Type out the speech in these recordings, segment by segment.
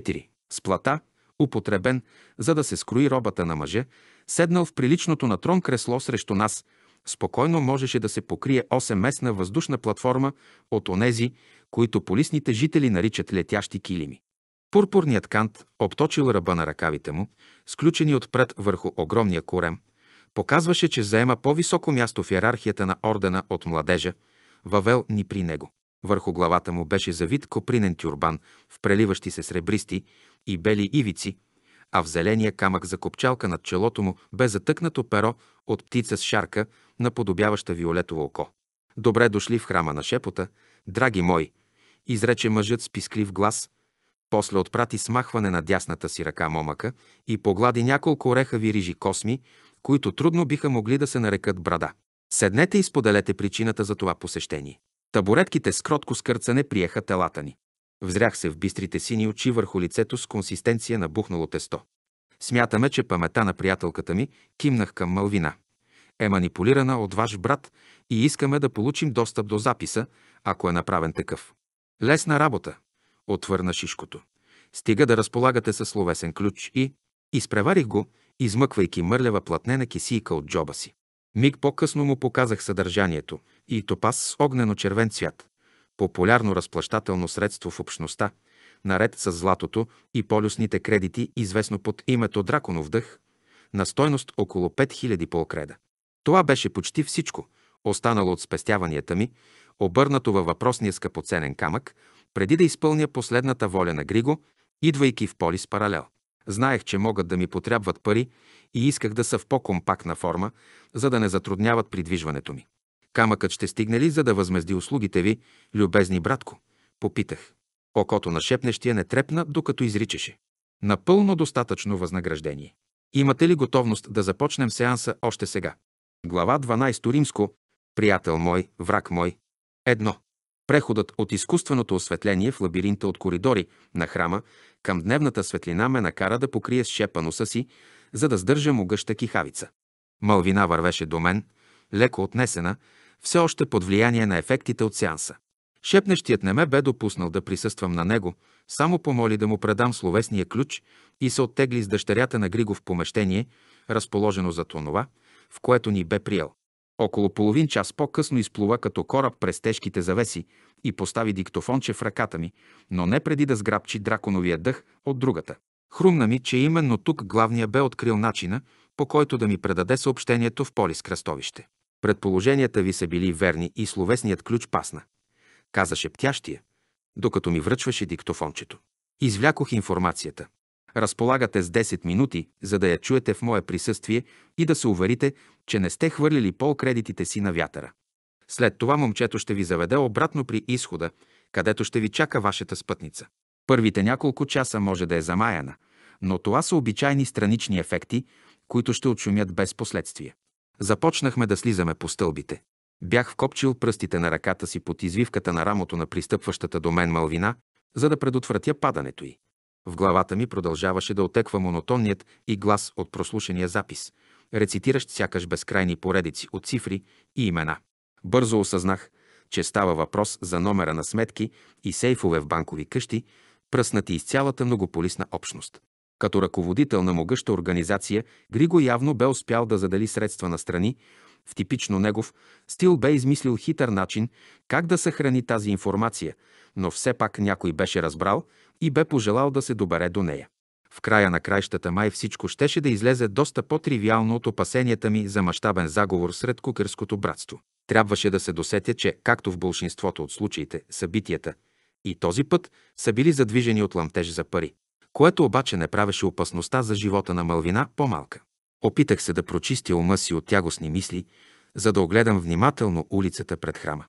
4. Сплата, употребен, за да се скрои робата на мъжа, седнал в приличното на трон кресло срещу нас, спокойно можеше да се покрие 8-местна въздушна платформа от онези, които полисните жители наричат летящи килими. Пурпурният кант обточил ръба на ръкавите му, сключени отпред върху огромния корем, показваше, че заема по-високо място в иерархията на ордена от младежа, въвел ни при него. Върху главата му беше завит копринен тюрбан в преливащи се сребристи и бели ивици, а в зеления камък за копчалка над челото му бе затъкнато перо от птица с шарка, наподобяваща виолетово око. Добре дошли в храма на шепота, драги мои, изрече мъжът с писклив глас, после отпрати смахване на дясната си ръка момъка и поглади няколко рехави рижи косми, които трудно биха могли да се нарекат брада. Седнете и споделете причината за това посещение. Табуретките с кротко скърцане приеха телата ни. Взрях се в бистрите сини очи върху лицето с консистенция на бухнало тесто. Смятаме, че памета на приятелката ми кимнах към Малвина. Е манипулирана от ваш брат и искаме да получим достъп до записа, ако е направен такъв. Лесна работа, отвърна Шишкото. Стига да разполагате със словесен ключ и... Изпреварих го, измъквайки мърлява платнена кисийка от джоба си. Миг по-късно му показах съдържанието, и топаз с огнено-червен цвят, популярно разплащателно средство в общността, наред с златото и полюсните кредити, известно под името Драконов дъх, на стойност около 5000 полкреда. Това беше почти всичко, останало от спестяванията ми, обърнато във въпросния скъпоценен камък, преди да изпълня последната воля на Григо, идвайки в полис паралел. Знаех, че могат да ми потрябват пари и исках да са в по-компактна форма, за да не затрудняват придвижването ми. Камъкът ще стигне ли, за да възмезди услугите ви, любезни братко? Попитах. Окото на шепнещия не трепна, докато изричаше. Напълно достатъчно възнаграждение. Имате ли готовност да започнем сеанса още сега? Глава 12 Римско. Приятел мой, враг мой. Едно. Преходът от изкуственото осветление в лабиринта от коридори на храма към дневната светлина ме накара да покрия с шепа носа си, за да сдържа могъща кихавица. Малвина вървеше до мен, леко отнесена, все още под влияние на ефектите от сеанса. Шепнещият не ме бе допуснал да присъствам на него, само помоли да му предам словесния ключ и се оттегли с дъщерята на Григов помещение, разположено за това, в което ни бе приел. Около половин час по-късно изплува като кораб през тежките завеси и постави диктофонче в ръката ми, но не преди да сграбчи драконовия дъх от другата. Хрумна ми, че именно тук главния бе открил начина, по който да ми предаде съобщението в полис кръстовище. Предположенията ви са били верни и словесният ключ пасна, каза шептящия, докато ми връчваше диктофончето. Извлякох информацията. Разполагате с 10 минути, за да я чуете в мое присъствие и да се уверите, че не сте хвърлили пол кредитите си на вятъра. След това момчето ще ви заведе обратно при изхода, където ще ви чака вашата спътница. Първите няколко часа може да е замаяна, но това са обичайни странични ефекти, които ще отшумят без последствия започнахме да слизаме по стълбите. Бях вкопчил пръстите на ръката си под извивката на рамото на пристъпващата до мен мълвина, за да предотвратя падането й. В главата ми продължаваше да отеква монотонният и глас от прослушения запис, рецитиращ сякаш безкрайни поредици от цифри и имена. Бързо осъзнах, че става въпрос за номера на сметки и сейфове в банкови къщи, пръснати из цялата многополисна общност. Като ръководител на могъща организация, Григо явно бе успял да задели средства на страни, в типично негов стил бе измислил хитър начин как да съхрани тази информация, но все пак някой беше разбрал и бе пожелал да се добере до нея. В края на краищата май всичко щеше да излезе доста по-тривиално от опасенията ми за мащабен заговор сред кукерското братство. Трябваше да се досетя, че, както в большинството от случаите, събитията и този път са били задвижени от ламтеж за пари което обаче не правеше опасността за живота на Малвина по-малка. Опитах се да прочистя ума си от тягостни мисли, за да огледам внимателно улицата пред храма.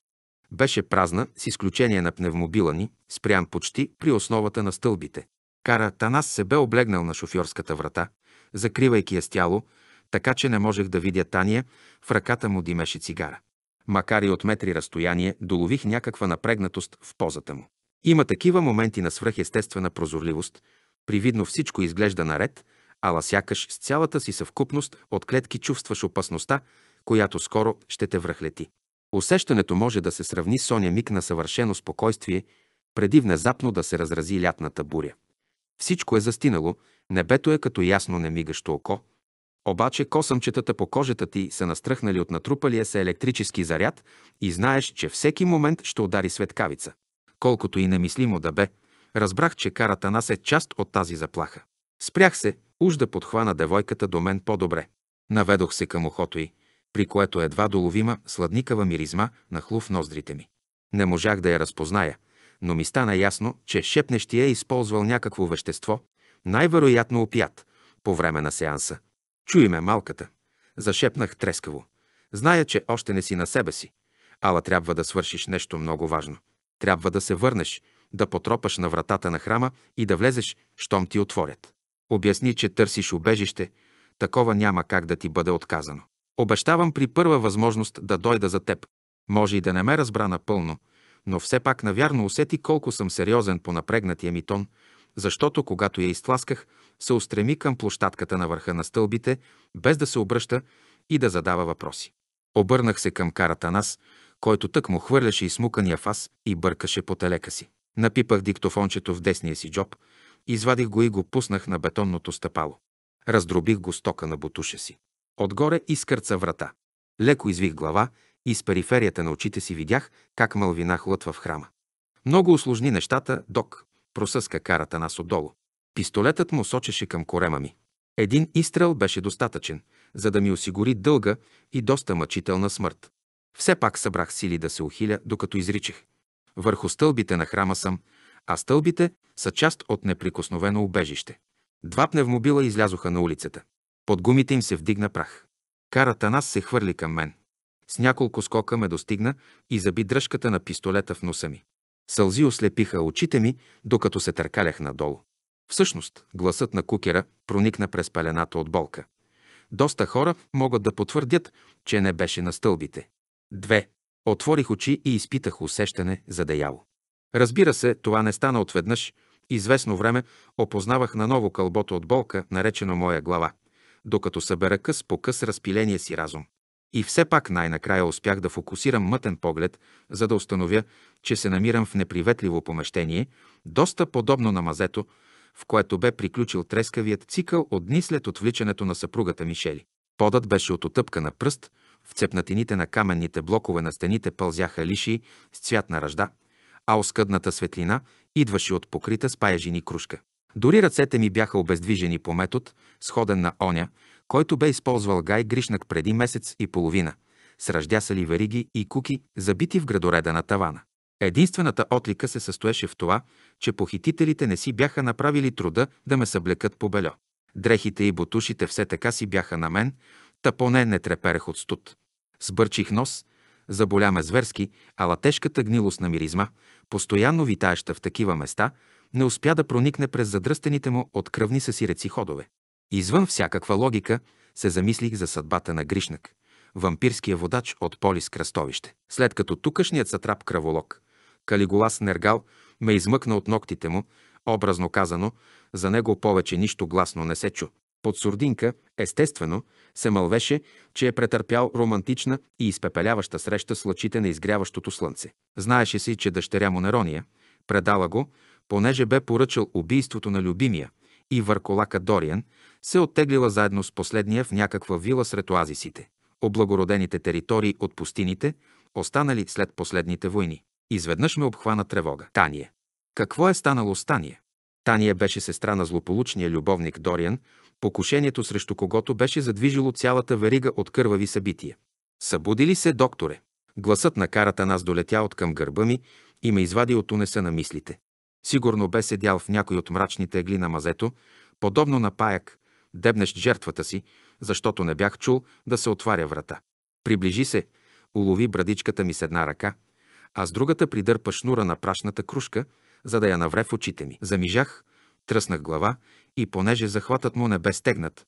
Беше празна, с изключение на пневмобила ни, спрян почти при основата на стълбите. Кара Танас се бе облегнал на шофьорската врата, закривайки я с тяло, така че не можех да видя Тания, в ръката му димеше цигара. Макар и от метри разстояние, долових някаква напрегнатост в позата му. Има такива моменти на свръхестествена прозорливост, Привидно всичко изглежда наред, ала сякаш с цялата си съвкупност от клетки чувстваш опасността, която скоро ще те връхлети. Усещането може да се сравни с оня миг на съвършено спокойствие, преди внезапно да се разрази лятната буря. Всичко е застинало, небето е като ясно немигащо око. Обаче косъмчетата по кожата ти са настръхнали от натрупалия се електрически заряд и знаеш, че всеки момент ще удари светкавица. Колкото и немислимо да бе, Разбрах, че карата нас е част от тази заплаха. Спрях се, уж да подхвана девойката до мен по-добре. Наведох се към ухото й, при което едва доловима сладникава миризма нахлу в ноздрите ми. Не можах да я разпозная, но ми стана ясно, че шепнещия е използвал някакво вещество, най-вероятно опият, по време на сеанса. Чуй ме, малката. Зашепнах трескаво. Зная, че още не си на себе си. Ала трябва да свършиш нещо много важно. Трябва да се върнеш, да потропаш на вратата на храма и да влезеш, щом ти отворят. Обясни, че търсиш убежище, такова няма как да ти бъде отказано. Обещавам при първа възможност да дойда за теб. Може и да не ме разбра напълно, но все пак навярно усети колко съм сериозен по напрегнатия ми тон, защото когато я изтласках, се устреми към площадката на върха на стълбите, без да се обръща и да задава въпроси. Обърнах се към карата нас, който тък му хвърляше и смукания фас и бъркаше по телека си. Напипах диктофончето в десния си джоб, извадих го и го пуснах на бетонното стъпало. Раздробих го стока на бутуша си. Отгоре изкърца врата. Леко извих глава и с периферията на очите си видях как мълвина хлътва в храма. Много усложни нещата, док, просъска карата нас отдолу. Пистолетът му сочеше към корема ми. Един изстрел беше достатъчен, за да ми осигури дълга и доста мъчителна смърт. Все пак събрах сили да се ухиля, докато изричах. Върху стълбите на храма съм, а стълбите са част от неприкосновено убежище. Два пневмобила излязоха на улицата. Под гумите им се вдигна прах. Карата нас се хвърли към мен. С няколко скока ме достигна и заби дръжката на пистолета в носа ми. Сълзи ослепиха очите ми, докато се търкалях надолу. Всъщност, гласът на кукера проникна през палената от болка. Доста хора могат да потвърдят, че не беше на стълбите. Две. Отворих очи и изпитах усещане за деяло. Разбира се, това не стана отведнъж. Известно време опознавах наново кълбото от болка, наречено моя глава, докато събера къс по къс разпиления си разум. И все пак най-накрая успях да фокусирам мътен поглед, за да установя, че се намирам в неприветливо помещение, доста подобно на мазето, в което бе приключил трескавият цикъл от дни след отвличането на съпругата Мишели. Подът беше от отъпка на пръст – в цепнатините на каменните блокове на стените пълзяха лиши с цвят на ръжда, а оскъдната светлина идваше от покрита с паяжини кружка. Дори ръцете ми бяха обездвижени по метод, сходен на оня, който бе използвал Гай Гришнак преди месец и половина, с ръждясали вериги и куки, забити в градореда на тавана. Единствената отлика се състоеше в това, че похитителите не си бяха направили труда да ме съблекат по бельо. Дрехите и бутушите все така си бяха на мен, Та поне не треперех от студ. Сбърчих нос, заболяме зверски, ала тежката гнилост на миризма, постоянно витаеща в такива места, не успя да проникне през задръстените му от кръвни съсиреци ходове. Извън всякаква логика се замислих за съдбата на Гришнак, вампирския водач от полис кръстовище. След като тукашният сатрап кръволог, Калиголас Нергал, ме измъкна от ногтите му, образно казано, за него повече нищо гласно не се чу. Под сурдинка, естествено, се мълвеше, че е претърпял романтична и изпепеляваща среща с лъчите на изгряващото слънце. Знаеше си, че дъщеря му Нерония предала го, понеже бе поръчал убийството на любимия и върколака Дориан се оттеглила заедно с последния в някаква вила сред оазисите, облагородените територии от пустините, останали след последните войни. Изведнъж ме обхвана тревога. Тания. Какво е станало с Тания? Тания беше сестра на злополучния любовник Дориан, покушението срещу когото беше задвижило цялата верига от кървави събития. Събудили се, докторе. Гласът на карата нас долетя от към гърба ми и ме извади от унеса на мислите. Сигурно бе седял в някой от мрачните егли на мазето, подобно на паяк, дебнещ жертвата си, защото не бях чул да се отваря врата. Приближи се, улови брадичката ми с една ръка, а с другата придърпа шнура на прашната кружка, за да я навре в очите ми. Замижах, Тръснах глава и понеже захватът му не бе стегнат,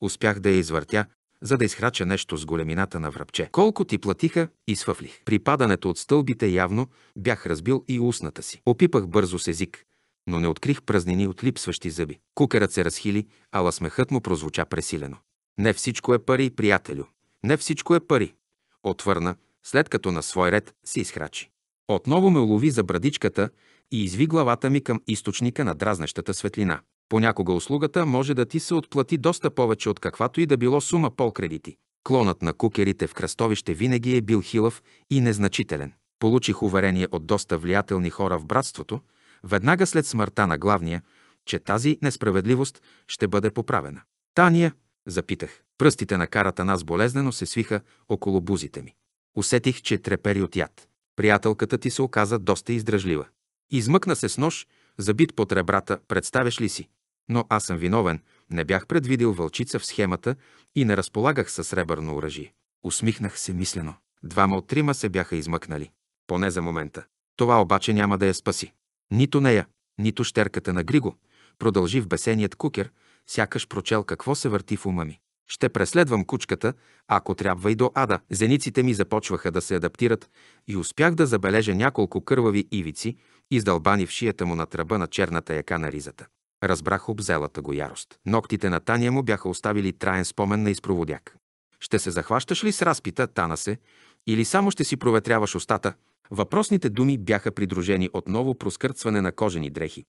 успях да я извъртя, за да изхрача нещо с големината на връбче. Колко ти платиха, изфъфлих. При падането от стълбите явно бях разбил и устната си. Опипах бързо с език, но не открих празнини от липсващи зъби. Кукерът се разхили, ала смехът му прозвуча пресилено. Не всичко е пари, приятелю. Не всичко е пари. Отвърна, след като на свой ред си изхрачи. Отново ме улови за брадичката и изви главата ми към източника на дразнещата светлина. Понякога услугата може да ти се отплати доста повече от каквато и да било сума по-кредити. Клонът на кукерите в кръстовище винаги е бил хилъв и незначителен. Получих уверение от доста влиятелни хора в братството, веднага след смъртта на главния, че тази несправедливост ще бъде поправена. Тания, запитах. Пръстите на карата нас болезнено се свиха около бузите ми. Усетих, че трепери от яд. Приятелката ти се оказа доста издръжлива. Измъкна се с нож, забит под ребрата, представяш ли си? Но аз съм виновен, не бях предвидил вълчица в схемата и не разполагах със сребърно оръжие. Усмихнах се мислено. Двама от трима се бяха измъкнали. Поне за момента. Това обаче няма да я спаси. Нито нея, нито щерката на Григо, продължи в бесеният кукер, сякаш прочел какво се върти в ума ми. Ще преследвам кучката, ако трябва и до ада. Зениците ми започваха да се адаптират и успях да забележа няколко кървави ивици, издълбани в шията му на тръба на черната яка на ризата. Разбрах обзелата го ярост. Ноктите на Таня му бяха оставили траен спомен на изпроводяк. Ще се захващаш ли с разпита, Тана се, или само ще си проветряваш устата? Въпросните думи бяха придружени от ново проскърцване на кожени дрехи,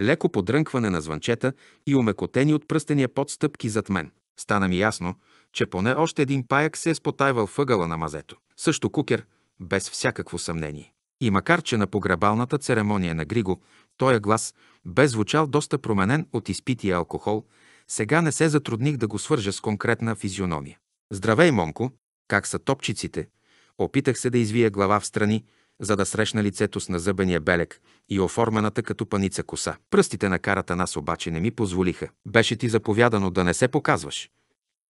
леко подрънкване на звънчета и омекотени от пръстения подстъпки зад мен. Стана ми ясно, че поне още един паяк се е спотайвал въгъла на мазето. Също кукер, без всякакво съмнение. И макар, че на погребалната церемония на Григо тоя глас бе звучал доста променен от изпития алкохол, сега не се затрудних да го свържа с конкретна физиономия. Здравей, момко! Как са топчиците? Опитах се да извия глава в страни, за да срещна лицето с назъбения белек и оформената като паница коса. Пръстите на карата нас обаче не ми позволиха. Беше ти заповядано да не се показваш.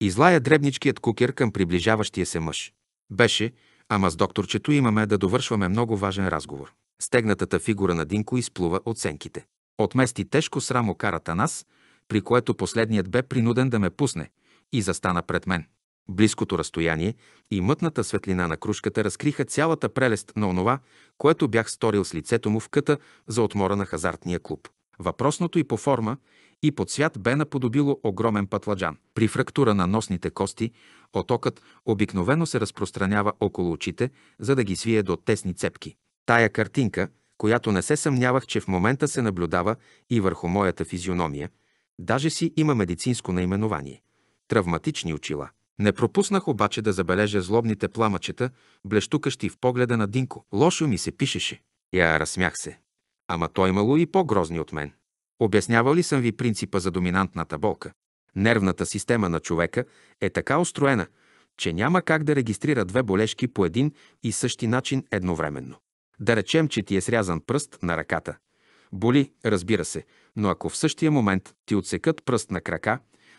Излая дребничкият кукер към приближаващия се мъж. Беше, Ама с докторчето имаме да довършваме много важен разговор. Стегнатата фигура на Динко изплува от сенките. Отмести тежко срамо карата нас, при което последният бе принуден да ме пусне и застана пред мен. Близкото разстояние и мътната светлина на кружката разкриха цялата прелест на онова, което бях сторил с лицето му в къта за отмора на хазартния клуб. Въпросното и по форма, и под свят бе наподобило огромен пътладжан. При фрактура на носните кости отокът обикновено се разпространява около очите, за да ги свие до тесни цепки. Тая картинка, която не се съмнявах, че в момента се наблюдава и върху моята физиономия, даже си има медицинско наименование – травматични очила. Не пропуснах обаче да забележа злобните пламъчета, блещукащи в погледа на Динко. Лошо ми се пишеше. Я разсмях се. Ама той имало и по-грозни от мен. Обяснявал ли съм ви принципа за доминантната болка? Нервната система на човека е така устроена, че няма как да регистрира две болешки по един и същи начин едновременно. Да речем, че ти е срязан пръст на ръката. Боли, разбира се, но ако в същия момент ти отсекат пръст на крака,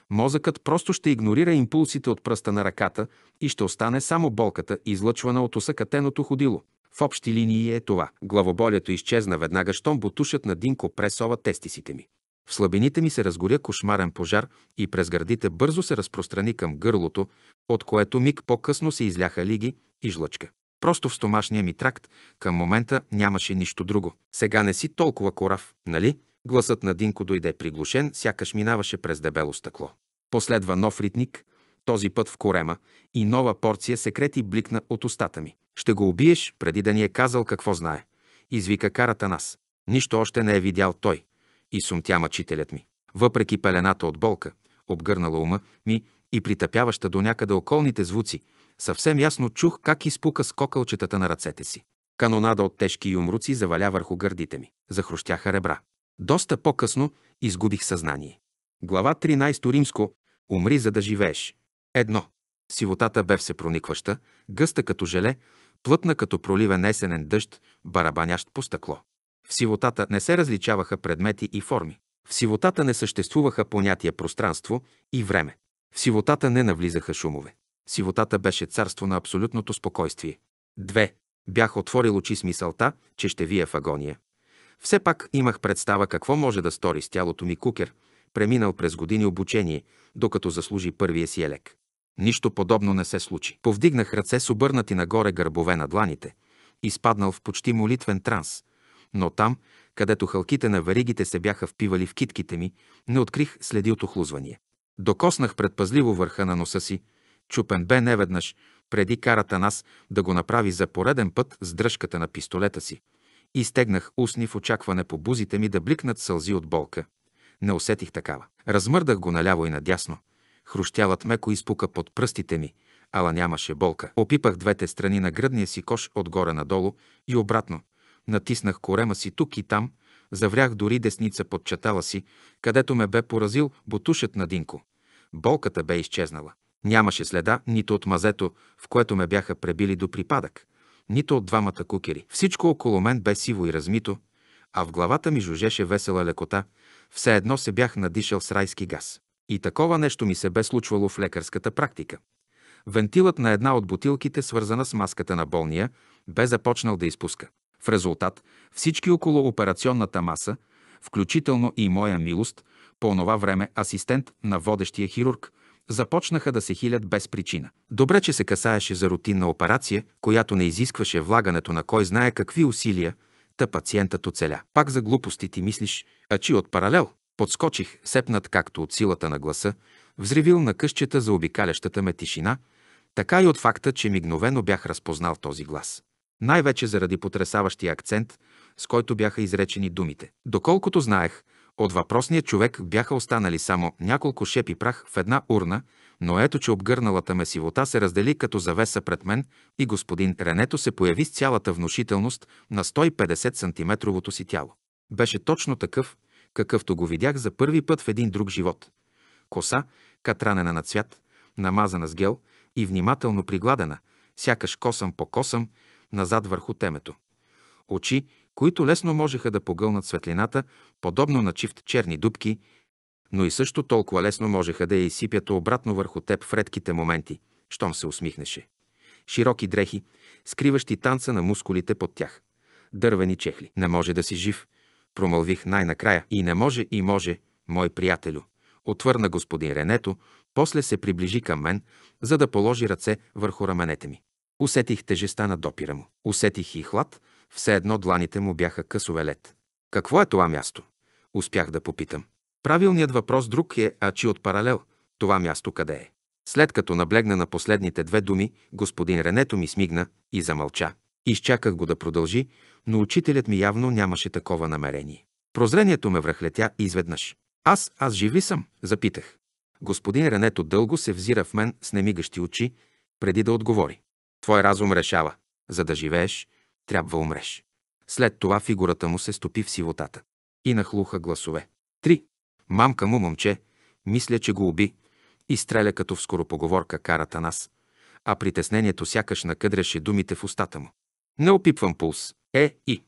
мозъкът просто ще игнорира импулсите от пръста на ръката и ще остане само болката, излъчвана от усъкатеното ходило. В общи линии е това. Главоболието изчезна веднага, щом бутушът на Динко пресова тестисите ми. В слабините ми се разгоря кошмарен пожар и през гърдите бързо се разпространи към гърлото, от което миг по-късно се изляха лиги и жлъчка. Просто в стомашния ми тракт към момента нямаше нищо друго. Сега не си толкова корав, нали? Гласът на Динко дойде приглушен, сякаш минаваше през дебело стъкло. Последва нов ритник, този път в корема, и нова порция секрети бликна от устата ми. Ще го убиеш, преди да ни е казал какво знае. Извика карата нас. Нищо още не е видял той. И сумтя мъчителят ми. Въпреки пелената от болка, обгърнала ума ми и притъпяваща до някъде околните звуци, съвсем ясно чух как изпука скокълчетата на ръцете си. Канонада от тежки юмруци заваля върху гърдите ми. Захрущяха ребра. Доста по-късно изгубих съзнание. Глава 13 Римско Умри, за да живееш. Едно. Сивотата бе всепроникваща, гъста като желе, Плътна като проливен есенен дъжд, барабанящ по стъкло. В сивотата не се различаваха предмети и форми. В сивотата не съществуваха понятия пространство и време. В сивотата не навлизаха шумове. Сивотата беше царство на абсолютното спокойствие. Две. Бях отворил очи с мисълта, че ще вия в агония. Все пак имах представа какво може да стори с тялото ми кукер, преминал през години обучение, докато заслужи първия си елек. Нищо подобно не се случи. Повдигнах ръце с обърнати нагоре гърбове на дланите, изпаднал в почти молитвен транс, но там, където хълките на варигите се бяха впивали в китките ми, не открих следи от охлузвания. Докоснах предпазливо върха на носа си, чупен бе неведнъж, преди карата нас да го направи за пореден път с дръжката на пистолета си. Изтегнах устни в очакване по бузите ми да бликнат сълзи от болка. Не усетих такава. Размърдах го наляво и надясно – Хрущялът меко изпука под пръстите ми, ала нямаше болка. Опипах двете страни на гръдния си кош отгоре надолу и обратно. Натиснах корема си тук и там, заврях дори десница под чатала си, където ме бе поразил бутушът на Динко. Болката бе изчезнала. Нямаше следа нито от мазето, в което ме бяха пребили до припадък, нито от двамата кукери. Всичко около мен бе сиво и размито, а в главата ми жужеше весела лекота, все едно се бях надишал с райски газ. И такова нещо ми се бе случвало в лекарската практика. Вентилът на една от бутилките, свързана с маската на болния, бе започнал да изпуска. В резултат всички около операционната маса, включително и моя милост, по онова време асистент на водещия хирург, започнаха да се хилят без причина. Добре, че се касаеше за рутинна операция, която не изискваше влагането на кой знае какви усилия, та пациентът оцеля. Пак за глупости ти мислиш, а чи от паралел? Подскочих, сепнат както от силата на гласа, взривил на къщета за обикалящата ме тишина, така и от факта, че мигновено бях разпознал този глас. Най-вече заради потрясаващия акцент, с който бяха изречени думите. Доколкото знаех, от въпросния човек бяха останали само няколко шепи прах в една урна, но ето че обгърналата ме сивота се раздели като завеса пред мен и господин Ренето се появи с цялата внушителност на 150 см си тяло. Беше точно такъв, какъвто го видях за първи път в един друг живот. Коса, катранена на цвят, намазана с гел и внимателно пригладена, сякаш косъм по косъм, назад върху темето. Очи, които лесно можеха да погълнат светлината, подобно на чифт черни дубки, но и също толкова лесно можеха да я изсипят обратно върху теб в редките моменти, щом се усмихнеше. Широки дрехи, скриващи танца на мускулите под тях. Дървени чехли. Не може да си жив, промълвих най-накрая. И не може, и може, мой приятелю, отвърна господин Ренето, после се приближи към мен, за да положи ръце върху раменете ми. Усетих тежеста на допира му. Усетих и хлад, все едно дланите му бяха късове лед. Какво е това място? Успях да попитам. Правилният въпрос друг е, а чи от паралел, това място къде е? След като наблегна на последните две думи, господин Ренето ми смигна и замълча. Изчаках го да продължи, но учителят ми явно нямаше такова намерение. Прозрението ме връхлетя изведнъж. Аз, аз живи съм, запитах. Господин Ренето дълго се взира в мен с немигащи очи, преди да отговори. Твой разум решава. За да живееш, трябва умреш. След това фигурата му се стопи в сивотата. И нахлуха гласове. Три. Мамка му момче, мисля, че го уби. И стреля като в скоропоговорка карата нас. А притеснението сякаш накъдреше думите в устата му. Не опипвам пулс. Е, и.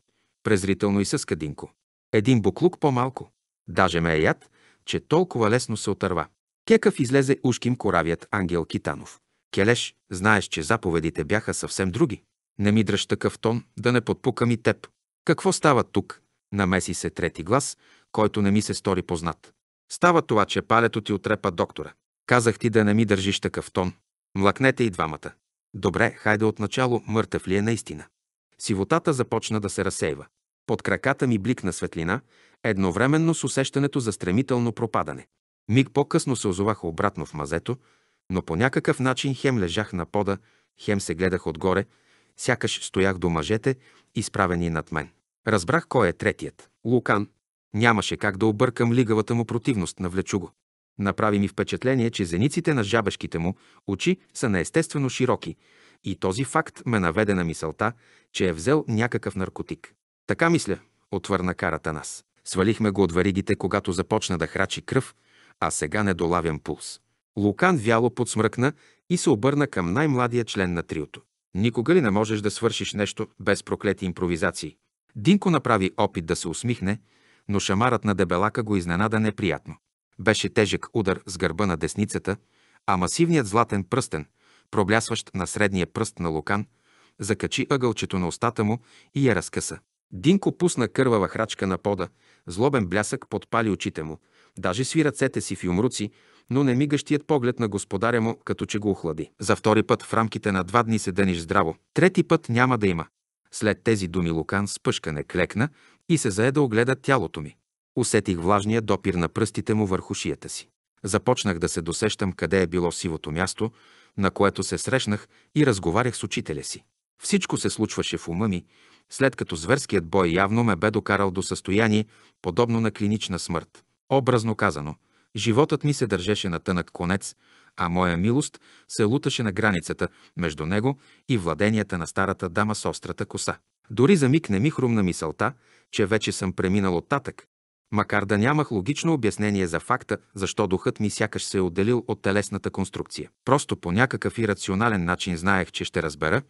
Презрително и с кадинко. Един буклук по-малко. Даже ме е яд, че толкова лесно се отърва. Кекав излезе ушким коравият Ангел Китанов. Келеш, знаеш, че заповедите бяха съвсем други. Не ми дръж такъв тон, да не подпукам и теб. Какво става тук? Намеси се трети глас, който не ми се стори познат. Става това, че палето ти отрепа доктора. Казах ти да не ми държиш такъв тон. Млакнете и двамата. Добре, хайде отначало, мъртъв ли е наистина? Сивотата започна да се разсейва. Под краката ми бликна светлина, едновременно с усещането за стремително пропадане. Миг по-късно се озовах обратно в мазето, но по някакъв начин хем лежах на пода, хем се гледах отгоре, сякаш стоях до мъжете, изправени над мен. Разбрах кой е третият. Лукан. Нямаше как да объркам лигавата му противност, на го. Направи ми впечатление, че зениците на жабешките му очи са неестествено широки, и този факт ме наведе на мисълта, че е взел някакъв наркотик. Така мисля, отвърна карата нас. Свалихме го от варигите, когато започна да храчи кръв, а сега не долавям пулс. Лукан вяло подсмръкна и се обърна към най-младия член на триото. Никога ли не можеш да свършиш нещо без проклети импровизации? Динко направи опит да се усмихне, но шамарът на дебелака го изненада неприятно. Беше тежък удар с гърба на десницата, а масивният златен пръстен, проблясващ на средния пръст на Лукан, закачи ъгълчето на устата му и я разкъса. Динко пусна кървава храчка на пода, злобен блясък подпали очите му, даже сви ръцете си в юмруци, но не мигащият поглед на господаря му, като че го охлади. За втори път в рамките на два дни се дъниш здраво, трети път няма да има. След тези думи Лукан с пъшкане клекна и се заеда, огледа тялото ми. Усетих влажния допир на пръстите му върху шията си. Започнах да се досещам къде е било сивото място, на което се срещнах и разговарях с учителя си. Всичко се случваше в ума ми, след като зверският бой явно ме бе докарал до състояние, подобно на клинична смърт. Образно казано, животът ми се държеше на тънък конец, а моя милост се луташе на границата между него и владенията на старата дама с острата коса. Дори за миг не ми хрумна мисълта, че вече съм преминал оттатък, макар да нямах логично обяснение за факта, защо духът ми сякаш се е отделил от телесната конструкция. Просто по някакъв ирационален начин знаех, че ще разбера,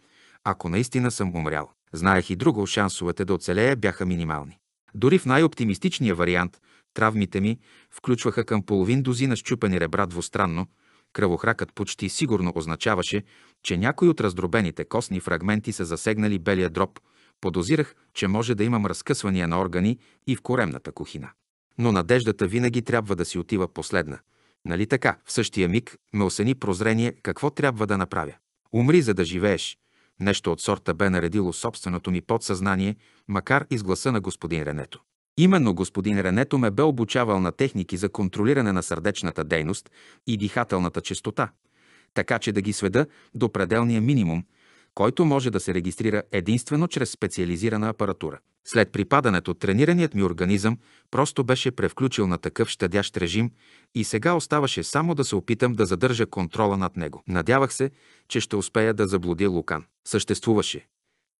ако наистина съм умрял. Знаех и друго, шансовете да оцелея бяха минимални. Дори в най-оптимистичния вариант, травмите ми включваха към половин дозина щупени ребра двустранно, кръвохракът почти сигурно означаваше, че някои от раздробените костни фрагменти са засегнали белия дроб – Подозирах, че може да имам разкъсвания на органи и в коремната кухина. Но надеждата винаги трябва да си отива последна. Нали така? В същия миг ме осени прозрение какво трябва да направя. Умри, за да живееш. Нещо от сорта бе наредило собственото ми подсъзнание, макар и с гласа на господин Ренето. Именно господин Ренето ме бе обучавал на техники за контролиране на сърдечната дейност и дихателната частота, така че да ги сведа до пределния минимум който може да се регистрира единствено чрез специализирана апаратура. След припадането тренираният ми организъм просто беше превключил на такъв щадящ режим и сега оставаше само да се опитам да задържа контрола над него. Надявах се, че ще успея да заблудя Лукан. Съществуваше,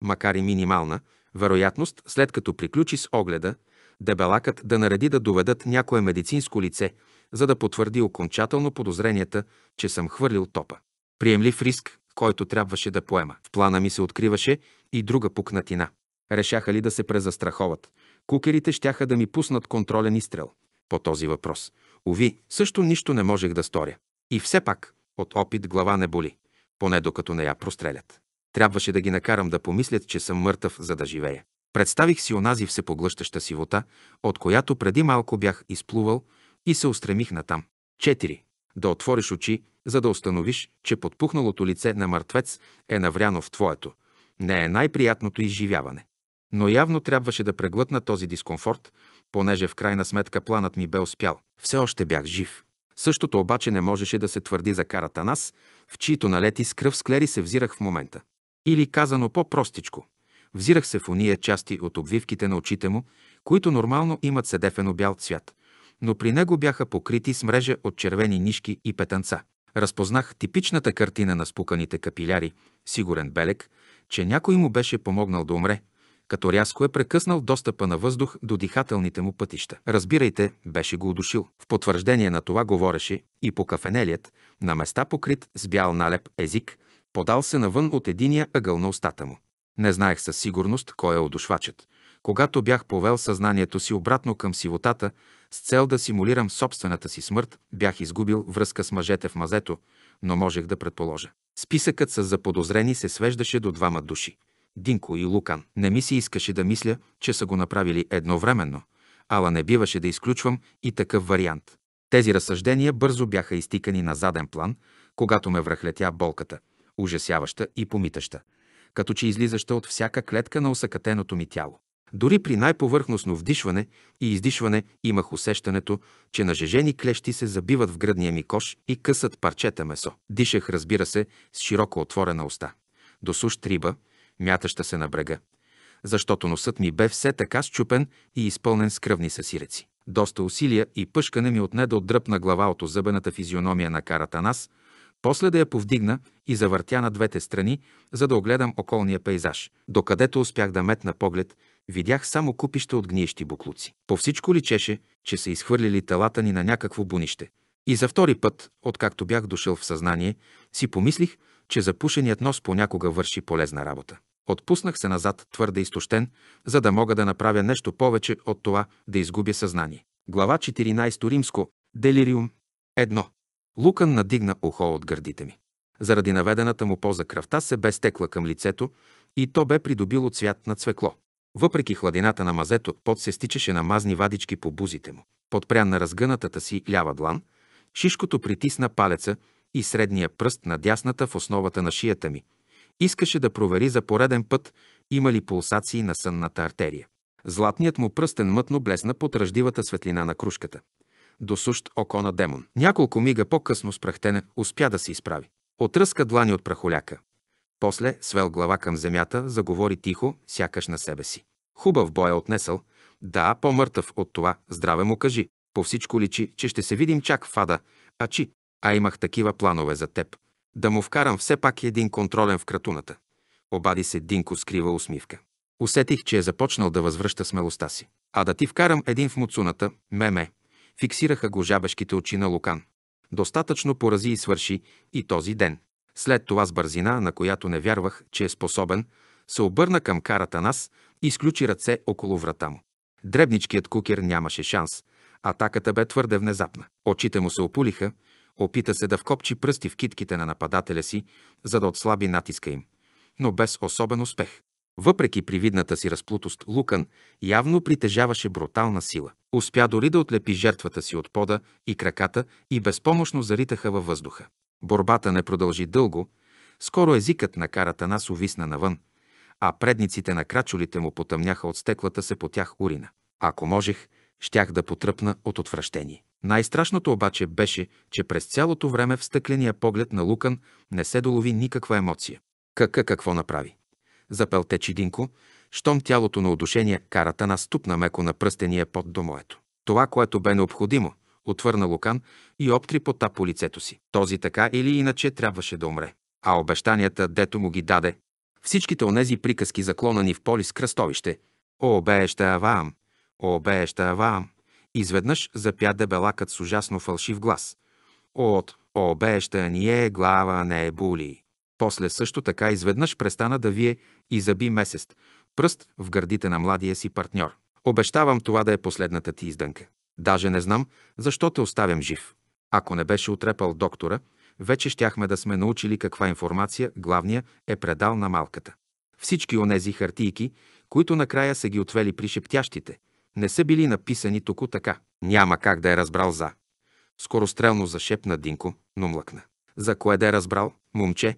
макар и минимална, вероятност, след като приключи с огледа, дебелакът да нареди да доведат някое медицинско лице, за да потвърди окончателно подозренията, че съм хвърлил топа. Приемлив риск, който трябваше да поема. В плана ми се откриваше и друга пукнатина. Решаха ли да се презастраховат? Кукерите щяха да ми пуснат контролен изстрел. По този въпрос, уви, също нищо не можех да сторя. И все пак, от опит глава не боли, поне докато не я прострелят. Трябваше да ги накарам да помислят, че съм мъртъв, за да живея. Представих си онази всепоглъщаща сивота, от която преди малко бях изплувал и се устремих натам. 4. Да отвориш очи за да установиш, че подпухналото лице на мъртвец е навряно в твоето. Не е най-приятното изживяване. Но явно трябваше да преглътна този дискомфорт, понеже в крайна сметка планът ми бе успял. Все още бях жив. Същото обаче не можеше да се твърди за карата нас, в чието налети с кръв склери се взирах в момента. Или казано по-простичко. Взирах се в уния части от обвивките на очите му, които нормално имат седефено бял цвят, но при него бяха покрити с мрежа от червени нишки и петънца разпознах типичната картина на спуканите капиляри, сигурен белек, че някой му беше помогнал да умре, като рязко е прекъснал достъпа на въздух до дихателните му пътища. Разбирайте, беше го удушил. В потвърждение на това говореше и по кафенелият, на места покрит с бял налеп език, подал се навън от единия ъгъл на устата му. Не знаех със сигурност кой е удушвачът. Когато бях повел съзнанието си обратно към сивотата, с цел да симулирам собствената си смърт, бях изгубил връзка с мъжете в мазето, но можех да предположа. Списъкът с заподозрени се свеждаше до двама души – Динко и Лукан. Не ми се искаше да мисля, че са го направили едновременно, ала не биваше да изключвам и такъв вариант. Тези разсъждения бързо бяха изтикани на заден план, когато ме връхлетя болката, ужасяваща и помитаща, като че излизаща от всяка клетка на усъкатеното ми тяло. Дори при най-повърхностно вдишване и издишване имах усещането, че нажежени клещи се забиват в гръдния ми кош и късат парчета месо. Дишах, разбира се, с широко отворена уста. До сущ риба, мятаща се на брега. Защото носът ми бе все така счупен и изпълнен с кръвни съсиреци. Доста усилия и пъшкане ми отне да отдръпна глава от озъбената физиономия на карата нас. после да я повдигна и завъртя на двете страни, за да огледам околния пейзаж, докъдето успях да метна поглед видях само купища от гниещи буклуци. По всичко личеше, че са изхвърлили телата ни на някакво бунище. И за втори път, откакто бях дошъл в съзнание, си помислих, че запушеният нос понякога върши полезна работа. Отпуснах се назад, твърде изтощен, за да мога да направя нещо повече от това да изгубя съзнание. Глава 14 Римско Делириум 1. Лукан надигна ухо от гърдите ми. Заради наведената му поза кръвта се бе стекла към лицето и то бе придобило цвят на цвекло. Въпреки хладината на мазето, пот се стичаше на мазни вадички по бузите му. Подпрян на разгънатата си лява длан, шишкото притисна палеца и средния пръст на дясната в основата на шията ми. Искаше да провери за пореден път има ли пулсации на сънната артерия. Златният му пръстен мътно блесна под ръждивата светлина на кружката. Досущ око на демон. Няколко мига по-късно спрахтене успя да се изправи. Отръска длани от прахоляка. После свел глава към земята, заговори тихо, сякаш на себе си. Хубав бой е отнесъл, да, по-мъртъв от това, здраве му кажи. По всичко личи, че ще се видим чак в ада, а чи, а имах такива планове за теб. Да му вкарам все пак един контролен в кратуната. Обади се Динко с крива усмивка. Усетих, че е започнал да възвръща смелостта си. А да ти вкарам един в муцуната, меме. Фиксираха го жабешките очи на Лукан. Достатъчно порази и свърши и този ден. След това с бързина, на която не вярвах, че е способен, се обърна към карата нас и изключи ръце около врата му. Дребничкият кукер нямаше шанс. Атаката бе твърде внезапна. Очите му се опулиха, опита се да вкопчи пръсти в китките на нападателя си, за да отслаби натиска им, но без особен успех. Въпреки привидната си разплутост, Лукан явно притежаваше брутална сила. Успя дори да отлепи жертвата си от пода и краката и безпомощно заритаха във въздуха. Борбата не продължи дълго, скоро езикът на карата нас увисна навън, а предниците на крачолите му потъмняха от стеклата се по тях урина. Ако можех, щях да потръпна от отвращение. Най-страшното обаче беше, че през цялото време в стъкления поглед на Лукан не се долови никаква емоция. Кака какво направи? Запелте Чидинко, щом тялото на удушение, карата наступна меко на пръстения под до моето. Това, което бе необходимо – отвърна Лукан и обтри пота по лицето си. Този така или иначе трябваше да умре. А обещанията, дето му ги даде, всичките онези приказки заклонани в полис кръстовище, о, бееща Аваам, о, бееща Аваам, изведнъж запя дебелакът с ужасно фалшив глас. О, от, о, ни е глава не е були. После също така изведнъж престана да вие и заби месест, пръст в гърдите на младия си партньор. Обещавам това да е последната ти издънка. Даже не знам, защо те оставям жив. Ако не беше отрепал доктора, вече щяхме да сме научили каква информация главния е предал на малката. Всички онези хартийки, които накрая са ги отвели при шептящите, не са били написани току така. Няма как да е разбрал за. Скорострелно зашепна Динко, но млъкна. За кое да е разбрал, момче?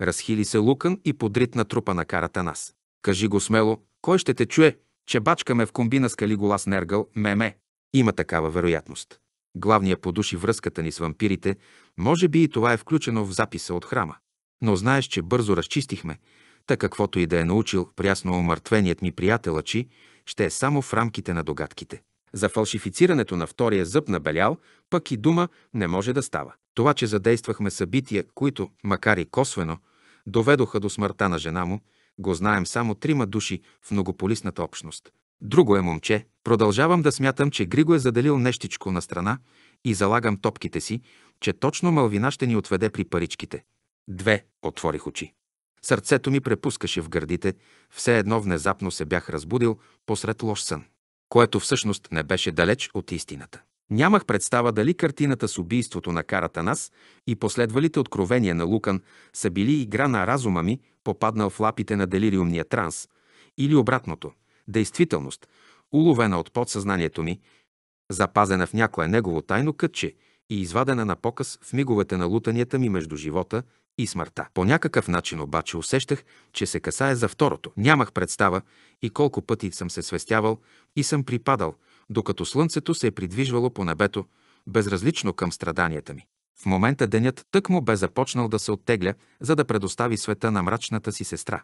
Разхили се Лукън и подритна трупа на карата нас. Кажи го смело, кой ще те чуе, че бачкаме в комбина с Калигула Нергъл, меме. Има такава вероятност. Главният подуши връзката ни с вампирите, може би и това е включено в записа от храма. Но знаеш, че бързо разчистихме, така каквото и да е научил прясно омъртвеният ми приятел приятелачи, ще е само в рамките на догадките. За фалшифицирането на втория зъб на Белял пък и дума не може да става. Това, че задействахме събития, които, макар и косвено, доведоха до смъртта на жена му, го знаем само трима души в многополисната общност. Друго е момче, Продължавам да смятам, че Григо е заделил нещичко на страна и залагам топките си, че точно Малвина ще ни отведе при паричките. Две отворих очи. Сърцето ми препускаше в гърдите, все едно внезапно се бях разбудил посред лош сън, което всъщност не беше далеч от истината. Нямах представа дали картината с убийството на карата нас и последвалите откровения на Лукан са били игра на разума ми, попаднал в лапите на делириумния транс, или обратното – действителност – уловена от подсъзнанието ми, запазена в някое негово тайно кътче и извадена на показ в миговете на лутанията ми между живота и смъртта. По някакъв начин обаче усещах, че се касае за второто. Нямах представа и колко пъти съм се свестявал и съм припадал, докато слънцето се е придвижвало по небето, безразлично към страданията ми. В момента денят тък му бе започнал да се оттегля, за да предостави света на мрачната си сестра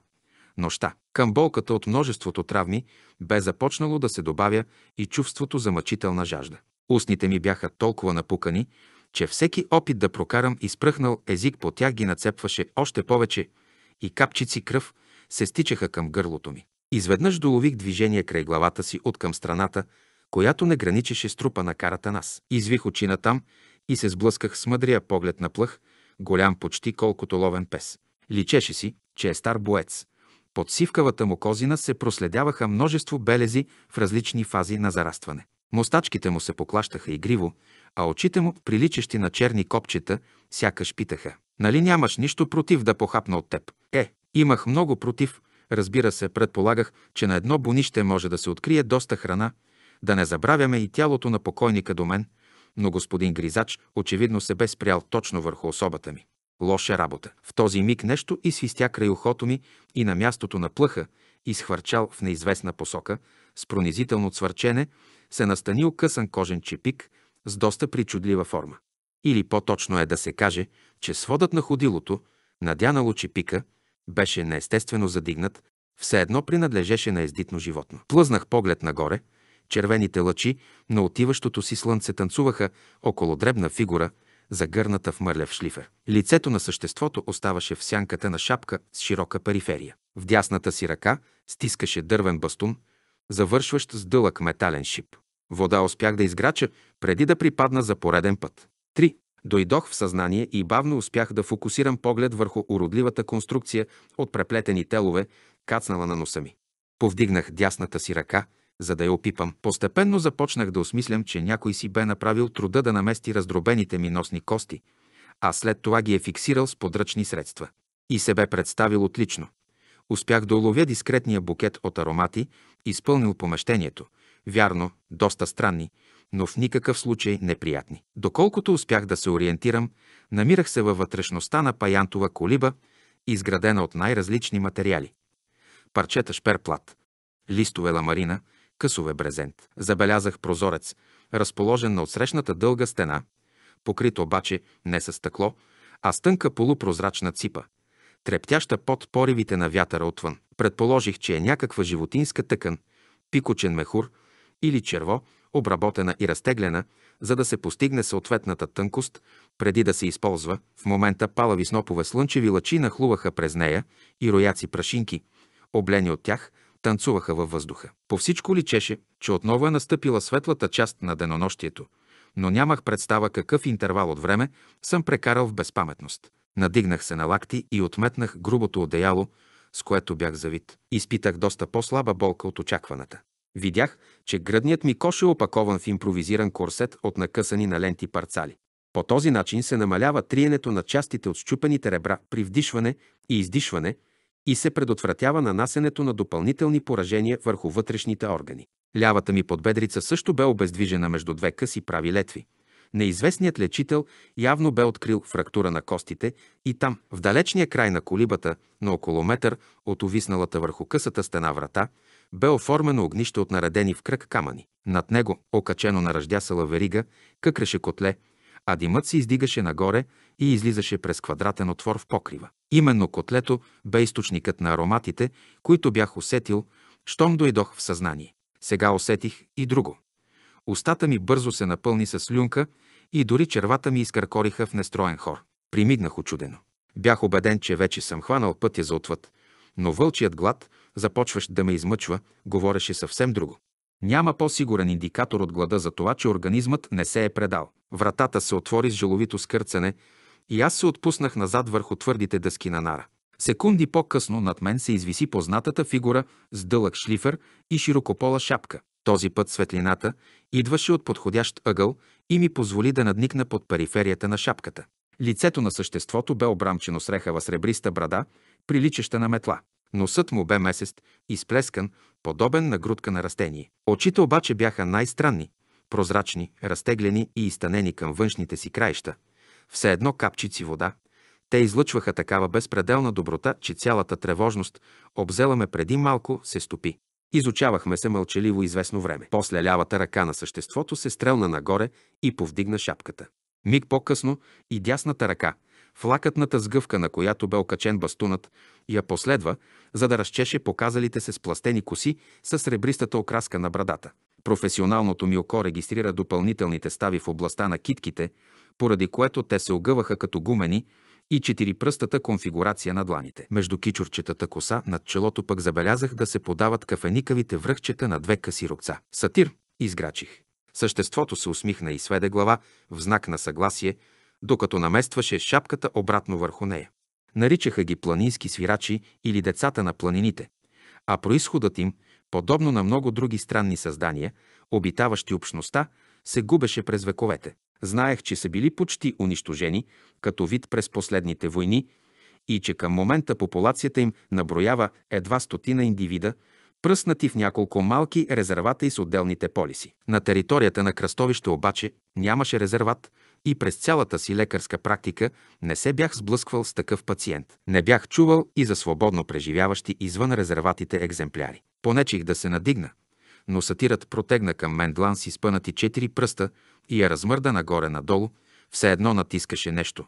нощта. Към болката от множеството травми бе започнало да се добавя и чувството за мъчителна жажда. Устните ми бяха толкова напукани, че всеки опит да прокарам изпръхнал език по тях ги нацепваше още повече и капчици кръв се стичаха към гърлото ми. Изведнъж долових движение край главата си от към страната, която не граничеше с трупа на карата нас. Извих очи на там и се сблъсках с мъдрия поглед на плъх, голям почти колкото ловен пес. Личеше си, че е стар боец, под сивкавата му козина се проследяваха множество белези в различни фази на зарастване. Мостачките му се поклащаха игриво, а очите му, приличащи на черни копчета, сякаш питаха. Нали нямаш нищо против да похапна от теб? Е, имах много против. Разбира се, предполагах, че на едно бонище може да се открие доста храна, да не забравяме и тялото на покойника до мен, но господин Гризач очевидно се бе спрял точно върху особата ми. Лоша работа. В този миг нещо изсвистя край ухото ми и на мястото на плъха, изхвърчал в неизвестна посока, с пронизително цвърчене, се настанил късан кожен чепик с доста причудлива форма. Или по-точно е да се каже, че сводът на ходилото, надянало чепика, беше неестествено задигнат, все едно принадлежеше на ездитно животно. Плъзнах поглед нагоре, червените лъчи на отиващото си слънце танцуваха около дребна фигура – загърната в мърляв шлифер. Лицето на съществото оставаше в сянката на шапка с широка периферия. В дясната си ръка стискаше дървен бастун, завършващ с дълъг метален шип. Вода успях да изграча, преди да припадна за пореден път. 3. Дойдох в съзнание и бавно успях да фокусирам поглед върху уродливата конструкция от преплетени телове, кацнала на носа ми. Повдигнах дясната си ръка – за да я опипам. Постепенно започнах да осмислям, че някой си бе направил труда да намести раздробените ми носни кости, а след това ги е фиксирал с подръчни средства. И се бе представил отлично. Успях да уловя дискретния букет от аромати, изпълнил помещението. Вярно, доста странни, но в никакъв случай неприятни. Доколкото успях да се ориентирам, намирах се във вътрешността на паянтова колиба, изградена от най-различни материали. Парчета шперплат, листове ламарина – късове брезент. Забелязах прозорец, разположен на отсрещната дълга стена, покрит обаче не с стъкло, а с тънка полупрозрачна ципа, трептяща под поривите на вятъра отвън. Предположих, че е някаква животинска тъкан, пикочен мехур или черво, обработена и разтеглена, за да се постигне съответната тънкост, преди да се използва. В момента палави снопове слънчеви лъчи нахлуваха през нея и рояци прашинки, облени от тях, танцуваха във въздуха. По всичко личеше, че отново е настъпила светлата част на денонощието, но нямах представа какъв интервал от време съм прекарал в безпаметност. Надигнах се на лакти и отметнах грубото одеяло, с което бях завит. Изпитах доста по-слаба болка от очакваната. Видях, че гръдният ми кош е опакован в импровизиран корсет от накъсани на ленти парцали. По този начин се намалява триенето на частите от щупените ребра при вдишване и издишване – и се предотвратява нанасенето на допълнителни поражения върху вътрешните органи. Лявата ми подбедрица също бе обездвижена между две къси прави летви. Неизвестният лечител явно бе открил фрактура на костите и там, в далечния край на колибата, на около метър от увисналата върху късата стена врата, бе оформено огнище от наредени в кръг камъни. Над него, окачено на ръждясала верига, къкреше котле, а димът се издигаше нагоре и излизаше през квадратен отвор в покрива. Именно котлето бе източникът на ароматите, които бях усетил, щом дойдох в съзнание. Сега усетих и друго. Устата ми бързо се напълни с слюнка и дори червата ми изкъркориха в нестроен хор. Примигнах очудено. Бях убеден, че вече съм хванал пътя за отвъд, но вълчият глад, започващ да ме измъчва, говореше съвсем друго. Няма по-сигурен индикатор от глада за това, че организмът не се е предал. Вратата се отвори с желовито скърцане, и аз се отпуснах назад върху твърдите дъски на нара. Секунди по-късно над мен се извиси познатата фигура с дълъг шлифер и широкопола шапка. Този път светлината идваше от подходящ ъгъл и ми позволи да надникна под периферията на шапката. Лицето на съществото бе обрамчено с рехава сребриста брада, приличаща на метла. Носът му бе месест, изплескан, подобен на грудка на растение. Очите обаче бяха най-странни, прозрачни, разтеглени и изтънени към външните си краища – все едно капчици вода. Те излъчваха такава безпределна доброта, че цялата тревожност, обзела ме преди малко, се стопи. Изучавахме се мълчаливо известно време. После лявата ръка на съществото се стрелна нагоре и повдигна шапката. Миг по-късно и дясната ръка, Флакътната сгъвка, на която бе окачен бастунът, я последва, за да разчеше показалите се спластени коси с сребристата окраска на брадата. Професионалното ми око регистрира допълнителните стави в областта на китките, поради което те се огъваха като гумени и четирипръстата конфигурация на дланите. Между кичурчетата коса над челото пък забелязах да се подават кафеникавите връхчета на две къси рукца. Сатир, изграчих. Съществото се усмихна и сведе глава в знак на съгласие, докато наместваше шапката обратно върху нея. Наричаха ги планински свирачи или децата на планините, а происходът им, подобно на много други странни създания, обитаващи общността, се губеше през вековете. Знаех, че са били почти унищожени като вид през последните войни и че към момента популацията им наброява едва стотина индивида, пръснати в няколко малки резервата и с отделните полиси. На територията на кръстовище обаче нямаше резерват и през цялата си лекарска практика не се бях сблъсквал с такъв пациент. Не бях чувал и за свободно преживяващи извън резерватите екземпляри. Понечих да се надигна, но сатирът протегна към мен длан с изпънати четири пръста и я размърда нагоре-надолу, все едно натискаше нещо,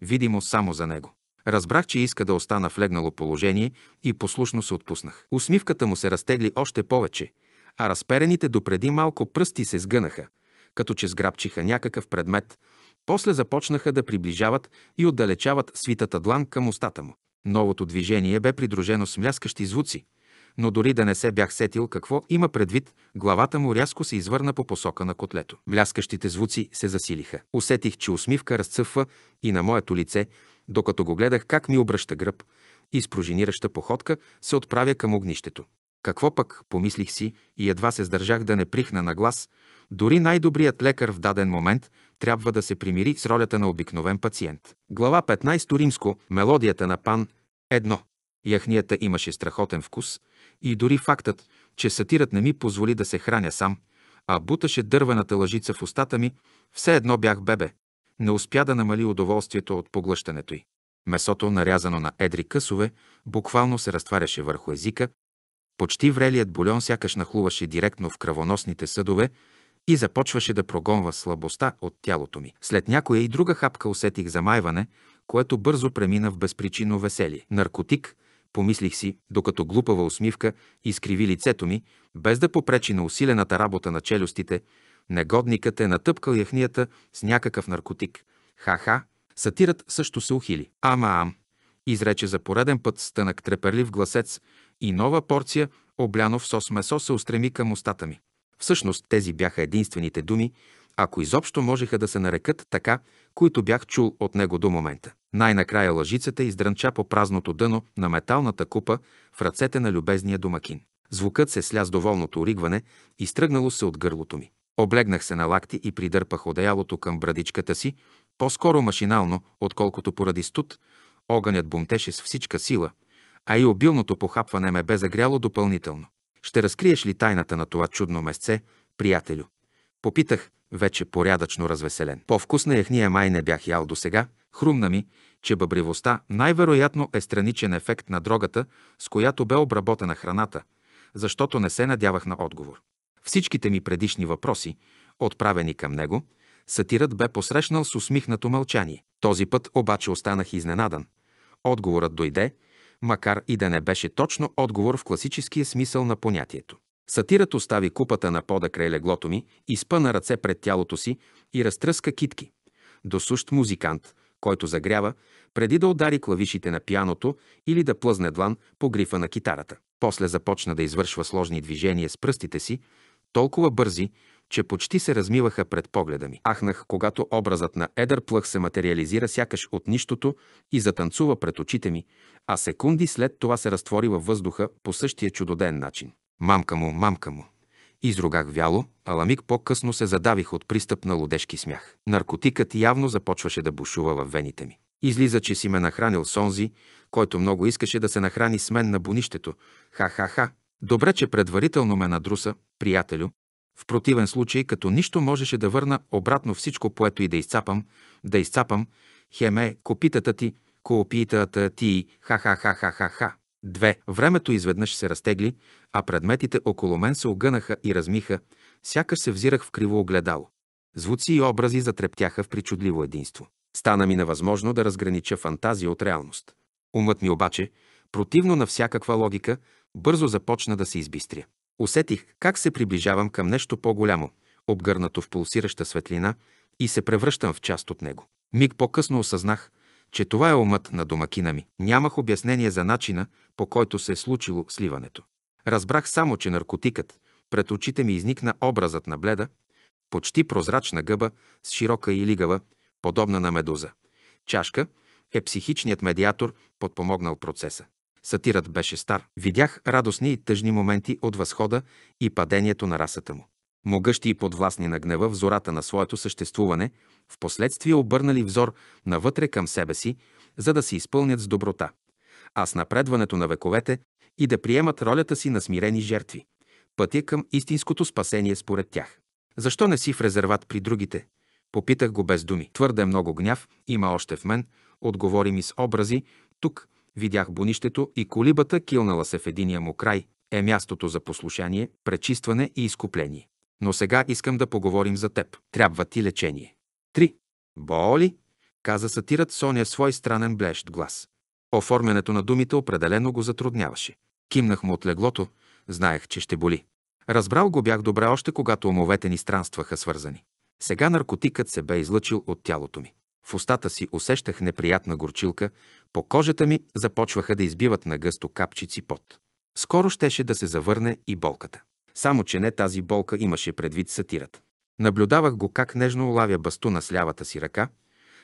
видимо само за него. Разбрах, че иска да остана в легнало положение и послушно се отпуснах. Усмивката му се разтегли още повече, а разперените допреди малко пръсти се сгънаха, като че сграбчиха някакъв предмет, после започнаха да приближават и отдалечават свитата длан към устата му. Новото движение бе придружено с мляскащи звуци – но дори да не се бях сетил какво има предвид, главата му рязко се извърна по посока на котлето. Бляскащите звуци се засилиха. Усетих, че усмивка разцъфва и на моето лице, докато го гледах как ми обръща гръб и с пружинираща походка се отправя към огнището. Какво пък, помислих си и едва се сдържах да не прихна на глас, дори най-добрият лекар в даден момент трябва да се примири с ролята на обикновен пациент. Глава 15 Римско, мелодията на пан, едно. Яхнията имаше страхотен вкус – и дори фактът, че сатирът не ми позволи да се храня сам, а буташе дървената лъжица в устата ми, все едно бях бебе. Не успя да намали удоволствието от поглъщането й. Месото, нарязано на едри късове, буквално се разтваряше върху езика, почти врелият бульон сякаш нахлуваше директно в кръвоносните съдове и започваше да прогонва слабостта от тялото ми. След някоя и друга хапка усетих замайване, което бързо премина в безпричинно весели. Наркотик, помислих си, докато глупава усмивка изкриви лицето ми, без да попречи на усилената работа на челюстите, негодникът е натъпкал яхнията с някакъв наркотик. Ха-ха, сатирът също се ухили. Ама ам, изрече за пореден път стънък треперлив гласец и нова порция обляно в сос месо се устреми към устата ми. Всъщност тези бяха единствените думи, ако изобщо можеха да се нарекат така, които бях чул от него до момента. Най-накрая лъжицата издрънча по празното дъно на металната купа в ръцете на любезния домакин. Звукът се сля с доволното оригване и стръгнало се от гърлото ми. Облегнах се на лакти и придърпах одеялото към брадичката си, по-скоро машинално, отколкото поради студ, огънят бумтеше с всичка сила, а и обилното похапване ме бе загряло допълнително. Ще разкриеш ли тайната на това чудно месце, приятелю? Попитах, вече порядъчно развеселен. По-вкусна яхния май не бях ял до сега, Хрумна ми, че бъбривостта най-вероятно е страничен ефект на дрогата, с която бе обработена храната, защото не се надявах на отговор. Всичките ми предишни въпроси, отправени към него, сатирът бе посрещнал с усмихнато мълчание. Този път обаче останах изненадан. Отговорът дойде, макар и да не беше точно отговор в класическия смисъл на понятието. Сатирът остави купата на пода край леглото ми, изпъ на ръце пред тялото си и разтръска китки. Досущ музикант, който загрява, преди да удари клавишите на пианото или да плъзне длан по грифа на китарата. После започна да извършва сложни движения с пръстите си, толкова бързи, че почти се размиваха пред погледа ми. Ахнах, когато образът на Едър Плъх се материализира сякаш от нищото и затанцува пред очите ми, а секунди след това се разтвори във въздуха по същия чудоден начин. Мамка му, мамка му. Изругах вяло, а миг по-късно се задавих от пристъп на лодешки смях. Наркотикът явно започваше да бушува във вените ми. Излиза, че си ме нахранил с онзи, който много искаше да се нахрани с мен на бонището. Ха-ха-ха. Добре, че предварително ме надруса, приятелю. В противен случай, като нищо можеше да върна обратно всичко, което и да изцапам, да изцапам, хеме, копитата ти, коопитата ти, ха-ха-ха-ха-ха-ха. Две. Времето изведнъж се разтегли, а предметите около мен се огънаха и размиха, сякаш се взирах в криво огледало. Звуци и образи затрептяха в причудливо единство. Стана ми невъзможно да разгранича фантазия от реалност. Умът ми обаче, противно на всякаква логика, бързо започна да се избистря. Усетих как се приближавам към нещо по-голямо, обгърнато в пулсираща светлина, и се превръщам в част от него. Миг по-късно осъзнах, че това е умът на домакина ми. Нямах обяснение за начина, по който се е случило сливането. Разбрах само, че наркотикът, пред очите ми изникна образът на бледа, почти прозрачна гъба с широка и лигава, подобна на медуза. Чашка е психичният медиатор, подпомогнал процеса. Сатирът беше стар. Видях радостни и тъжни моменти от възхода и падението на расата му. Могъщи и подвластни на гнева в зората на своето съществуване, в последствие обърнали взор навътре към себе си, за да се изпълнят с доброта, а с напредването на вековете и да приемат ролята си на смирени жертви, пътя към истинското спасение според тях. Защо не си в резерват при другите? Попитах го без думи. Твърде много гняв има още в мен, отговори ми с образи. Тук видях бонището и колибата, килнала се в единия му край, е мястото за послушание, пречистване и изкупление. Но сега искам да поговорим за теб. Трябва ти лечение. Три. Боли, каза сатират Соня свой странен блещ глас. Оформянето на думите определено го затрудняваше. Кимнах му от леглото, знаех, че ще боли. Разбрал го бях добре още когато умовете ни странстваха свързани. Сега наркотикът се бе излъчил от тялото ми. В устата си усещах неприятна горчилка, по кожата ми започваха да избиват на гъсто капчици пот. Скоро щеше да се завърне и болката. Само, че не тази болка имаше предвид сатират. Наблюдавах го как нежно улавя бастуна с лявата си ръка,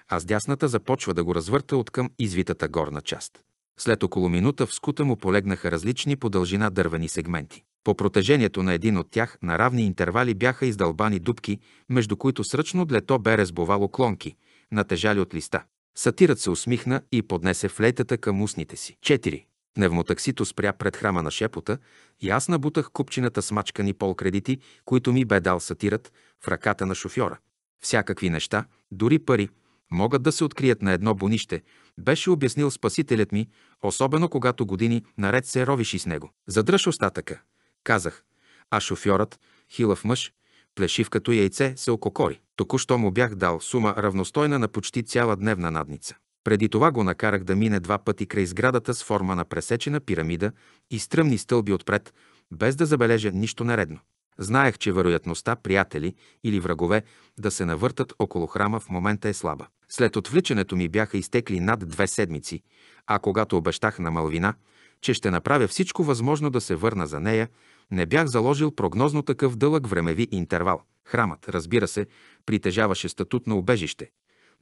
а с дясната започва да го развърта от към извитата горна част. След около минута в скута му полегнаха различни по дължина дървени сегменти. По протежението на един от тях на равни интервали бяха издълбани дубки, между които сръчно длето бе резбовало клонки, натежали от листа. Сатирът се усмихна и поднесе флейтата към устните си. Четири. Пневмотаксито спря пред храма на шепота и аз набутах купчината с мачкани полкредити, които ми бе дал сатират в ръката на шофьора. Всякакви неща, дори пари, могат да се открият на едно бонище, беше обяснил спасителят ми, особено когато години наред се ровиши с него. Задръж остатъка, казах, а шофьорът, хилав мъж, плешив като яйце, се ококори. Току-що му бях дал сума равностойна на почти цяла дневна надница. Преди това го накарах да мине два пъти край сградата с форма на пресечена пирамида и стръмни стълби отпред, без да забележа нищо наредно. Знаех, че вероятността приятели или врагове да се навъртат около храма в момента е слаба. След отвличането ми бяха изтекли над две седмици, а когато обещах на Малвина, че ще направя всичко възможно да се върна за нея, не бях заложил прогнозно такъв дълъг времеви интервал. Храмът, разбира се, притежаваше статут на убежище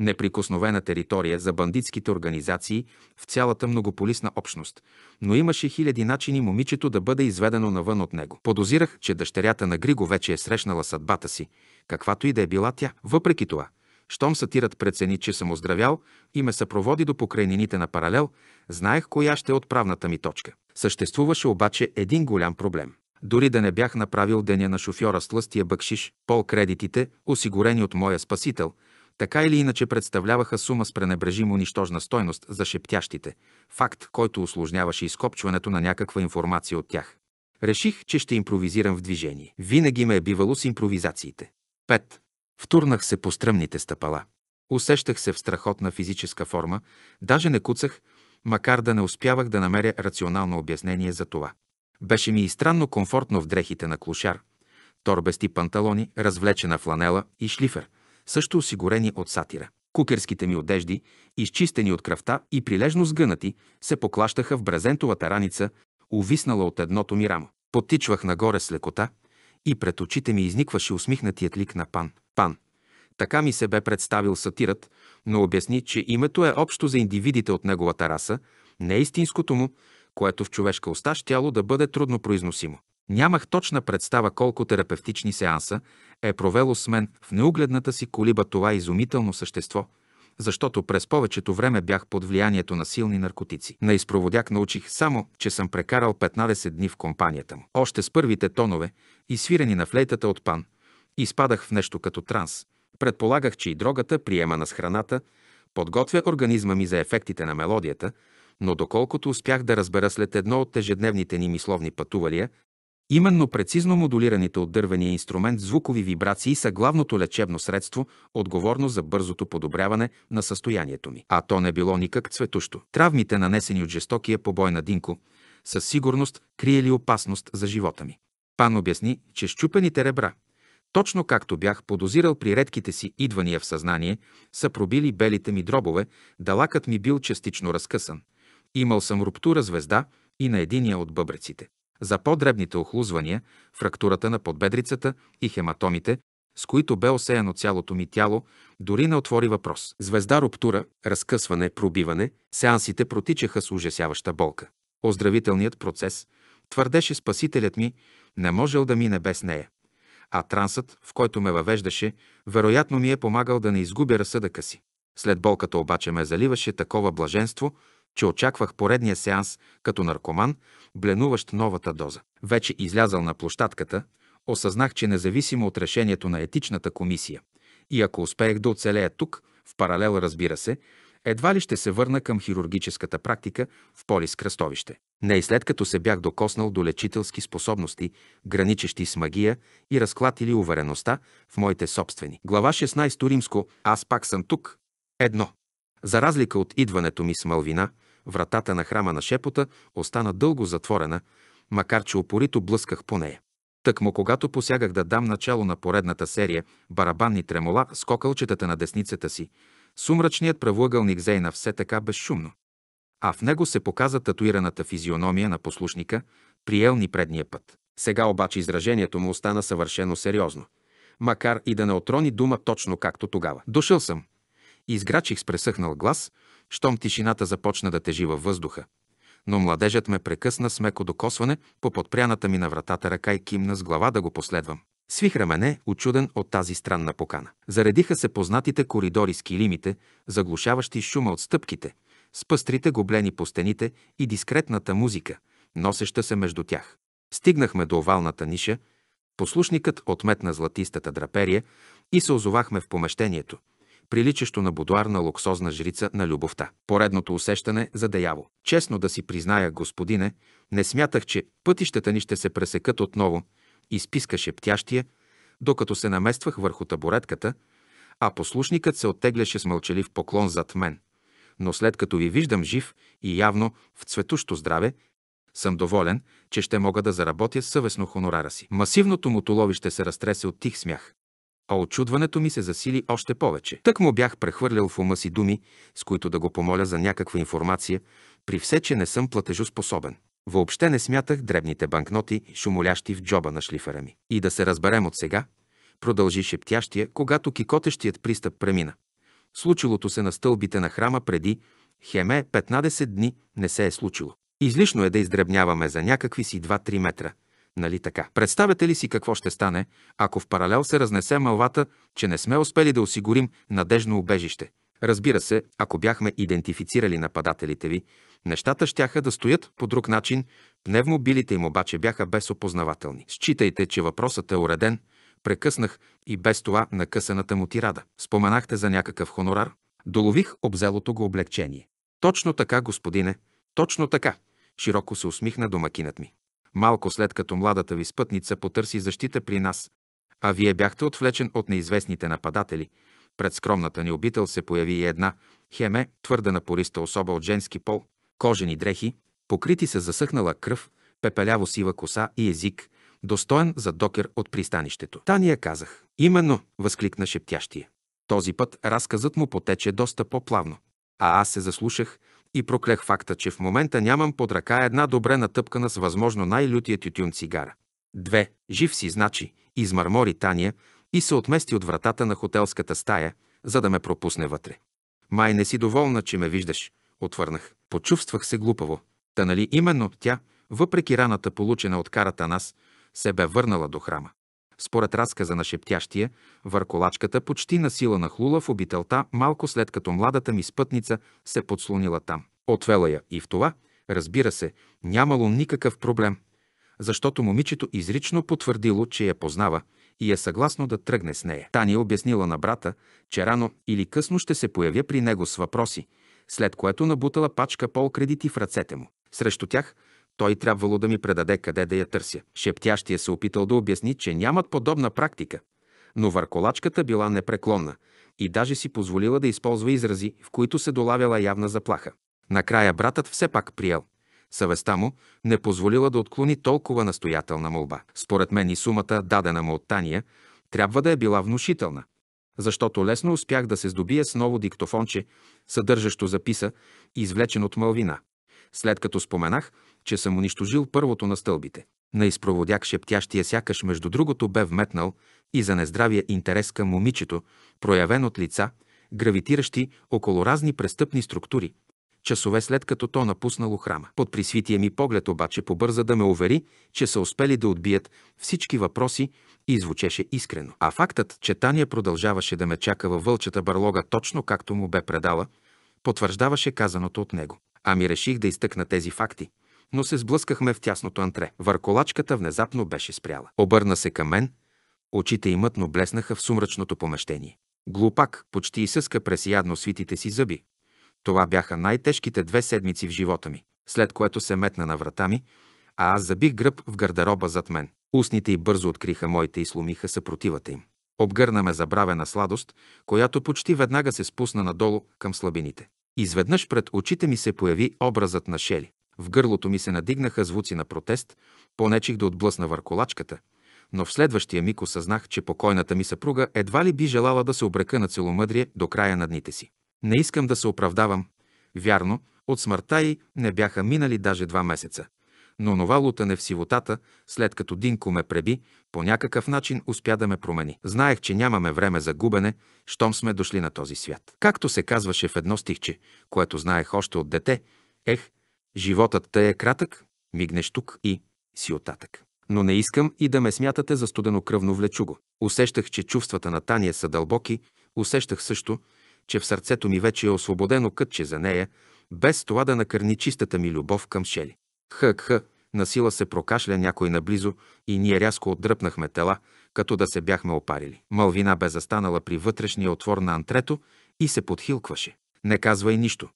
неприкосновена територия за бандитските организации в цялата многополисна общност, но имаше хиляди начини момичето да бъде изведено навън от него. Подозирах, че дъщерята на Григо вече е срещнала съдбата си, каквато и да е била тя. Въпреки това, щом сатират прецени, че съм оздравял и ме съпроводи до покрайнините на паралел, знаех коя ще е отправната ми точка. Съществуваше обаче един голям проблем. Дори да не бях направил деня на шофьора с лъстия бъкшиш, пол кредитите, осигурени от моя спасител, така или иначе представляваха сума с пренебрежимо нищожна стойност за шептящите, факт, който осложняваше изкопчването на някаква информация от тях. Реших, че ще импровизирам в движение. Винаги ме е бивало с импровизациите. 5. Втурнах се по стръмните стъпала. Усещах се в страхотна физическа форма, даже не куцах, макар да не успявах да намеря рационално обяснение за това. Беше ми и странно комфортно в дрехите на клушар, торбести панталони, развлечена фланела и шлифер – също осигурени от сатира. Кукерските ми одежди, изчистени от кръвта и прилежно сгънати, се поклащаха в брезентовата раница, увиснала от едното ми рамо. Потичвах нагоре с лекота и пред очите ми изникваше усмихнатият лик на пан. Пан. Така ми се бе представил сатирът, но обясни, че името е общо за индивидите от неговата раса, не е истинското му, което в човешка уста щяло да бъде трудно произносимо. Нямах точна представа колко терапевтични сеанса е провело с мен в неугледната си колиба това изумително същество, защото през повечето време бях под влиянието на силни наркотици. На изпроводяк научих само, че съм прекарал 15 дни в компанията му. Още с първите тонове, изсвирени на флейтата от пан, изпадах в нещо като транс. Предполагах, че и дрогата, приемана с храната, подготвя организма ми за ефектите на мелодията, но доколкото успях да разбера след едно от ежедневните ни мисловни пътувания, Именно прецизно модулираните от дървения инструмент звукови вибрации са главното лечебно средство, отговорно за бързото подобряване на състоянието ми. А то не било никак цветущо. Травмите, нанесени от жестокия побой на Динко, със сигурност криели опасност за живота ми. Пан обясни, че щупените ребра, точно както бях подозирал при редките си идвания в съзнание, са пробили белите ми дробове, да лакът ми бил частично разкъсан. Имал съм руптура звезда и на единия от бъбреците за по-дребните охлузвания, фрактурата на подбедрицата и хематомите, с които бе осеяно цялото ми тяло, дори не отвори въпрос. Звезда руптура, разкъсване, пробиване, сеансите протичаха с ужасяваща болка. Оздравителният процес, твърдеше спасителят ми, не можел да мине без нея. А трансът, в който ме въвеждаше, вероятно ми е помагал да не изгубя разсъдъка си. След болката обаче ме заливаше такова блаженство, че очаквах поредния сеанс като наркоман, бленуващ новата доза. Вече излязал на площадката, осъзнах, че независимо от решението на етичната комисия, и ако успеех да оцелея тук, в паралел разбира се, едва ли ще се върна към хирургическата практика в полис кръстовище. Не и след като се бях докоснал до лечителски способности, граничещи с магия и разклад или увереността в моите собствени. Глава 16 Римско «Аз пак съм тук» Едно. За разлика от идването ми с мълвина, Вратата на храма на шепота остана дълго затворена, макар че опорито блъсках по нея. Тъкмо когато посягах да дам начало на поредната серия барабанни тремола с кокълчетата на десницата си, сумрачният правоъгълник зейна все така безшумно. А в него се показа татуираната физиономия на послушника, приел ни предния път. Сега обаче изражението му остана съвършено сериозно, макар и да не отрони дума точно както тогава. Дошъл съм. Изграчих с пресъхнал глас – щом тишината започна да тежи във въздуха. Но младежът ме прекъсна с меко докосване по подпряната ми на вратата ръка и кимна с глава да го последвам. Свих рамене, очуден от тази странна покана. Заредиха се познатите коридори с килимите, заглушаващи шума от стъпките, с пъстрите гоблени по стените и дискретната музика, носеща се между тях. Стигнахме до овалната ниша, послушникът отметна златистата драперия и се озовахме в помещението – приличащо на будуар на луксозна жрица на любовта. Поредното усещане за деяво. Честно да си призная, господине, не смятах, че пътищата ни ще се пресекат отново, изписка шептящия, докато се намествах върху табуретката, а послушникът се оттегляше с мълчалив поклон зад мен. Но след като ви виждам жив и явно в цветущо здраве, съм доволен, че ще мога да заработя съвестно хонорара си. Масивното му туловище се разтресе от тих смях а очудването ми се засили още повече. Тък му бях прехвърлял в ума си думи, с които да го помоля за някаква информация, при все, че не съм платежоспособен. Въобще не смятах дребните банкноти, шумолящи в джоба на шлифера ми. И да се разберем от сега, продължи шептящия, когато кикотещият пристъп премина. Случилото се на стълбите на храма преди хеме 15 дни не се е случило. Излишно е да издребняваме за някакви си 2-3 метра – Нали така? Представете ли си какво ще стане, ако в паралел се разнесе мълвата, че не сме успели да осигурим надежно убежище? Разбира се, ако бяхме идентифицирали нападателите ви, нещата щяха да стоят по друг начин, пневмобилите им обаче бяха безопознавателни. Считайте, че въпросът е уреден, прекъснах и без това накъсаната му тирада. Споменахте за някакъв хонорар, долових обзелото го облегчение. Точно така, господине, точно така, широко се усмихна домакинът ми малко след като младата ви спътница потърси защита при нас, а вие бяхте отвлечен от неизвестните нападатели. Пред скромната ни обител се появи и една хеме, твърда напориста особа от женски пол, кожени дрехи, покрити с засъхнала кръв, пепеляво сива коса и език, достоен за докер от пристанището. Та ни я казах. Именно, възкликна шептящия. Този път разказът му потече доста по-плавно, а аз се заслушах, и проклех факта, че в момента нямам под ръка една добре натъпкана с възможно най-лютия тютюн цигара. Две. Жив си, значи, измърмори Тания и се отмести от вратата на хотелската стая, за да ме пропусне вътре. Май не си доволна, че ме виждаш, отвърнах. Почувствах се глупаво. Та нали именно тя, въпреки раната получена от карата нас, се бе върнала до храма. Според разказа на шептящия, върколачката почти на сила нахлула в обителта малко след като младата ми спътница се подслонила там. Отвела я и в това, разбира се, нямало никакъв проблем, защото момичето изрично потвърдило, че я познава и е съгласно да тръгне с нея. Тани е обяснила на брата, че рано или късно ще се появя при него с въпроси, след което набутала пачка пол кредити в ръцете му. Срещу тях той трябвало да ми предаде къде да я търся. Шептящия се опитал да обясни, че нямат подобна практика, но върколачката била непреклонна и даже си позволила да използва изрази, в които се долавяла явна заплаха. Накрая братът все пак приел. Съвестта му не позволила да отклони толкова настоятелна молба. Според мен и сумата, дадена му от Тания, трябва да е била внушителна, защото лесно успях да се здобия с ново диктофонче, съдържащо записа, извлечен от мълвина. След като споменах, че съм унищожил първото на стълбите. На изпроводяк шептящия сякаш между другото бе вметнал и за нездравия интерес към момичето, проявен от лица, гравитиращи около разни престъпни структури, часове след като то напуснало храма. Под присвития ми поглед обаче побърза да ме увери, че са успели да отбият всички въпроси и звучеше искрено. А фактът, че Таня продължаваше да ме чака във вълчата барлога точно както му бе предала, потвърждаваше казаното от него. Ами реших да изтъкна тези факти – но се сблъскахме в тясното антре. Върколачката внезапно беше спряла. Обърна се към мен, очите й мътно блеснаха в сумрачното помещение. Глупак почти изсъска през ядно свитите си зъби. Това бяха най-тежките две седмици в живота ми, след което се метна на врата ми, а аз забих гръб в гардероба зад мен. Устните й бързо откриха моите и сломиха съпротивата им. Обгърна ме забравена сладост, която почти веднага се спусна надолу към слабините. Изведнъж пред очите ми се появи образът на Шели. В гърлото ми се надигнаха звуци на протест, понечих да отблъсна върколачката, но в следващия миг осъзнах, че покойната ми съпруга едва ли би желала да се обрека на целомъдрие до края на дните си. Не искам да се оправдавам. Вярно, от смъртта й не бяха минали даже два месеца. Но нова лутане в сивотата, след като Динко ме преби, по някакъв начин успя да ме промени. Знаех, че нямаме време за губене, щом сме дошли на този свят. Както се казваше в едно стихче, което знаех още от дете, ех, Животът тъй е кратък, мигнеш тук и си оттатък. Но не искам и да ме смятате за студенокръвно влечуго. Усещах, че чувствата на Тания са дълбоки, усещах също, че в сърцето ми вече е освободено кътче за нея, без това да накърни чистата ми любов към Шели. Хък-хъ, насила се прокашля някой наблизо и ние рязко отдръпнахме тела, като да се бяхме опарили. Малвина бе застанала при вътрешния отвор на антрето и се подхилкваше. Не казвай нищо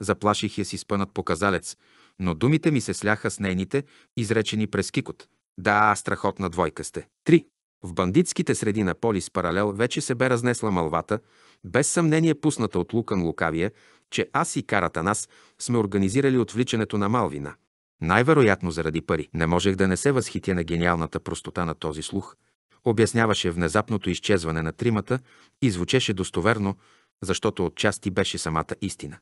заплаших я си спънат показалец, но думите ми се сляха с нейните, изречени през кикот. Да, страхотна двойка сте. Три. В бандитските среди на Полис паралел вече се бе разнесла малвата, без съмнение пусната от Лукан Лукавия, че аз и Карата нас сме организирали отвличането на Малвина. Най-вероятно заради пари. Не можех да не се възхитя на гениалната простота на този слух. Обясняваше внезапното изчезване на тримата и звучеше достоверно, защото отчасти беше самата истина.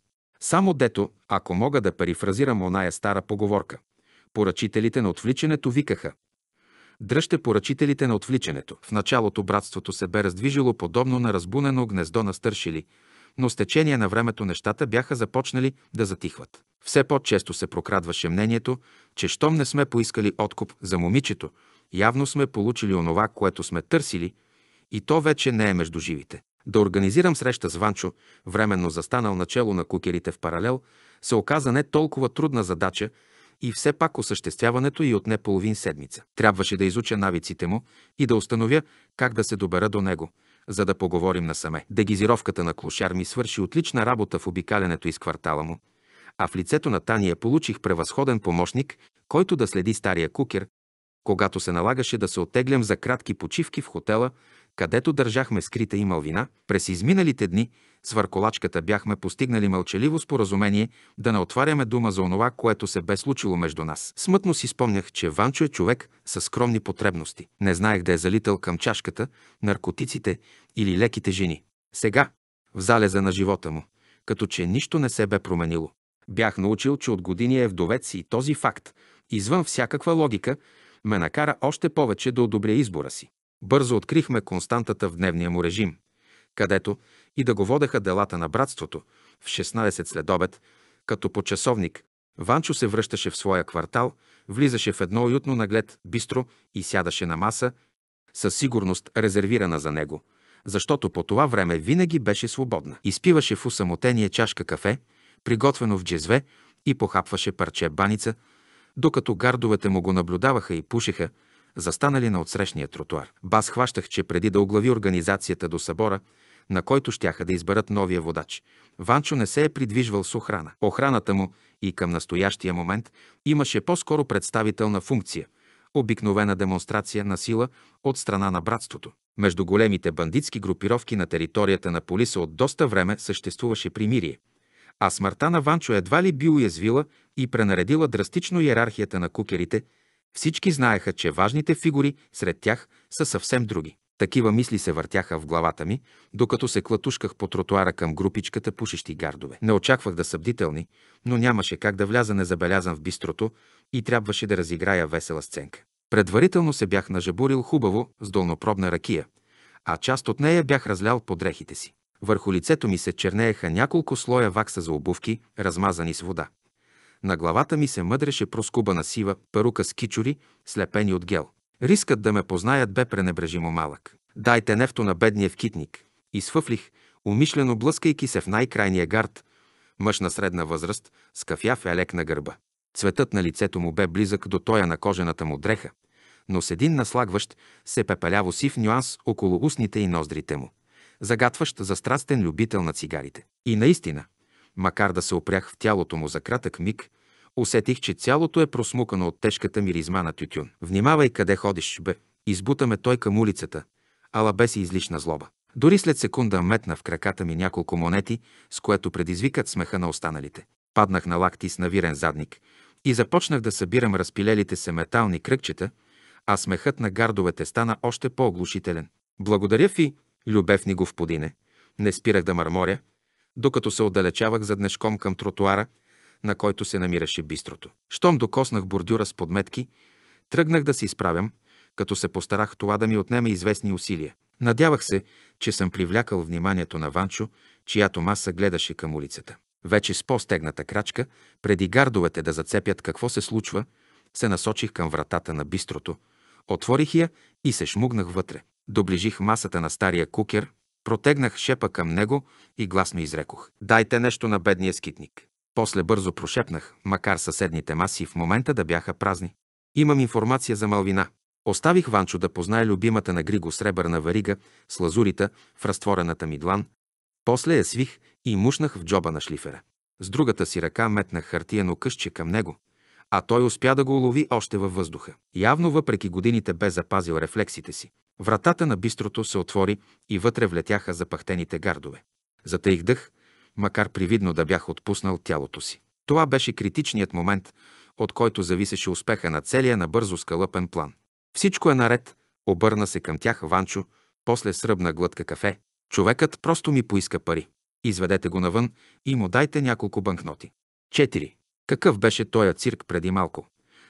Само дето, ако мога да парифразирам оная стара поговорка, поръчителите на отвличането викаха. Дръжте поръчителите на отвличането. В началото братството се бе раздвижило подобно на разбунено гнездо на стършили, но с течение на времето нещата бяха започнали да затихват. Все по-често се прокрадваше мнението, че щом не сме поискали откуп за момичето, явно сме получили онова, което сме търсили, и то вече не е между живите да организирам среща с Ванчо, временно застанал начало на кукерите в паралел, се оказа не толкова трудна задача и все пак осъществяването и отне половин седмица. Трябваше да изуча навиците му и да установя как да се добера до него, за да поговорим насаме. Дегизировката на клошар ми свърши отлична работа в обикалянето из квартала му, а в лицето на Тания получих превъзходен помощник, който да следи стария кукер, когато се налагаше да се оттеглям за кратки почивки в хотела където държахме скрита и мълвина, през изминалите дни с върколачката бяхме постигнали мълчаливо споразумение да не отваряме дума за онова, което се бе случило между нас. Смътно си спомнях, че Ванчо е човек със скромни потребности. Не знаех да е залитал към чашката, наркотиците или леките жени. Сега, в залеза на живота му, като че нищо не се бе променило. Бях научил, че от години е вдовец и този факт, извън всякаква логика, ме накара още повече да одобря избора си. Бързо открихме константата в дневния му режим, където и да го водеха делата на братството в 16 след обед, като по часовник Ванчо се връщаше в своя квартал, влизаше в едно уютно наглед бистро и сядаше на маса, със сигурност резервирана за него, защото по това време винаги беше свободна. Изпиваше в усамотение чашка кафе, приготвено в джезве и похапваше парче баница, докато гардовете му го наблюдаваха и пушеха, застанали на отсрещния тротуар. Баз хващах, че преди да оглави организацията до събора, на който щяха да изберат новия водач, Ванчо не се е придвижвал с охрана. Охраната му и към настоящия момент имаше по-скоро представителна функция – обикновена демонстрация на сила от страна на братството. Между големите бандитски групировки на територията на Полиса от доста време съществуваше примирие – а смъртта на Ванчо едва ли би уязвила и пренаредила драстично иерархията на кукерите – всички знаеха, че важните фигури сред тях са съвсем други. Такива мисли се въртяха в главата ми, докато се клатушках по тротуара към групичката пушещи гардове. Не очаквах да са бдителни, но нямаше как да вляза незабелязан в бистрото и трябваше да разиграя весела сценка. Предварително се бях нажабурил хубаво с долнопробна ракия, а част от нея бях разлял по дрехите си. Върху лицето ми се чернееха няколко слоя вакса за обувки, размазани с вода. На главата ми се мъдреше проскубана сива парука с кичури, слепени от гел. Рискът да ме познаят бе пренебрежимо малък. Дайте нефто на бедния в китник. Изфъфлих, умишлено блъскайки се в най-крайния гард, мъж на средна възраст, с кафяв елек на гърба. Цветът на лицето му бе близък до тоя на кожената му дреха, но с един наслагващ се пепеляво сив нюанс около устните и ноздрите му, загатващ за страстен любител на цигарите. И наистина, макар да се опрях в тялото му за кратък миг, Усетих, че цялото е просмукано от тежката миризма на тютюн. Внимавай къде ходиш, бе. Избутаме той към улицата, ала без и излишна злоба. Дори след секунда метна в краката ми няколко монети, с което предизвикат смеха на останалите. Паднах на лакти с навирен задник и започнах да събирам разпилелите се метални кръгчета, а смехът на гардовете стана още по-оглушителен. Благодаря ви, любев ни господине. Не спирах да мърморя, докато се отдалечавах заднешком към тротуара – на който се намираше бистрото. Щом докоснах бордюра с подметки, тръгнах да се изправям, като се постарах това да ми отнеме известни усилия. Надявах се, че съм привлякал вниманието на Ванчо, чиято маса гледаше към улицата. Вече с по-стегната крачка, преди гардовете да зацепят какво се случва, се насочих към вратата на бистрото. Отворих я и се шмугнах вътре. Доближих масата на стария кукер, протегнах шепа към него и гласно изрекох. «Дайте нещо на бедния скитник». После бързо прошепнах, макар съседните маси в момента да бяха празни. Имам информация за Малвина. Оставих Ванчо да познае любимата на Григо сребърна варига с лазурита в разтворената ми длан. После я свих и мушнах в джоба на шлифера. С другата си ръка метнах хартияно къщче към него, а той успя да го улови още във въздуха. Явно въпреки годините бе запазил рефлексите си. Вратата на бистрото се отвори и вътре влетяха запахтените гардове. Затаих дъх, макар привидно да бях отпуснал тялото си. Това беше критичният момент, от който зависеше успеха на целия набързо скалъпен план. Всичко е наред, обърна се към тях Ванчо, после сръбна глътка кафе. Човекът просто ми поиска пари. Изведете го навън и му дайте няколко банкноти. 4. Какъв беше този цирк преди малко?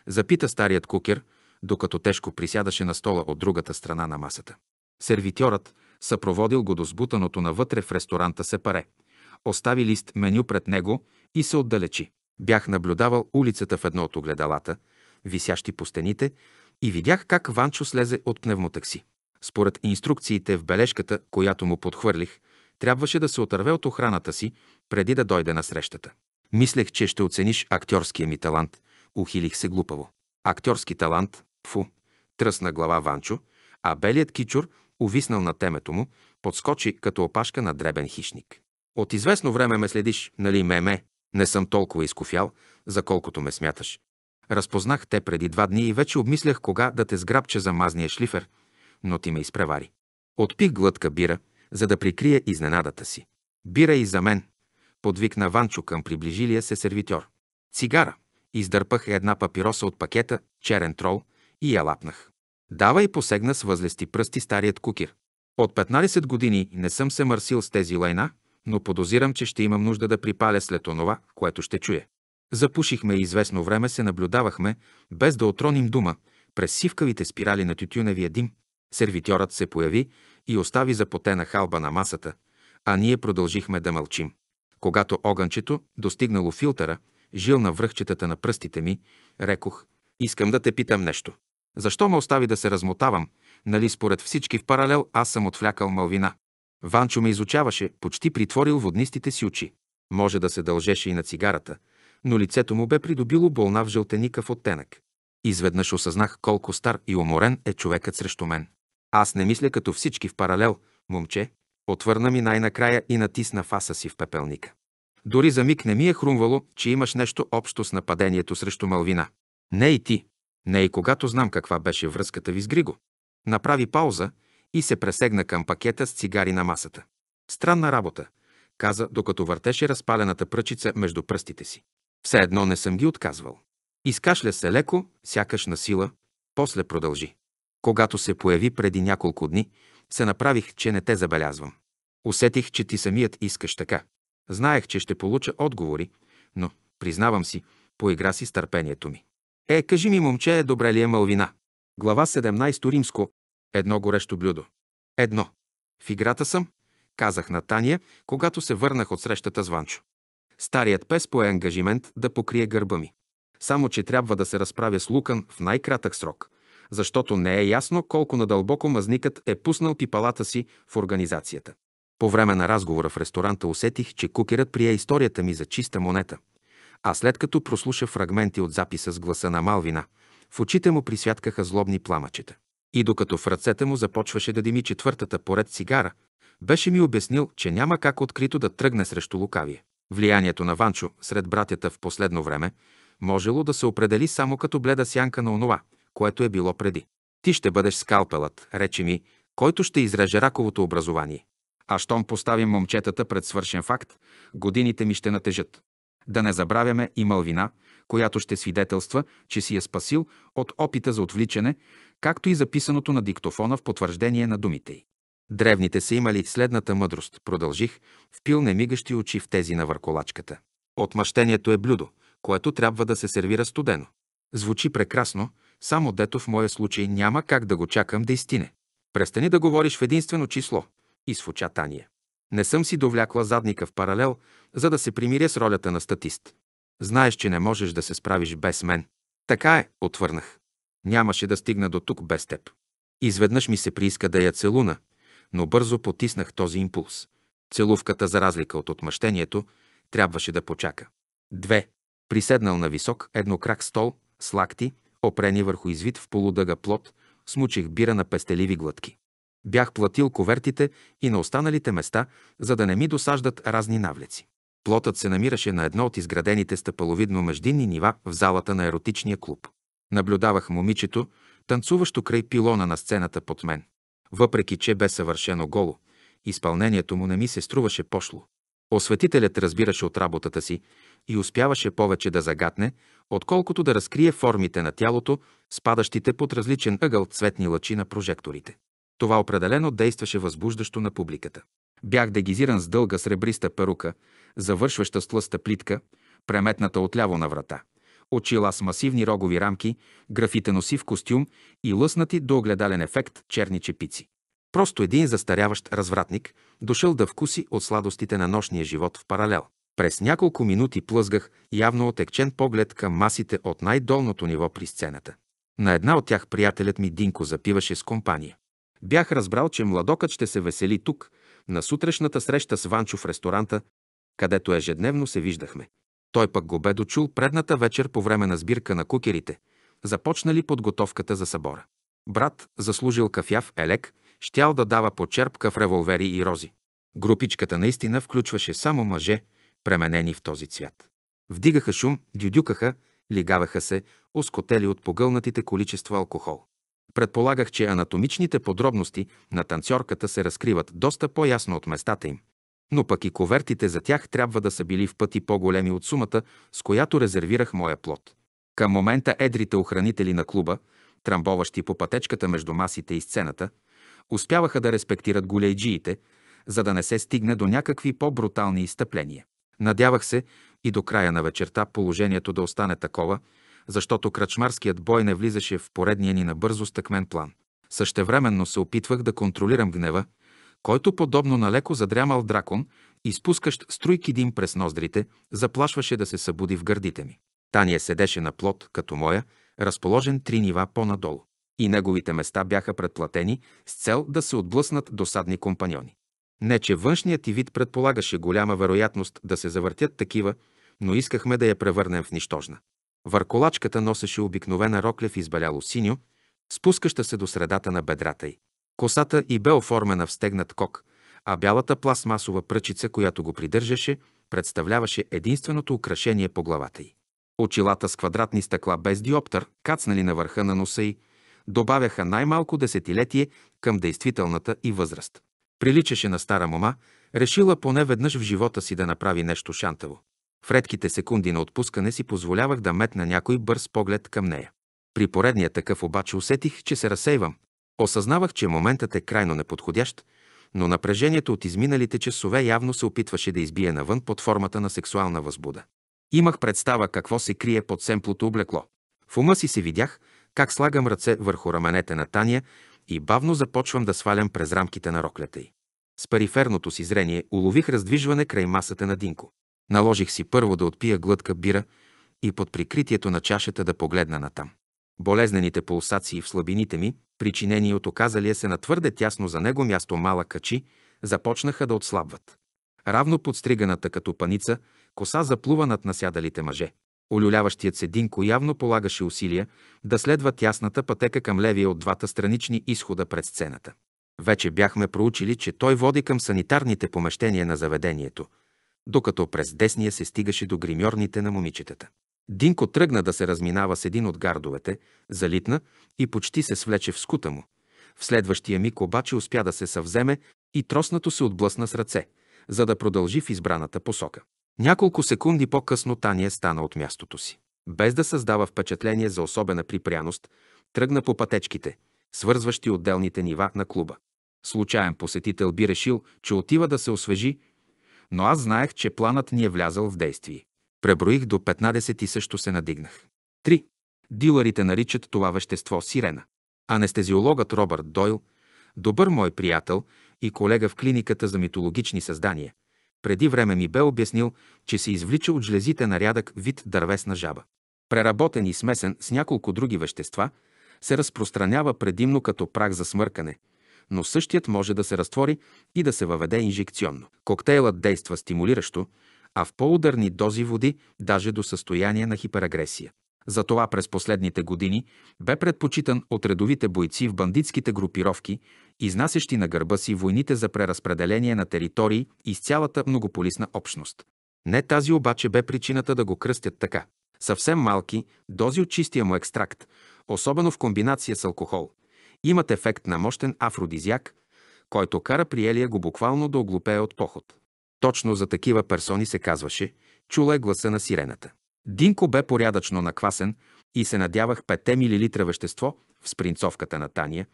Запита старият кукер, докато тежко присядаше на стола от другата страна на масата. Сервитьорът съпроводил го до сбутаното навътре в ресторанта Сепаре – остави лист меню пред него и се отдалечи. Бях наблюдавал улицата в едно от огледалата, висящи по стените, и видях как Ванчо слезе от пневмотакси. Според инструкциите в бележката, която му подхвърлих, трябваше да се отърве от охраната си, преди да дойде на срещата. Мислех, че ще оцениш актьорския ми талант. Ухилих се глупаво. Актьорски талант, фу, тръсна глава Ванчо, а белият кичур, увиснал на темето му, подскочи като опашка на дребен хищник. От известно време ме следиш, нали ме-ме? Не съм толкова изкофял, за колкото ме смяташ. Разпознах те преди два дни и вече обмислях кога да те сграбча за мазния шлифер, но ти ме изпревари. Отпих глътка бира, за да прикрия изненадата си. Бира и за мен, подвикна Ванчо към приближилия се сервитьор. Цигара. Издърпах една папироса от пакета, черен трол, и я лапнах. Давай, посегна с възлести пръсти старият кукир. От 15 години не съм се мърсил с тези лайна, но подозирам, че ще имам нужда да припаля след онова, което ще чуя. Запушихме и известно време се наблюдавахме, без да отроним дума, през сивкавите спирали на тютюневия дим. Сервитьорът се появи и остави запотена халба на масата, а ние продължихме да мълчим. Когато огънчето достигнало филтъра, жил на връхчетата на пръстите ми, рекох, искам да те питам нещо. Защо ме остави да се размотавам? Нали според всички в паралел аз съм отвлякал мълвина. Ванчо ме изучаваше, почти притворил воднистите си очи. Може да се дължеше и на цигарата, но лицето му бе придобило болна в жълтеникав оттенък. Изведнъж осъзнах колко стар и уморен е човекът срещу мен. Аз не мисля като всички в паралел, момче, отвърна ми най-накрая и натисна фаса си в пепелника. Дори за миг не ми е хрумвало, че имаш нещо общо с нападението срещу Малвина. Не и ти, не и когато знам каква беше връзката ви с Григо. Направи пауза и се пресегна към пакета с цигари на масата. Странна работа, каза, докато въртеше разпалената пръчица между пръстите си. Все едно не съм ги отказвал. Изкашля се леко, сякаш на сила, после продължи. Когато се появи преди няколко дни, се направих, че не те забелязвам. Усетих, че ти самият искаш така. Знаех, че ще получа отговори, но, признавам си, поигра си с търпението ми. Е, кажи ми, момче, добре ли е мълвина? Глава 17 Римско Едно горещо блюдо. Едно. В играта съм, казах на Тания, когато се върнах от срещата с Ванчо. Старият пес пое ангажимент да покрие гърба ми. Само, че трябва да се разправя с Лукан в най-кратък срок, защото не е ясно колко надълбоко мазникът е пуснал пипалата си в организацията. По време на разговора в ресторанта усетих, че кукерът прие историята ми за чиста монета. А след като прослуша фрагменти от записа с гласа на Малвина, в очите му присвяткаха злобни пламъчета. И докато в ръцете му започваше да дими четвъртата поред цигара, беше ми обяснил, че няма как открито да тръгне срещу лукавие. Влиянието на Ванчо сред братята в последно време можело да се определи само като бледа сянка на онова, което е било преди. Ти ще бъдеш скалпелът, рече ми, който ще изреже раковото образование. А щом поставим момчетата пред свършен факт, годините ми ще натежат. Да не забравяме и мълвина, която ще свидетелства, че си е спасил от опита за отвличане, както и записаното на диктофона в потвърждение на думите й. Древните са имали следната мъдрост, продължих, впил немигащи очи в тези на върколачката. Отмъщението е блюдо, което трябва да се сервира студено. Звучи прекрасно, само дето в моя случай няма как да го чакам да истине. Престани да говориш в единствено число. И с Тания. Не съм си довлякла задника в паралел, за да се примиря с ролята на статист. Знаеш, че не можеш да се справиш без мен. Така е, отвърнах. Нямаше да стигна до тук без теб. Изведнъж ми се прииска да я целуна, но бързо потиснах този импулс. Целувката, за разлика от отмъщението, трябваше да почака. Две. Приседнал на висок еднокрак стол с лакти, опрени върху извит в полудъга плод, смучих бира на пестеливи глътки. Бях платил ковертите и на останалите места, за да не ми досаждат разни навлеци. Плотът се намираше на едно от изградените стъпаловидно междинни нива в залата на еротичния клуб. Наблюдавах момичето, танцуващо край пилона на сцената под мен. Въпреки, че бе съвършено голо, изпълнението му не ми се струваше пошло. Осветителят разбираше от работата си и успяваше повече да загатне, отколкото да разкрие формите на тялото, спадащите под различен ъгъл цветни лъчи на прожекторите. Това определено действаше възбуждащо на публиката. Бях дегизиран с дълга сребриста перука, завършваща с тлъста плитка, преметната отляво на врата очила с масивни рогови рамки, графитеносив костюм и лъснати до огледален ефект черни чепици. Просто един застаряващ развратник, дошъл да вкуси от сладостите на нощния живот в паралел. През няколко минути плъзгах явно отекчен поглед към масите от най-долното ниво при сцената. На една от тях приятелят ми Динко запиваше с компания. Бях разбрал, че младокът ще се весели тук, на сутрешната среща с Ванчо в ресторанта, където ежедневно се виждахме. Той пък го бе дочул предната вечер по време на сбирка на кукерите, започнали подготовката за събора. Брат, заслужил кафяв елек, щял да дава почерпка в револвери и рози. Групичката наистина включваше само мъже, пременени в този цвят. Вдигаха шум, дюдюкаха, лигаваха се, оскотели от погълнатите количества алкохол. Предполагах, че анатомичните подробности на танцорката се разкриват доста по-ясно от местата им но пък и ковертите за тях трябва да са били в пъти по-големи от сумата, с която резервирах моя плод. Към момента едрите охранители на клуба, трамбоващи по пътечката между масите и сцената, успяваха да респектират голейджиите, за да не се стигне до някакви по-брутални изтъпления. Надявах се и до края на вечерта положението да остане такова, защото Крачмарският бой не влизаше в поредния ни набързо стъкмен план. Същевременно се опитвах да контролирам гнева, който подобно на леко задрямал дракон, изпускащ струйки дим през ноздрите, заплашваше да се събуди в гърдите ми. Тания седеше на плод, като моя, разположен три нива по-надолу. И неговите места бяха предплатени с цел да се отблъснат досадни компаньони. Не, че външният и вид предполагаше голяма вероятност да се завъртят такива, но искахме да я превърнем в нищожна. Върколачката носеше обикновена в избеляло синьо, спускаща се до средата на бедрата й. Косата и бе оформена в стегнат кок, а бялата пластмасова пръчица, която го придържаше, представляваше единственото украшение по главата й. Очилата с квадратни стъкла без диоптър, кацнали на върха на носа й, добавяха най-малко десетилетие към действителната и възраст. Приличаше на стара мома, решила поне веднъж в живота си да направи нещо шантаво. В редките секунди на отпускане си позволявах да метна някой бърз поглед към нея. При поредния такъв обаче усетих, че се разсейвам, Осъзнавах, че моментът е крайно неподходящ, но напрежението от изминалите часове явно се опитваше да избие навън под формата на сексуална възбуда. Имах представа какво се крие под семплото облекло. В ума си се видях как слагам ръце върху раменете на тания и бавно започвам да свалям през рамките на роклята й. С периферното си зрение улових раздвижване край масата на Динко. Наложих си първо да отпия глътка бира и под прикритието на чашата да погледна натам. Болезнените пулсации в слабините ми причинени от оказалия се на твърде тясно за него място мала качи, започнаха да отслабват. Равно подстриганата като паница, коса заплува над насядалите мъже. Олюляващият се Динко явно полагаше усилия да следва тясната пътека към левия от двата странични изхода пред сцената. Вече бяхме проучили, че той води към санитарните помещения на заведението, докато през десния се стигаше до гримьорните на момичетата. Динко тръгна да се разминава с един от гардовете, залитна и почти се свлече в скута му. В следващия миг обаче успя да се съвземе и троснато се отблъсна с ръце, за да продължи в избраната посока. Няколко секунди по-късно Тания стана от мястото си. Без да създава впечатление за особена припряност, тръгна по пътечките, свързващи отделните нива на клуба. Случайен посетител би решил, че отива да се освежи, но аз знаех, че планът ни е влязал в действие. Преброих до 15 и също се надигнах. 3. Дилърите наричат това вещество сирена. Анестезиологът Робърт Дойл, добър мой приятел и колега в клиниката за митологични създания, преди време ми бе обяснил, че се извлича от жлезите на рядък вид дървесна жаба. Преработен и смесен с няколко други вещества, се разпространява предимно като прах за смъркане, но същият може да се разтвори и да се въведе инжекционно. Коктейлът действа стимулиращо, а в по-ударни дози води даже до състояние на хиперагресия. Затова през последните години бе предпочитан от редовите бойци в бандитските групировки, изнасящи на гърба си войните за преразпределение на територии из цялата многополисна общност. Не тази обаче бе причината да го кръстят така. Съвсем малки дози от чистия му екстракт, особено в комбинация с алкохол, имат ефект на мощен афродизиак, който кара приелия го буквално да оглупее от поход. Точно за такива персони се казваше «Чула е гласа на сирената». Динко бе порядъчно наквасен и се надявах 5 милилитра вещество в спринцовката на Тания,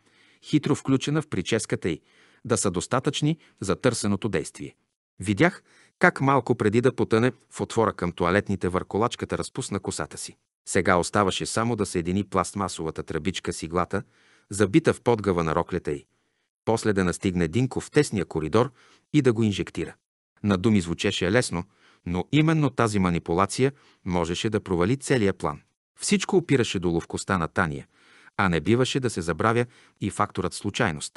хитро включена в прическата й, да са достатъчни за търсеното действие. Видях как малко преди да потъне в отвора към туалетните върколачката разпусна косата си. Сега оставаше само да съедини пластмасовата тръбичка с иглата, забита в подгава на роклята й. После да настигне Динко в тесния коридор и да го инжектира. На думи звучеше лесно, но именно тази манипулация можеше да провали целия план. Всичко опираше до ловкостта на Тания, а не биваше да се забравя и факторът случайност.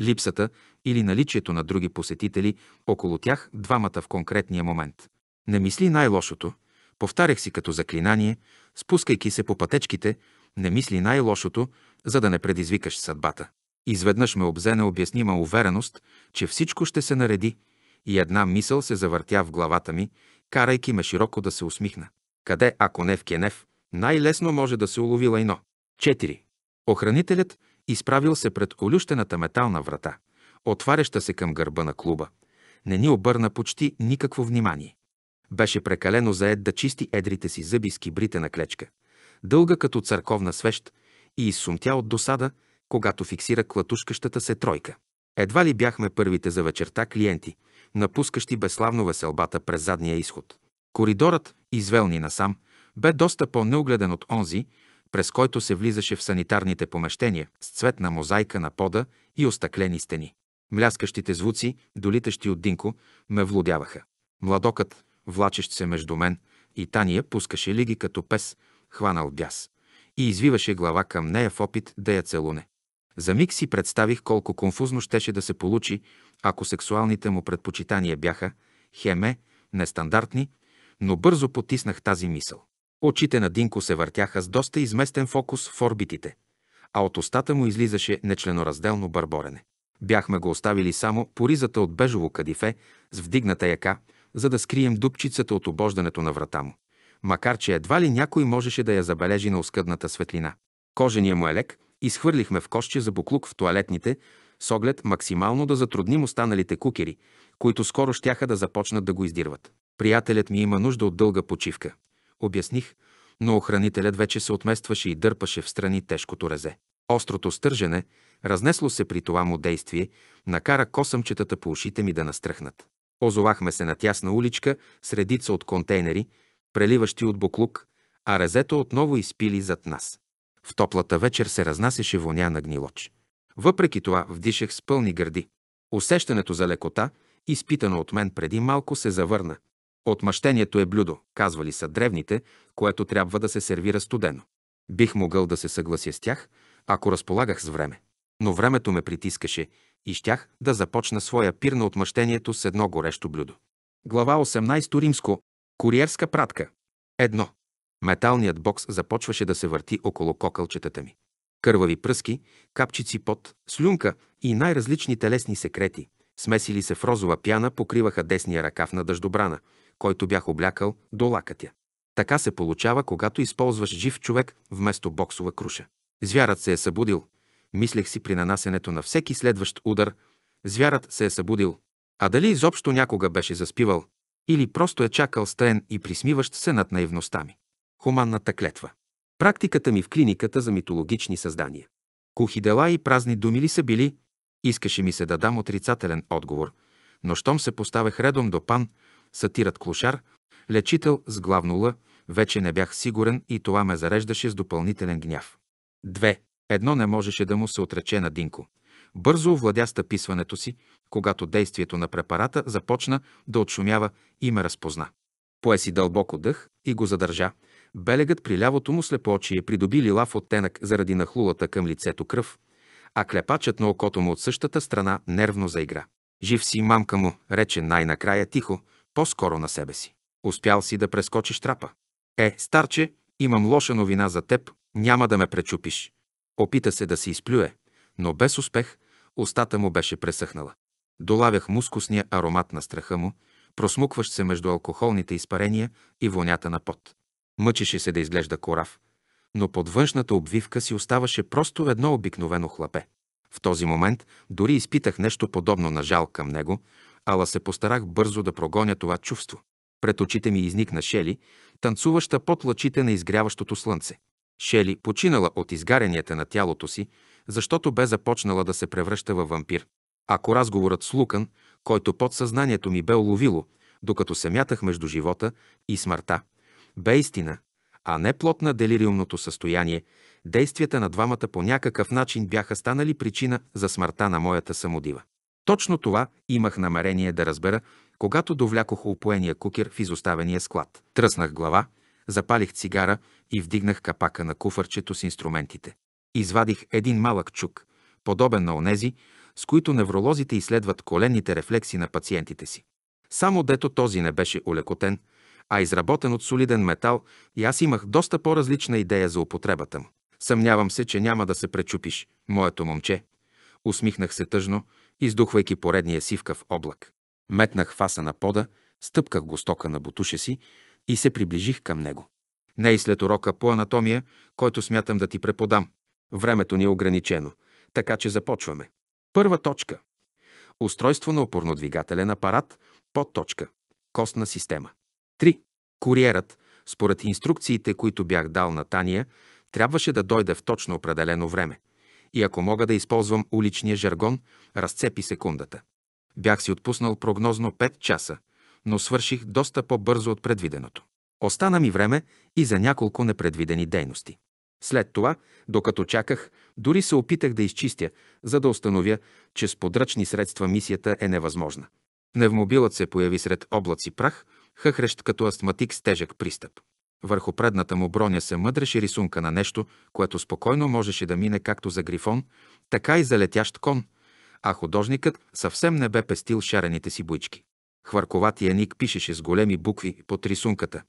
Липсата или наличието на други посетители около тях двамата в конкретния момент. Не мисли най-лошото, повтарях си като заклинание, спускайки се по пътечките, не мисли най-лошото, за да не предизвикаш съдбата. Изведнъж ме обзе необяснима увереност, че всичко ще се нареди, и една мисъл се завъртя в главата ми, карайки ме широко да се усмихна. Къде, ако не в Кенев, най-лесно може да се улови лайно. 4. Охранителят изправил се пред олющената метална врата, отваряща се към гърба на клуба. Не ни обърна почти никакво внимание. Беше прекалено заед да чисти едрите си зъби с кибрите на клечка, дълга като църковна свещ и изсумтя от досада, когато фиксира клатушкащата се тройка. Едва ли бяхме първите за вечерта клиенти, напускащи безславно веселбата през задния изход. Коридорът, извелни насам, бе доста по-неугледен от онзи, през който се влизаше в санитарните помещения с цветна мозайка на пода и остъклени стени. Мляскащите звуци, долитащи от Динко, ме влудяваха. Младокът, влачещ се между мен и Тания, пускаше лиги като пес, хванал бяс, и извиваше глава към нея в опит да я целуне. За миг си представих колко конфузно щеше да се получи, ако сексуалните му предпочитания бяха, хеме, нестандартни, но бързо потиснах тази мисъл. Очите на Динко се въртяха с доста изместен фокус в орбитите, а от устата му излизаше нечленоразделно бърборене. Бяхме го оставили само поризата от бежово кадифе с вдигната яка, за да скрием дупчицата от обождането на врата му. Макар, че едва ли някой можеше да я забележи на оскъдната светлина. Кожения му е лек, изхвърлихме в кошче за буклук в туалетните, с оглед максимално да затрудним останалите кукери, които скоро щяха да започнат да го издирват. Приятелят ми има нужда от дълга почивка, обясних, но охранителят вече се отместваше и дърпаше в страни тежкото резе. Острото стържене, разнесло се при това му действие, накара косъмчетата по ушите ми да настръхнат. Озовахме се на тясна уличка с редица от контейнери, преливащи от буклук, а резето отново изпили зад нас. В топлата вечер се разнасяше воня на гнилоч. Въпреки това вдишах с пълни гърди. Усещането за лекота, изпитано от мен преди малко, се завърна. Отмъщението е блюдо, казвали са древните, което трябва да се сервира студено. Бих могъл да се съглася с тях, ако разполагах с време. Но времето ме притискаше и щях да започна своя пир на отмъщението с едно горещо блюдо. Глава 18 Римско. Куриерска пратка. Едно. Металният бокс започваше да се върти около кокълчетата ми кървави пръски, капчици пот, слюнка и най-различни телесни секрети, смесили се в розова пяна, покриваха десния ръкав на дъждобрана, който бях облякал до лакътя. Така се получава, когато използваш жив човек вместо боксова круша. Звярат се е събудил. Мислех си при нанасенето на всеки следващ удар. Звярат се е събудил. А дали изобщо някога беше заспивал? Или просто е чакал стаен и присмиващ се над наивността ми? Хуманната клетва. Практиката ми в клиниката за митологични създания. Кухи дела и празни думи ли са били? Искаше ми се да дам отрицателен отговор, но щом се поставях редом до пан, сатират клошар, лечител с главно лъ, вече не бях сигурен и това ме зареждаше с допълнителен гняв. Две. Едно не можеше да му се отрече на Динко. Бързо овладя стъписването си, когато действието на препарата започна да отшумява и ме разпозна. Пое си дълбоко дъх и го задържа, Белегът при лявото му слепоочие придоби лилав оттенък заради нахлулата към лицето кръв, а клепачът на окото му от същата страна нервно заигра. Жив си мамка му, рече най-накрая тихо, по-скоро на себе си. Успял си да прескочиш трапа. Е, старче, имам лоша новина за теб, няма да ме пречупиш. Опита се да се изплюе, но без успех устата му беше пресъхнала. Долавях мускусния аромат на страха му, просмукващ се между алкохолните изпарения и вонята на пот. Мъчеше се да изглежда корав, но под външната обвивка си оставаше просто едно обикновено хлапе. В този момент дори изпитах нещо подобно на жал към него, ала се постарах бързо да прогоня това чувство. Пред очите ми изникна Шели, танцуваща под лъчите на изгряващото слънце. Шели починала от изгаренията на тялото си, защото бе започнала да се превръща във вампир. Ако разговорът с Лукан, който под съзнанието ми бе уловило, докато се мятах между живота и смъртта, бе истина, а не плод на делириумното състояние, действията на двамата по някакъв начин бяха станали причина за смъртта на моята самодива. Точно това имах намерение да разбера, когато довлякох опоения кукер в изоставения склад. Тръснах глава, запалих цигара и вдигнах капака на куфарчето с инструментите. Извадих един малък чук, подобен на онези, с които невролозите изследват коленните рефлекси на пациентите си. Само дето този не беше улекотен а изработен от солиден метал и аз имах доста по-различна идея за употребата му. Съмнявам се, че няма да се пречупиш, моето момче. Усмихнах се тъжно, издухвайки поредния сивкав облак. Метнах фаса на пода, стъпках го стока на бутуша си и се приближих към него. Не и след урока по анатомия, който смятам да ти преподам. Времето ни е ограничено, така че започваме. Първа точка. Устройство на опорнодвигателен апарат, под точка. Костна система. 3. Куриерът, според инструкциите, които бях дал на Тания, трябваше да дойде в точно определено време. И ако мога да използвам уличния жаргон, разцепи секундата. Бях си отпуснал прогнозно 5 часа, но свърших доста по-бързо от предвиденото. Остана ми време и за няколко непредвидени дейности. След това, докато чаках, дори се опитах да изчистя, за да установя, че с подръчни средства мисията е невъзможна. Невмобилът се появи сред облаци прах, хъхрещ като астматик с тежък пристъп. Върху предната му броня се мъдреше рисунка на нещо, което спокойно можеше да мине както за грифон, така и за летящ кон, а художникът съвсем не бе пестил шарените си бойчки. Хвърковатия ник пишеше с големи букви под рисунката,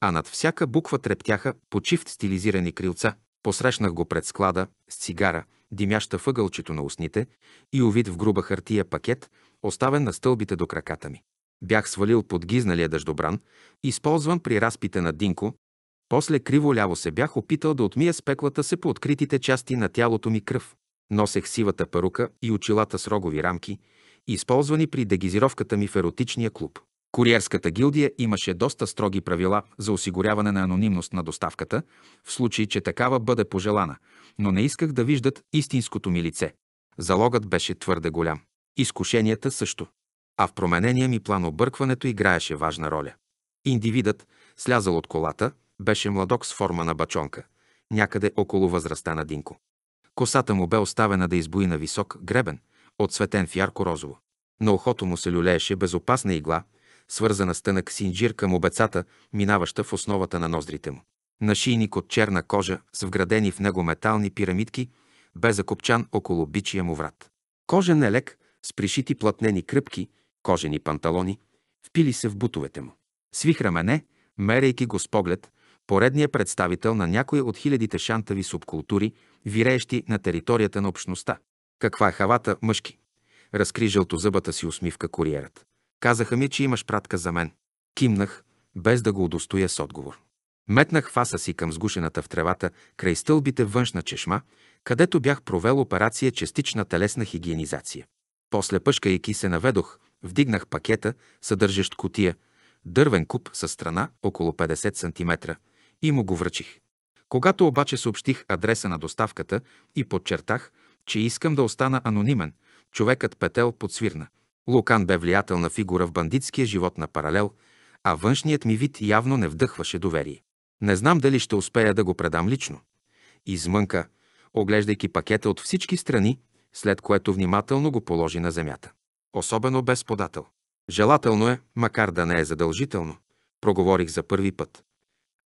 а над всяка буква трептяха по чифт стилизирани крилца. Посрещнах го пред склада с цигара, димяща въгълчето на устните и увид в груба хартия пакет, оставен на стълбите до краката ми. Бях свалил под гизналия дъждобран, използван при разпита на Динко, после криво-ляво се бях опитал да отмия спеклата се по откритите части на тялото ми кръв. Носех сивата парука и очилата с рогови рамки, използвани при дегизировката ми в еротичния клуб. Куриерската гилдия имаше доста строги правила за осигуряване на анонимност на доставката, в случай, че такава бъде пожелана, но не исках да виждат истинското ми лице. Залогът беше твърде голям. Изкушенията също. А в променения ми план объркването играеше важна роля. Индивидът, слязал от колата, беше младок с форма на бачонка, някъде около възрастта на Динко. Косата му бе оставена да избои на висок гребен, отсветен в ярко розово. На ухото му се люлееше безопасна игла, свързана с тънък синджир към обецата, минаваща в основата на ноздрите му. На шийник от черна кожа с вградени в него метални пирамидки бе закопчан около бичия му врат. Кожен елек с пришити платнени кръпки – кожени панталони, впили се в бутовете му. Свих рамене, мерейки го с поглед, поредният представител на някой от хилядите шантави субкултури, виреещи на територията на общността. Каква е хавата, мъжки? Разкри жълтозъбата си усмивка куриерът. Казаха ми, че имаш пратка за мен. Кимнах, без да го удостоя с отговор. Метнах фаса си към сгушената в тревата, край стълбите външна чешма, където бях провел операция частична телесна хигиенизация. После пъшкайки се наведох, Вдигнах пакета, съдържащ котия, дървен куп със страна около 50 см и му го връчих. Когато обаче съобщих адреса на доставката и подчертах, че искам да остана анонимен, човекът петел подсвирна. Лукан бе влиятелна фигура в бандитския живот на паралел, а външният ми вид явно не вдъхваше доверие. Не знам дали ще успея да го предам лично. Измънка, оглеждайки пакета от всички страни, след което внимателно го положи на земята особено без подател. Желателно е, макар да не е задължително. Проговорих за първи път.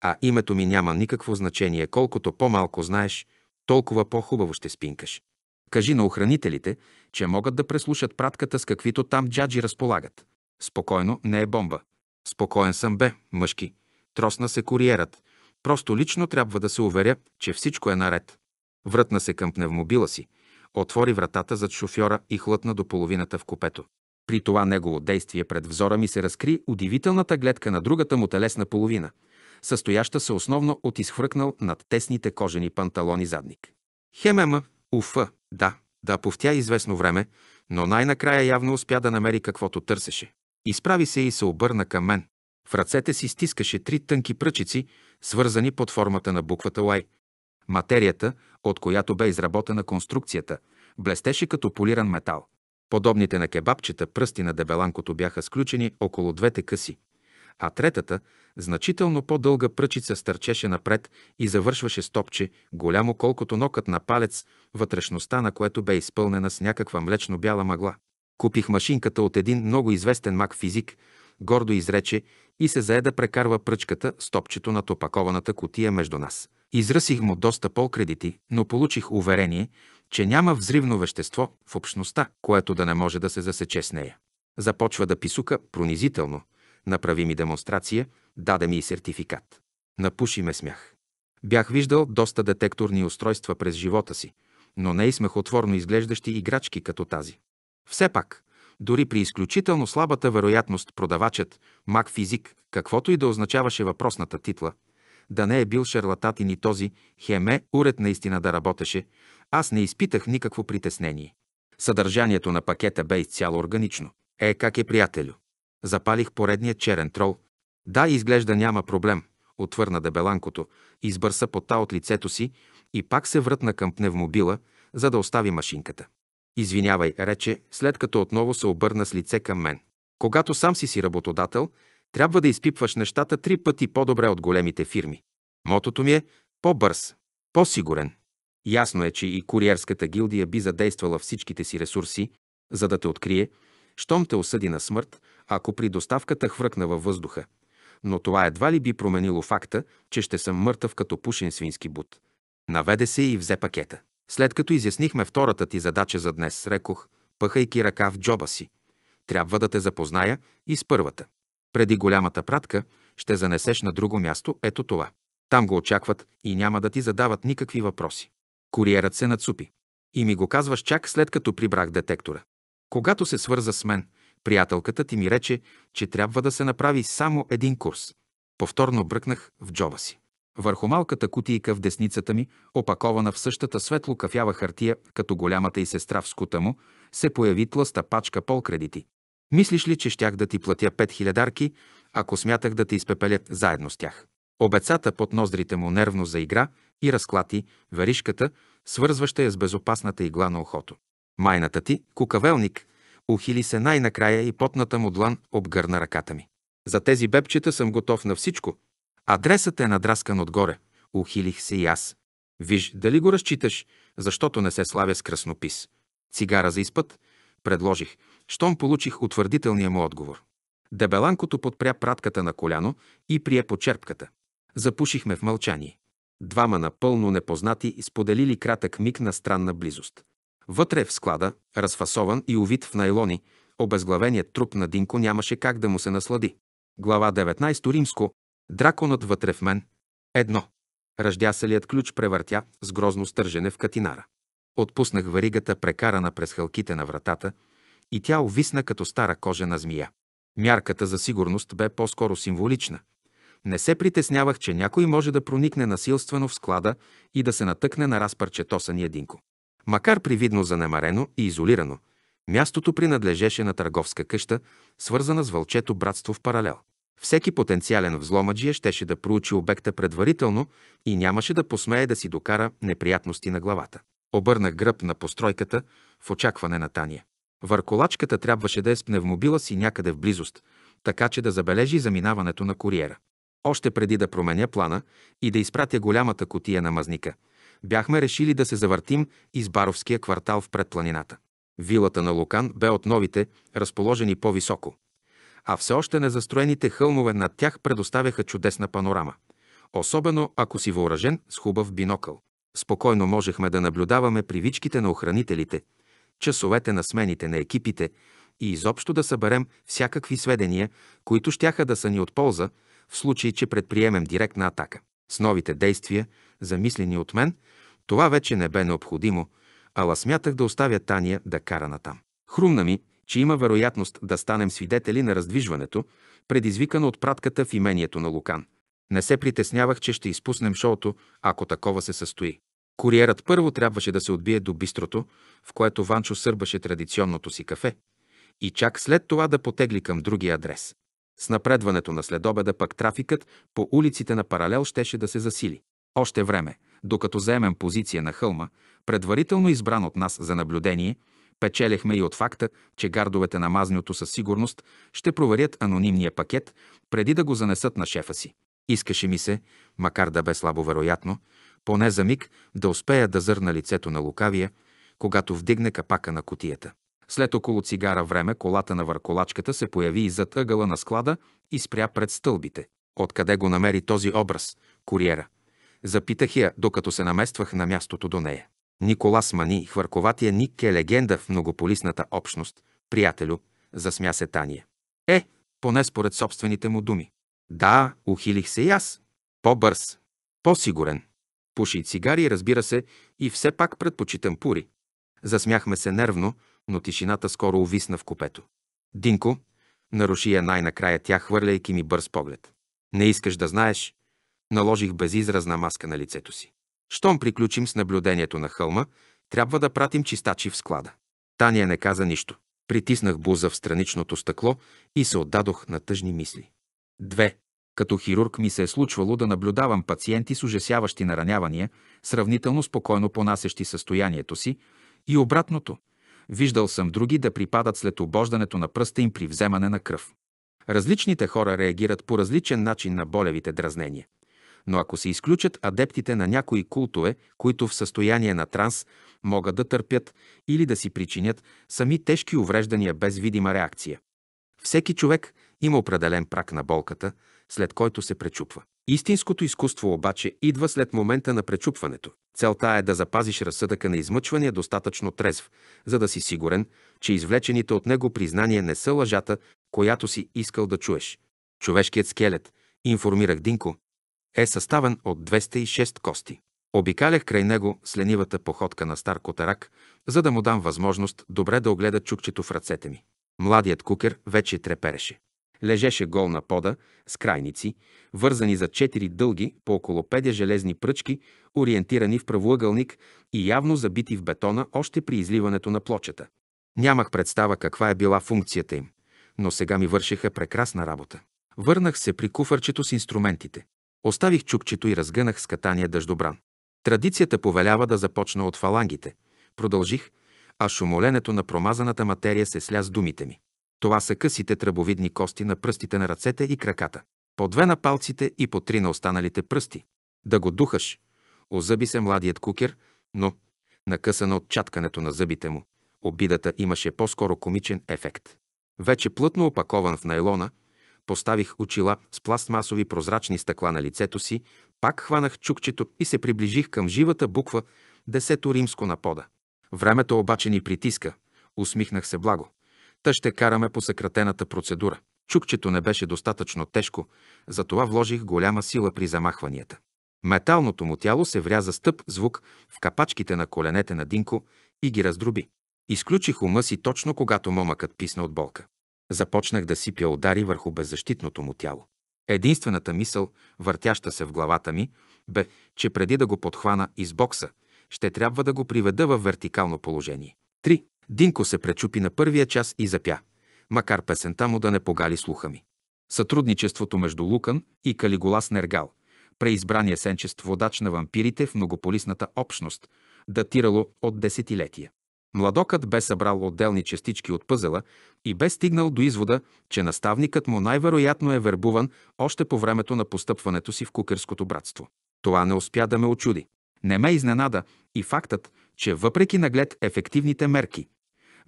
А името ми няма никакво значение. Колкото по-малко знаеш, толкова по-хубаво ще спинкаш. Кажи на охранителите, че могат да преслушат пратката с каквито там джаджи разполагат. Спокойно, не е бомба. Спокоен съм бе, мъжки. Тросна се куриерът. Просто лично трябва да се уверя, че всичко е наред. Вратна се към пневмобила си, отвори вратата зад шофьора и хлътна до половината в купето. При това негово действие пред взора ми се разкри удивителната гледка на другата му телесна половина, състояща се основно от изхвъркнал над тесните кожени панталони задник. Хемема, уфа, да, да повтя известно време, но най-накрая явно успя да намери каквото търсеше. Изправи се и се обърна към мен. В ръцете си стискаше три тънки пръчици, свързани под формата на буквата Лай – Материята, от която бе изработена конструкцията, блестеше като полиран метал. Подобните на кебабчета пръсти на дебеланкото бяха сключени около двете къси, а третата, значително по-дълга пръчица стърчеше напред и завършваше стопче, голямо колкото нокът на палец, вътрешността на което бе изпълнена с някаква млечно-бяла мъгла. Купих машинката от един много известен мак физик, гордо изрече и се зае да прекарва пръчката с топчето на топакованата котия между нас. Изръсих му доста по-кредити, но получих уверение, че няма взривно вещество в общността, което да не може да се засече с нея. Започва да писука пронизително. Направи ми демонстрация, даде ми и сертификат. Напуши ме смях. Бях виждал доста детекторни устройства през живота си, но не и смехотворно изглеждащи играчки като тази. Все пак, дори при изключително слабата вероятност продавачът, маг физик, каквото и да означаваше въпросната титла – да не е бил шарлатат и този хеме уред наистина да работеше, аз не изпитах никакво притеснение. Съдържанието на пакета бе изцяло органично. Е, как е, приятелю? Запалих поредния черен трол. Да, изглежда няма проблем, отвърна дебеланкото, избърса пота от лицето си и пак се врътна към пневмобила, за да остави машинката. Извинявай, рече, след като отново се обърна с лице към мен. Когато сам си си работодател, трябва да изпипваш нещата три пъти по-добре от големите фирми. Мотото ми е по-бърз, по-сигурен. Ясно е, че и куриерската гилдия би задействала всичките си ресурси, за да те открие, щом те осъди на смърт, ако при доставката хвръкна във въздуха. Но това едва ли би променило факта, че ще съм мъртъв като пушен свински бут. Наведе се и взе пакета. След като изяснихме втората ти задача за днес, рекох, пъхайки ръка в джоба си. Трябва да те запозная и с първата. Преди голямата пратка ще занесеш на друго място ето това. Там го очакват и няма да ти задават никакви въпроси. Куриерът се нацупи. И ми го казваш чак след като прибрах детектора. Когато се свърза с мен, приятелката ти ми рече, че трябва да се направи само един курс. Повторно бръкнах в джоба си. Върху малката кутийка в десницата ми, опакована в същата светло-кафява хартия, като голямата и сестра в скута му, се появи тлъста пачка полкредити. Мислиш ли, че щях да ти платя пет хилядарки, ако смятах да те изпепелят заедно с тях? Обецата под ноздрите му нервно заигра и разклати веришката, свързваща я с безопасната игла на ухото. Майната ти, кукавелник, ухили се най-накрая и потната му длан обгърна ръката ми. За тези бебчета съм готов на всичко. Адресът е надраскан отгоре. Ухилих се и аз. Виж, дали го разчиташ, защото не се славя с краснопис. Цигара за изпът, предложих, щом получих утвърдителния му отговор. Дебеланкото подпря пратката на коляно и прие почерпката. Запушихме в мълчание. Двама напълно непознати споделили кратък миг на странна близост. Вътре в склада, разфасован и увит в найлони, обезглавеният труп на Динко нямаше как да му се наслади. Глава 19 Римско Драконът вътре в мен. Едно. Ръждясалият ключ превъртя с грозно стържене в катинара. Отпуснах варигата, прекарана през хълките на вратата, и тя увисна като стара кожена змия. Мярката за сигурност бе по-скоро символична. Не се притеснявах, че някой може да проникне насилствено в склада и да се натъкне на ни единко. Макар привидно занемарено и изолирано, мястото принадлежеше на търговска къща, свързана с вълчето братство в паралел. Всеки потенциален взломаджия щеше да проучи обекта предварително и нямаше да посмее да си докара неприятности на главата. Обърнах гръб на постройката в очакване на Тания. Върколачката трябваше да е с пневмобила си някъде в близост, така че да забележи заминаването на куриера. Още преди да променя плана и да изпратя голямата котия на мазника, бяхме решили да се завъртим из Баровския квартал в предпланината. Вилата на Лукан бе от новите, разположени по-високо. А все още незастроените хълмове над тях предоставяха чудесна панорама. Особено ако си въоръжен с хубав бинокъл. Спокойно можехме да наблюдаваме привичките на охранителите – часовете на смените на екипите и изобщо да съберем всякакви сведения, които щяха да са ни от полза, в случай, че предприемем директна атака. С новите действия, замислени от мен, това вече не бе необходимо, ала смятах да оставя Тания да кара натам. Хрумна ми, че има вероятност да станем свидетели на раздвижването, предизвикано от пратката в имението на Лукан. Не се притеснявах, че ще изпуснем шоуто, ако такова се състои. Куриерът първо трябваше да се отбие до бистрото, в което Ванчо сърбаше традиционното си кафе, и чак след това да потегли към другия адрес. С напредването на следобеда пък трафикът по улиците на паралел щеше да се засили. Още време, докато заемем позиция на хълма, предварително избран от нас за наблюдение, печелехме и от факта, че гардовете на мазнито със сигурност ще проверят анонимния пакет преди да го занесат на шефа си. Искаше ми се, макар да бе слабо вероятно, поне за миг да успея да зърна лицето на лукавия, когато вдигне капака на котията. След около цигара време колата на върколачката се появи и зад ъгъла на склада и спря пред стълбите. Откъде го намери този образ, куриера? Запитах я, докато се намествах на мястото до нея. Николас Мани, хвърковатия Ник е легенда в многополисната общност. Приятелю, засмя се Тания. Е, поне според собствените му думи. Да, ухилих се и аз. По-бърз, по-сигурен. Пуши и цигари, разбира се, и все пак предпочитам пури. Засмяхме се нервно, но тишината скоро увисна в купето. Динко, наруши я най-накрая тя, хвърляйки ми бърз поглед. Не искаш да знаеш? Наложих безизразна маска на лицето си. Щом приключим с наблюдението на хълма, трябва да пратим чистачи в склада. Таня не каза нищо. Притиснах буза в страничното стъкло и се отдадох на тъжни мисли. Две. Като хирург ми се е случвало да наблюдавам пациенти с ужасяващи наранявания, сравнително спокойно понасещи състоянието си, и обратното. Виждал съм други да припадат след обождането на пръста им при вземане на кръв. Различните хора реагират по различен начин на болевите дразнения. Но ако се изключат адептите на някои култове, които в състояние на транс могат да търпят или да си причинят сами тежки увреждания без видима реакция. Всеки човек има определен прак на болката – след който се пречупва. Истинското изкуство обаче идва след момента на пречупването. Целта е да запазиш разсъдъка на измъчвания достатъчно трезв, за да си сигурен, че извлечените от него признания не са лъжата, която си искал да чуеш. Човешкият скелет, информирах Динко, е съставен от 206 кости. Обикалях край него с ленивата походка на стар котарак, за да му дам възможност добре да огледа чукчето в ръцете ми. Младият кукер вече трепереше. Лежеше гол на пода, с крайници, вързани за четири дълги по около педя железни пръчки, ориентирани в правоъгълник и явно забити в бетона още при изливането на плочета. Нямах представа каква е била функцията им, но сега ми вършеха прекрасна работа. Върнах се при куфърчето с инструментите. Оставих чукчето и разгънах с катания дъждобран. Традицията повелява да започна от фалангите. Продължих, а шумоленето на промазаната материя се сля с думите ми. Това са късите тръбовидни кости на пръстите на ръцете и краката. По две на палците и по три на останалите пръсти. Да го духаш. Озъби се младият кукер, но, накъсана от чаткането на зъбите му, обидата имаше по-скоро комичен ефект. Вече плътно опакован в найлона, поставих очила с пластмасови прозрачни стъкла на лицето си, пак хванах чукчето и се приближих към живата буква Десето римско на пода. Времето обаче ни притиска. Усмихнах се благо. Та ще караме по съкратената процедура. Чукчето не беше достатъчно тежко, затова вложих голяма сила при замахванията. Металното му тяло се вряза стъп звук в капачките на коленете на Динко и ги раздроби. Изключих ума си точно когато момъкът писна от болка. Започнах да сипя удари върху беззащитното му тяло. Единствената мисъл, въртяща се в главата ми, бе, че преди да го подхвана из бокса, ще трябва да го приведа в вертикално положение. 3. Динко се пречупи на първия час и запя, макар песента му да не погали слуха ми. Сътрудничеството между Лукан и Калигулас Нергал, преизбрания сенчест водач на вампирите в многополисната общност, датирало от десетилетия. Младокът бе събрал отделни частички от пъзела и бе стигнал до извода, че наставникът му най-вероятно е вербуван още по времето на постъпването си в кукерското братство. Това не успя да ме очуди. Не ме изненада и фактът, че въпреки наглед ефективните мерки,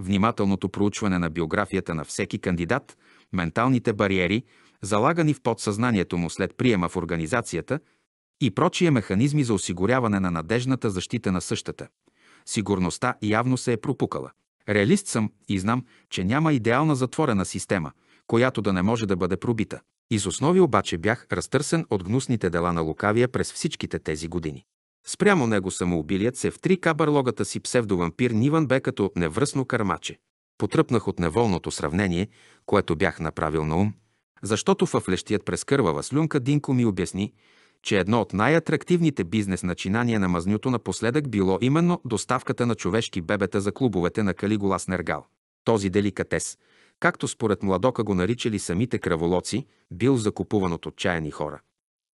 внимателното проучване на биографията на всеки кандидат, менталните бариери, залагани в подсъзнанието му след приема в организацията и прочие механизми за осигуряване на надежната защита на същата. Сигурността явно се е пропукала. Реалист съм и знам, че няма идеална затворена система, която да не може да бъде пробита. Из основи обаче бях разтърсен от гнусните дела на лукавия през всичките тези години. Спрямо него самоубилият се в три кабарлогата си псевдовампир Ниван бе като невръсно кърмаче. Потръпнах от неволното сравнение, което бях направил на ум, защото в лещият през кървава слюнка Динко ми обясни, че едно от най-атрактивните бизнес начинания на мазнюто напоследък било именно доставката на човешки бебета за клубовете на Калигула Нергал. Този деликатес, както според младока го наричали самите кръволоци, бил закупуван от отчаяни хора.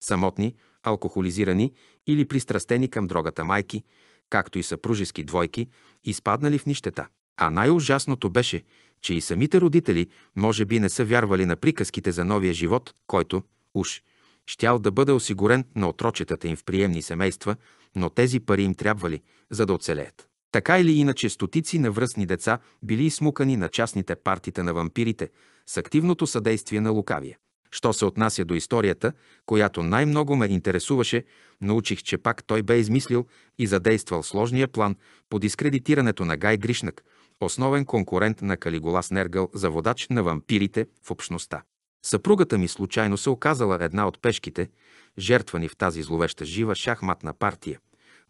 Самотни, алкохолизирани или пристрастени към дрогата майки, както и съпружески двойки, изпаднали в нищета. А най-ужасното беше, че и самите родители може би не са вярвали на приказките за новия живот, който, уж, щял да бъде осигурен на отрочетата им в приемни семейства, но тези пари им трябвали, за да оцелеят. Така или иначе, стотици навръстни деца били смукани на частните партита на вампирите с активното съдействие на лукавия. Що се отнася до историята, която най-много ме интересуваше, научих, че пак той бе измислил и задействал сложния план по дискредитирането на Гай Гришнак, основен конкурент на Калигулас Нергъл за водач на вампирите в общността. Съпругата ми случайно се оказала една от пешките, жертвани в тази зловеща жива шахматна партия,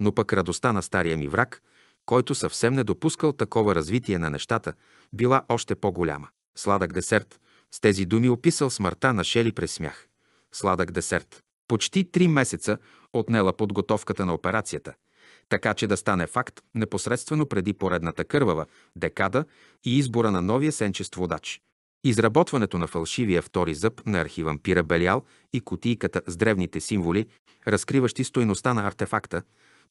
но пък радостта на стария ми враг, който съвсем не допускал такова развитие на нещата, била още по-голяма. Сладък десерт – с тези думи описал смъртта на Шели през смях. Сладък десерт. Почти три месеца отнела подготовката на операцията, така че да стане факт непосредствено преди поредната кървава декада и избора на новия сенчест водач. Изработването на фалшивия втори зъб на архивампира Белиал и кутийката с древните символи, разкриващи стойността на артефакта,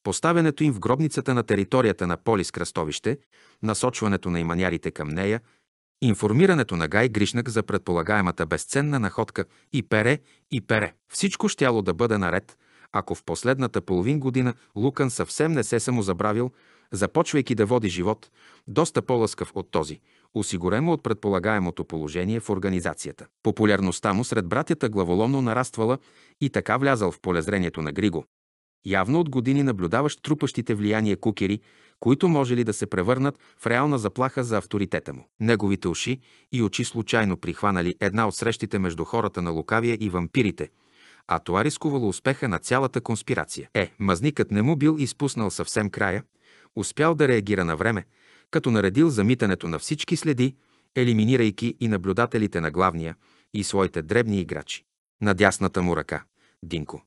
поставянето им в гробницата на територията на Полис кръстовище, насочването на иманярите към нея, Информирането на Гай Гришнак за предполагаемата безценна находка и пере, и пере. Всичко щяло да бъде наред, ако в последната половин година Лукан съвсем не се самозабравил, започвайки да води живот, доста по-лъскав от този, осигурен от предполагаемото положение в организацията. Популярността му сред братята главоломно нараствала и така влязал в полезрението на Григо. Явно от години наблюдаващ трупащите влияние кукери които може ли да се превърнат в реална заплаха за авторитета му. Неговите уши и очи случайно прихванали една от срещите между хората на лукавия и вампирите, а това рискувало успеха на цялата конспирация. Е, мазникът не му бил изпуснал съвсем края, успял да реагира на време, като наредил замитането на всички следи, елиминирайки и наблюдателите на главния и своите дребни играчи. На дясната му ръка – Динко.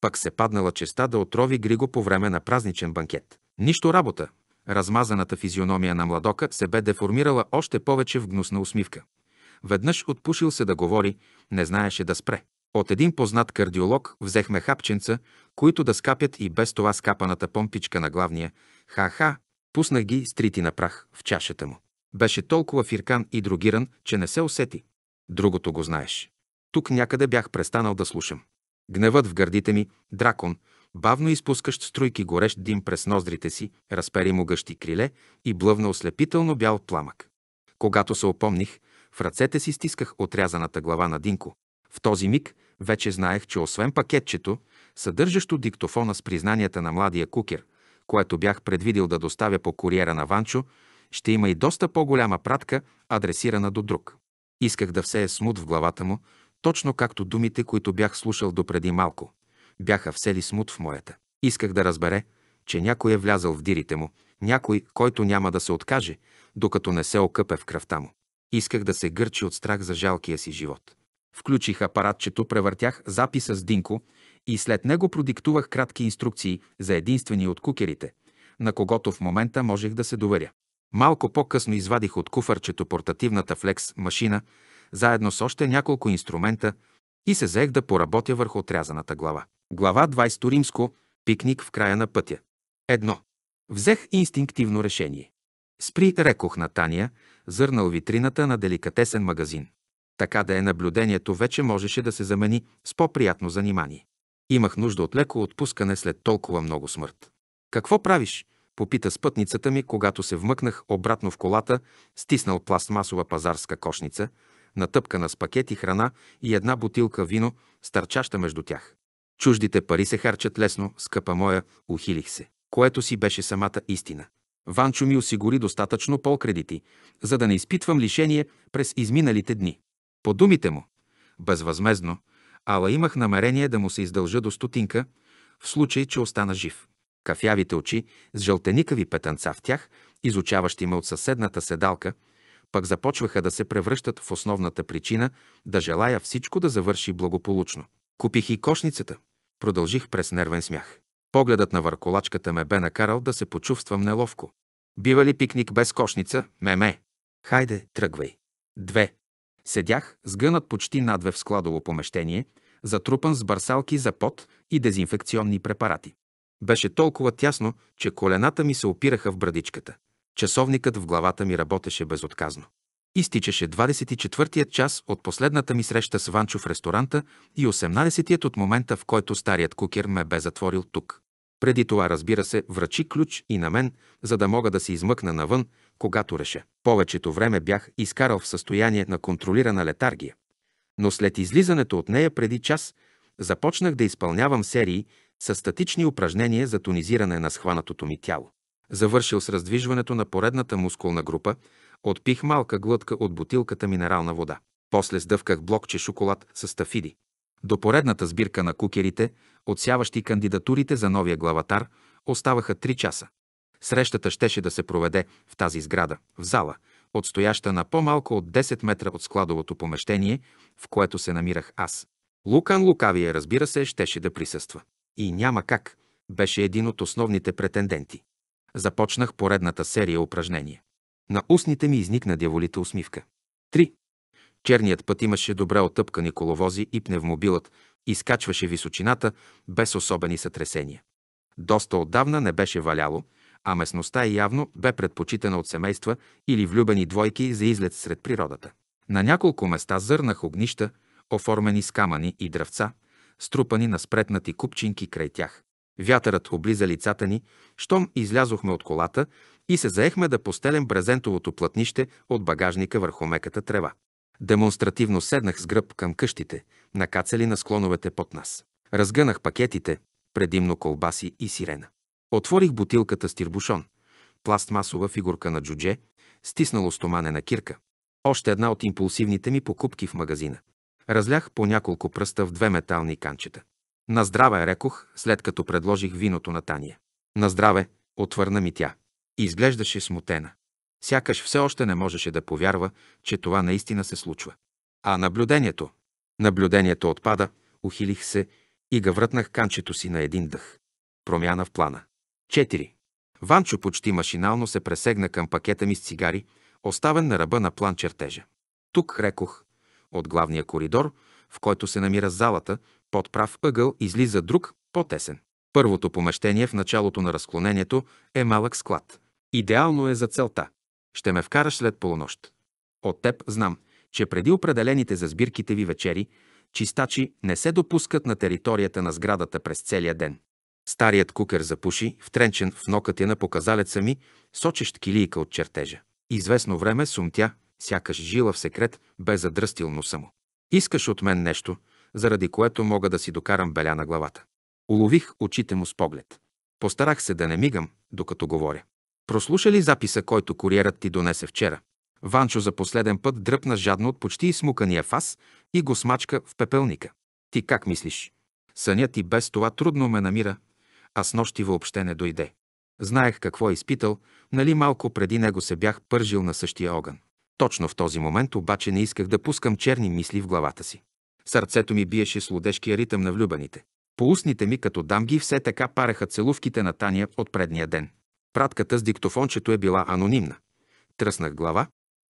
Пък се паднала честа да отрови Григо по време на празничен банкет. Нищо работа. Размазаната физиономия на младока се бе деформирала още повече в гнусна усмивка. Веднъж отпушил се да говори, не знаеше да спре. От един познат кардиолог взехме хапченца, които да скапят и без това скапаната помпичка на главния. Ха-ха, пуснах ги стрити на прах в чашата му. Беше толкова фиркан и другиран, че не се усети. Другото го знаеш. Тук някъде бях престанал да слушам. Гневът в гърдите ми, дракон, бавно изпускащ струйки горещ дим през ноздрите си, разпери му гъщи криле и блъвна ослепително бял пламък. Когато се опомних, в ръцете си стисках отрязаната глава на Динко. В този миг вече знаех, че освен пакетчето, съдържащо диктофона с признанията на младия кукер, което бях предвидил да доставя по куриера на Ванчо, ще има и доста по-голяма пратка, адресирана до друг. Исках да все е смут в главата му, точно както думите, които бях слушал допреди малко бяха всели смут в моята. Исках да разбере, че някой е влязал в дирите му, някой, който няма да се откаже, докато не се окъпе в кръвта му. Исках да се гърчи от страх за жалкия си живот. Включих апаратчето, превъртях записа с Динко и след него продиктувах кратки инструкции за единствени от кукерите, на когото в момента можех да се доверя. Малко по-късно извадих от куфарчето портативната флекс машина, заедно с още няколко инструмента и се заех да поработя върху отрязаната глава. Глава 20 Римско. Пикник в края на пътя. Едно. Взех инстинктивно решение. Спри, рекох на Тания, зърнал витрината на деликатесен магазин. Така да е наблюдението вече можеше да се замени с по-приятно занимание. Имах нужда от леко отпускане след толкова много смърт. Какво правиш? Попита спътницата ми, когато се вмъкнах обратно в колата, стиснал пластмасова пазарска кошница, натъпкана с пакети храна и една бутилка вино, стърчаща между тях. Чуждите пари се харчат лесно, скъпа моя, ухилих се. Което си беше самата истина. Ванчо ми осигури достатъчно полкредити, за да не изпитвам лишение през изминалите дни. По думите му, безвъзмезно, ала имах намерение да му се издължа до стотинка, в случай, че остана жив. Кафявите очи с жълтеникави петънца в тях, изучаващи ме от съседната седалка, пък започваха да се превръщат в основната причина да желая всичко да завърши благополучно. Купих и кошницата. Продължих през нервен смях. Погледът на върколачката ме бе накарал да се почувствам неловко. Бива ли пикник без кошница? Меме. Хайде, тръгвай. Две. Седях, сгънат почти надве в складово помещение, затрупан с барсалки за пот и дезинфекционни препарати. Беше толкова тясно, че колената ми се опираха в брадичката. Часовникът в главата ми работеше безотказно. Изтичаше 24-тият час от последната ми среща с Ванчо в ресторанта и 18-тият от момента, в който старият кукер ме бе затворил тук. Преди това, разбира се, връчи ключ и на мен, за да мога да се измъкна навън, когато реша. Повечето време бях изкарал в състояние на контролирана летаргия. Но след излизането от нея преди час, започнах да изпълнявам серии с статични упражнения за тонизиране на схванатото ми тяло. Завършил с раздвижването на поредната мускулна група, Отпих малка глътка от бутилката минерална вода. После сдъвках блокче шоколад с стафиди. До поредната сбирка на кукерите, отсяващи кандидатурите за новия главатар, оставаха 3 часа. Срещата щеше да се проведе в тази сграда, в зала, отстояща на по-малко от 10 метра от складовото помещение, в което се намирах аз. Лукан Лукавия, разбира се, щеше да присъства. И няма как. Беше един от основните претенденти. Започнах поредната серия упражнения. На устните ми изникна дяволита усмивка. 3. Черният път имаше добре отъпкани коловози и пневмобилът изкачваше височината без особени сътресения. Доста отдавна не беше валяло, а местността явно бе предпочитана от семейства или влюбени двойки за излет сред природата. На няколко места зърнах огнища, оформени с камъни и дръвца, струпани на спретнати купчинки край тях. Вятърът облиза лицата ни, щом излязохме от колата и се заехме да постелем брезентовото платнище от багажника върху меката трева. Демонстративно седнах с гръб към къщите, накацали на склоновете под нас. Разгънах пакетите, предимно колбаси и сирена. Отворих бутилката с тирбушон, пластмасова фигурка на джудже, стиснало стоманена кирка. Още една от импулсивните ми покупки в магазина. Разлях по няколко пръста в две метални канчета. На здраве рекох, след като предложих виното на Тания. На здраве, отвърна ми тя и изглеждаше смутена. Сякаш все още не можеше да повярва, че това наистина се случва. А наблюдението? Наблюдението отпада, ухилих се и гавратнах канчето си на един дъх. Промяна в плана. 4. Ванчо почти машинално се пресегна към пакета ми с цигари, оставен на ръба на план чертежа. Тук рекох, от главния коридор, в който се намира залата, под прав ъгъл излиза друг, по-тесен. Първото помещение в началото на разклонението е малък склад. Идеално е за целта. Ще ме вкараш след полунощ. От теб знам, че преди определените за сбирките ви вечери, чистачи не се допускат на територията на сградата през целия ден. Старият кукер запуши, втренчен в нокът на показалеца ми, сочещ килийка от чертежа. Известно време сумтя, сякаш жила в секрет, бе задръстил носа му. Искаш от мен нещо, заради което мога да си докарам беля на главата. Улових очите му с поглед. Постарах се да не мигам, докато говоря. Прослуша ли записа, който куриерът ти донесе вчера? Ванчо за последен път дръпна жадно от почти смукания фас и го смачка в пепелника. Ти как мислиш? Сънят ти без това трудно ме намира, а с нощи въобще не дойде. Знаех какво е изпитал, нали малко преди него се бях пържил на същия огън. Точно в този момент обаче не исках да пускам черни мисли в главата си. Сърцето ми биеше с лудежкия ритъм на влюбените. По устните ми като дамги все така пареха целувките на Тания от предния ден. Пратката с диктофончето е била анонимна. Тръснах глава,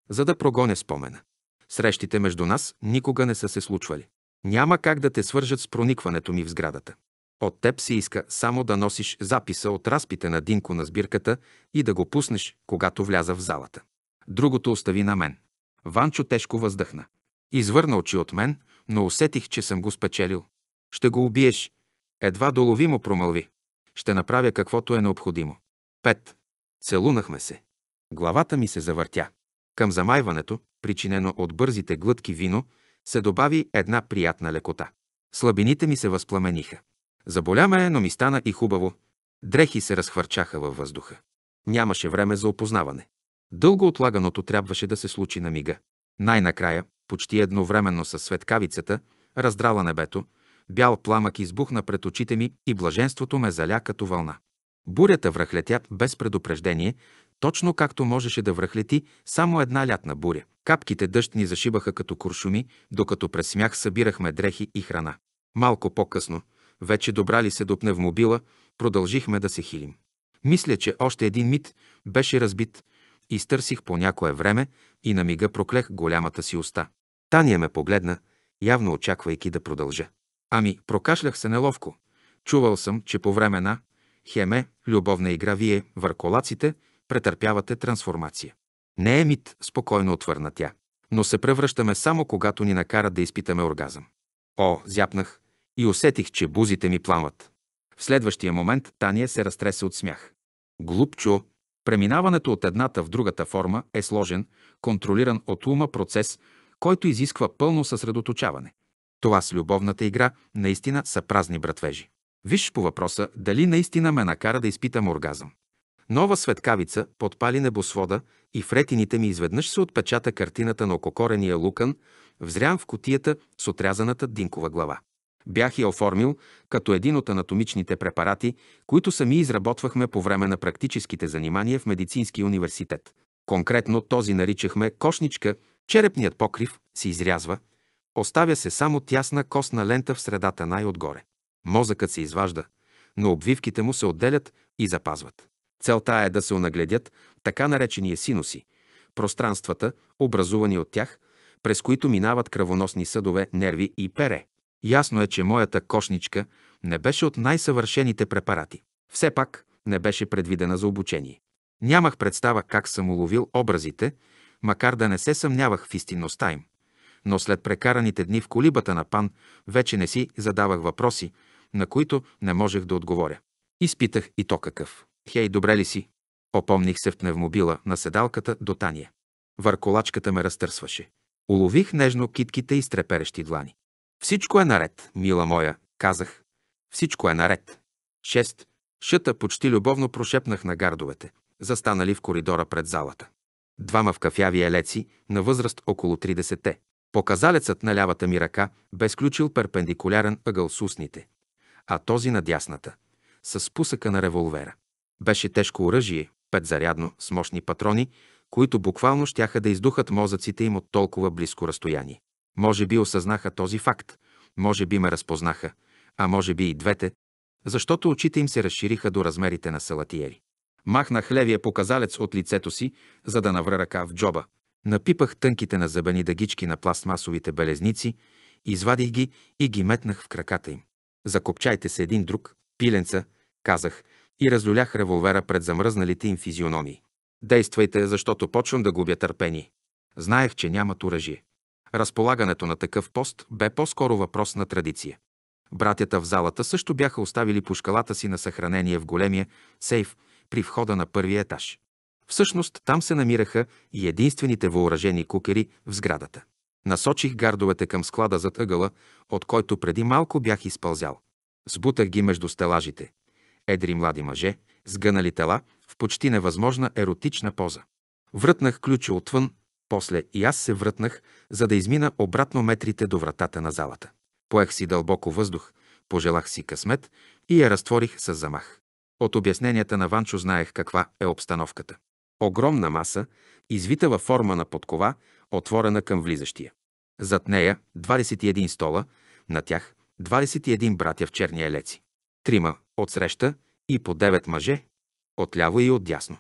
за да прогоня спомена. Срещите между нас никога не са се случвали. Няма как да те свържат с проникването ми в сградата. От теб се иска само да носиш записа от разпите на Динко на сбирката и да го пуснеш, когато вляза в залата. Другото остави на мен. Ванчо тежко въздъхна. Извърна очи от мен, но усетих, че съм го спечелил. Ще го убиеш. Едва долови му, промълви. Ще направя каквото е необходимо. 5. Целунахме се. Главата ми се завъртя. Към замайването, причинено от бързите глътки вино, се добави една приятна лекота. Слабините ми се възпламениха. Заболя ме, но ми стана и хубаво. Дрехи се разхвърчаха във въздуха. Нямаше време за опознаване. Дълго отлаганото трябваше да се случи на мига. Най-накрая, почти едновременно с светкавицата, раздрала небето, бял пламък избухна пред очите ми и блаженството ме заля като вълна. Бурята връхлетя без предупреждение, точно както можеше да връхлети само една лятна буря. Капките дъжд ни зашибаха като куршуми, докато през смях събирахме дрехи и храна. Малко по-късно, вече добрали се до пневмобила, продължихме да се хилим. Мисля, че още един мит беше разбит. Изтърсих по някое време и на мига проклех голямата си уста. Тания ме погледна, явно очаквайки да продължа. Ами, прокашлях се неловко. Чувал съм, че по време на хеме, любовна игра вие, върколаците, претърпявате трансформация. Не е мит, спокойно отвърна тя. Но се превръщаме само когато ни накарат да изпитаме оргазъм. О, зяпнах и усетих, че бузите ми пламват. В следващия момент Тания се разтресе от смях. Глупчо, преминаването от едната в другата форма е сложен, контролиран от ума процес, който изисква пълно съсредоточаване. Това с любовната игра наистина са празни братвежи. Виж по въпроса дали наистина ме накара да изпитам оргазъм. Нова светкавица подпали небосвода и в ретините ми изведнъж се отпечата картината на ококорения лукън, взрян в котията с отрязаната динкова глава. Бях я оформил като един от анатомичните препарати, които сами изработвахме по време на практическите занимания в Медицинския университет. Конкретно този наричахме кошничка, черепният покрив се изрязва, оставя се само тясна костна лента в средата най-отгоре. Мозъкът се изважда, но обвивките му се отделят и запазват. Целта е да се онагледят така наречения синуси, пространствата, образувани от тях, през които минават кръвоносни съдове, нерви и пере. Ясно е, че моята кошничка не беше от най-съвършените препарати. Все пак не беше предвидена за обучение. Нямах представа как съм уловил образите, макар да не се съмнявах в истинността им. Но след прекараните дни в колибата на пан, вече не си задавах въпроси, на които не можех да отговоря. Изпитах и то какъв. Хей, добре ли си? Опомних се в пневмобила на седалката до Тания. Върколачката ме разтърсваше. Улових нежно китките и стреперещи длани. Всичко е наред, мила моя, казах. Всичко е наред. Шест. Шъта почти любовно прошепнах на гардовете, застанали в коридора пред залата. Двама в кафяви елеци, на възраст около 30-те. Показалецът на лявата ми ръка бе сключил перпендикулярен ъгъл с устните а този на дясната, с спусъка на револвера. Беше тежко оръжие, петзарядно, с мощни патрони, които буквално щяха да издухат мозъците им от толкова близко разстояние. Може би осъзнаха този факт, може би ме разпознаха, а може би и двете, защото очите им се разшириха до размерите на салатиери. Махнах левия показалец от лицето си, за да навра ръка в джоба. Напипах тънките на зъбени дъгички на пластмасовите белезници, извадих ги и ги метнах в краката им. Закопчайте се един друг, пиленца, казах, и разлюлях револвера пред замръзналите им физиономии. Действайте, защото почвам да губя търпение. Знаех, че нямат оръжие. Разполагането на такъв пост бе по-скоро въпрос на традиция. Братята в залата също бяха оставили пушкалата си на съхранение в големия сейф при входа на първия етаж. Всъщност там се намираха и единствените въоръжени кукери в сградата. Насочих гардовете към склада зад ъгъла, от който преди малко бях изпълзял. Сбутах ги между стелажите. Едри млади мъже, сгънали тела, в почти невъзможна еротична поза. Врътнах ключа отвън, после и аз се врътнах, за да измина обратно метрите до вратата на залата. Поех си дълбоко въздух, пожелах си късмет и я разтворих с замах. От обясненията на Ванчо знаех каква е обстановката. Огромна маса, извита във форма на подкова, отворена към влизащия. Зад нея 21 стола, на тях 21 братя в черни елеци. Трима от среща и по 9 мъже, отляво и отдясно.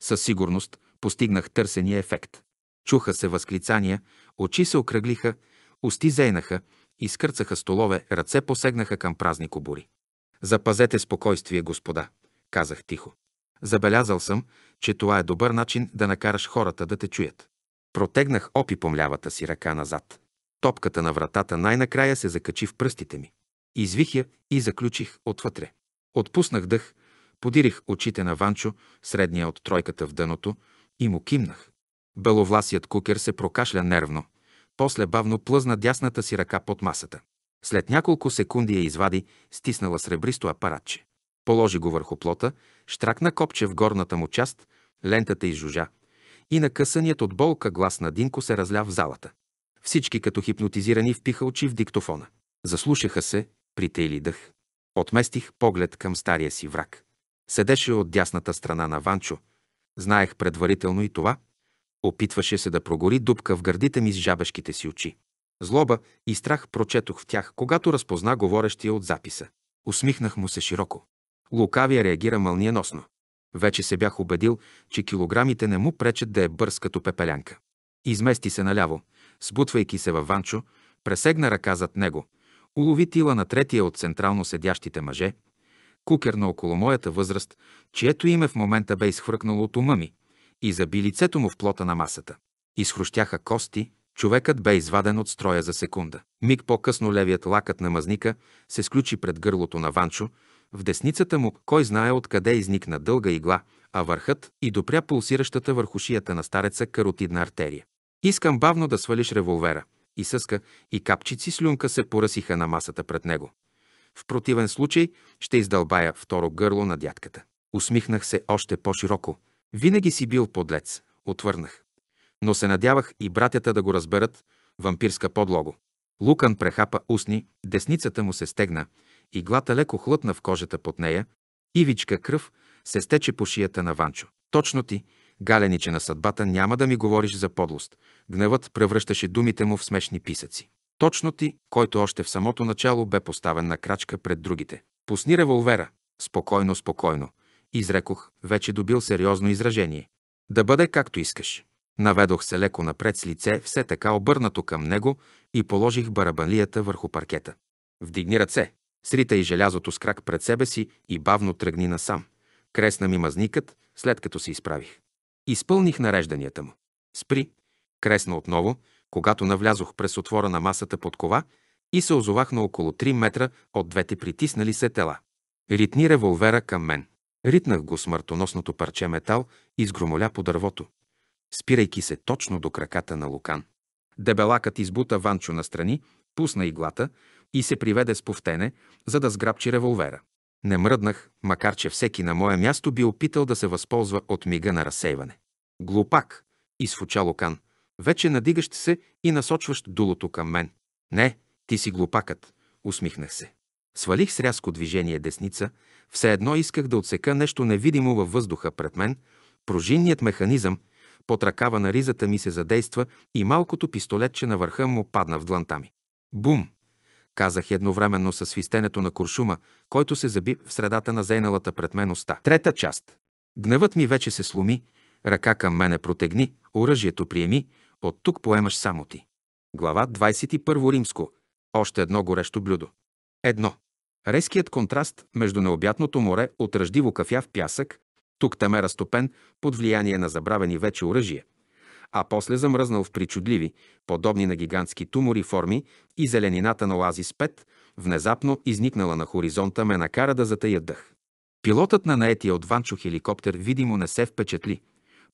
Със сигурност постигнах търсения ефект. Чуха се възклицания, очи се окръглиха, усти зейнаха, изкърцаха столове, ръце посегнаха към празни кобури. Запазете спокойствие, господа, казах тихо. Забелязал съм, че това е добър начин да накараш хората да те чуят. Протегнах опи по млявата си ръка назад. Топката на вратата най-накрая се закачи в пръстите ми. Извих я и заключих отвътре. Отпуснах дъх, подирих очите на Ванчо, средния от тройката в дъното, и му кимнах. Беловласият кукер се прокашля нервно. После бавно плъзна дясната си ръка под масата. След няколко секунди я извади, стиснала сребристо апаратче. Положи го върху плота, штракна копче в горната му част, лентата изжужа, и накъсаният от болка глас на Динко се разля в залата. Всички като хипнотизирани впиха очи в диктофона. Заслушаха се, притейли дъх. Отместих поглед към стария си враг. Седеше от дясната страна на Ванчо. Знаех предварително и това. Опитваше се да прогори дупка в гърдите ми с жабешките си очи. Злоба и страх прочетох в тях, когато разпозна говорещия от записа. Усмихнах му се широко. Лукавия реагира мълниеносно. Вече се бях убедил, че килограмите не му пречат да е бърз като пепелянка. Измести се наляво, сбутвайки се във Ванчо, пресегна ръка зад него, улови тила на третия от централно седящите мъже, кукер на около моята възраст, чието име в момента бе изхвъркнало от ума ми, и заби лицето му в плота на масата. Изхрущяха кости, човекът бе изваден от строя за секунда. Миг по-късно левият лакът на мазника се сключи пред гърлото на Ванчо, в десницата му кой знае откъде изникна дълга игла, а върхът и допря пулсиращата върху шията на стареца каротидна артерия. Искам бавно да свалиш револвера. И съска, и капчици слюнка се поръсиха на масата пред него. В противен случай ще издълбая второ гърло на дядката. Усмихнах се още по-широко. Винаги си бил подлец, отвърнах. Но се надявах и братята да го разберат, вампирска подлого. Лукан прехапа устни, десницата му се стегна, иглата леко хлътна в кожата под нея, ивичка кръв се стече по шията на Ванчо. Точно ти, галениче на съдбата, няма да ми говориш за подлост. Гневът превръщаше думите му в смешни писъци. Точно ти, който още в самото начало бе поставен на крачка пред другите. Пусни револвера. Спокойно, спокойно. Изрекох, вече добил сериозно изражение. Да бъде както искаш. Наведох се леко напред с лице, все така обърнато към него и положих барабанлията върху паркета. Вдигни ръце. Срита и желязото с крак пред себе си и бавно тръгни насам. Кресна ми мазникът, след като се изправих. Изпълних нарежданията му. Спри, кресна отново, когато навлязох през отвора на масата под кова и се озовах на около 3 метра от двете притиснали се тела. Ритни револвера към мен. Ритнах го смъртоносното парче метал и сгромоля по дървото, спирайки се точно до краката на Лукан. Дебелакът избута Ванчо настрани, пусна иглата, и се приведе с повтене, за да сграбчи револвера. Не мръднах, макар че всеки на мое място би опитал да се възползва от мига на разсейване. Глупак, изфуча Локан, вече надигащ се и насочващ дулото към мен. Не, ти си глупакът, усмихнах се. Свалих с рязко движение десница, все едно исках да отсека нещо невидимо във въздуха пред мен, пружинният механизъм, под ръкава на ризата ми се задейства и малкото пистолетче на върха му падна в дланта ми. Бум! казах едновременно с свистенето на куршума, който се заби в средата на зейналата пред мен уста. Трета част. Гневът ми вече се сломи, ръка към мене протегни, оръжието приеми, от тук поемаш само ти. Глава 21 Римско. Още едно горещо блюдо. Едно. Резкият контраст между необятното море от ръждиво кафяв пясък, тук е разтопен под влияние на забравени вече оръжия – а после замръзнал в причудливи, подобни на гигантски тумори форми и зеленината на оазис 5, внезапно изникнала на хоризонта, ме накара да затая дъх. Пилотът на наетия от Ванчо хеликоптер видимо не се впечатли.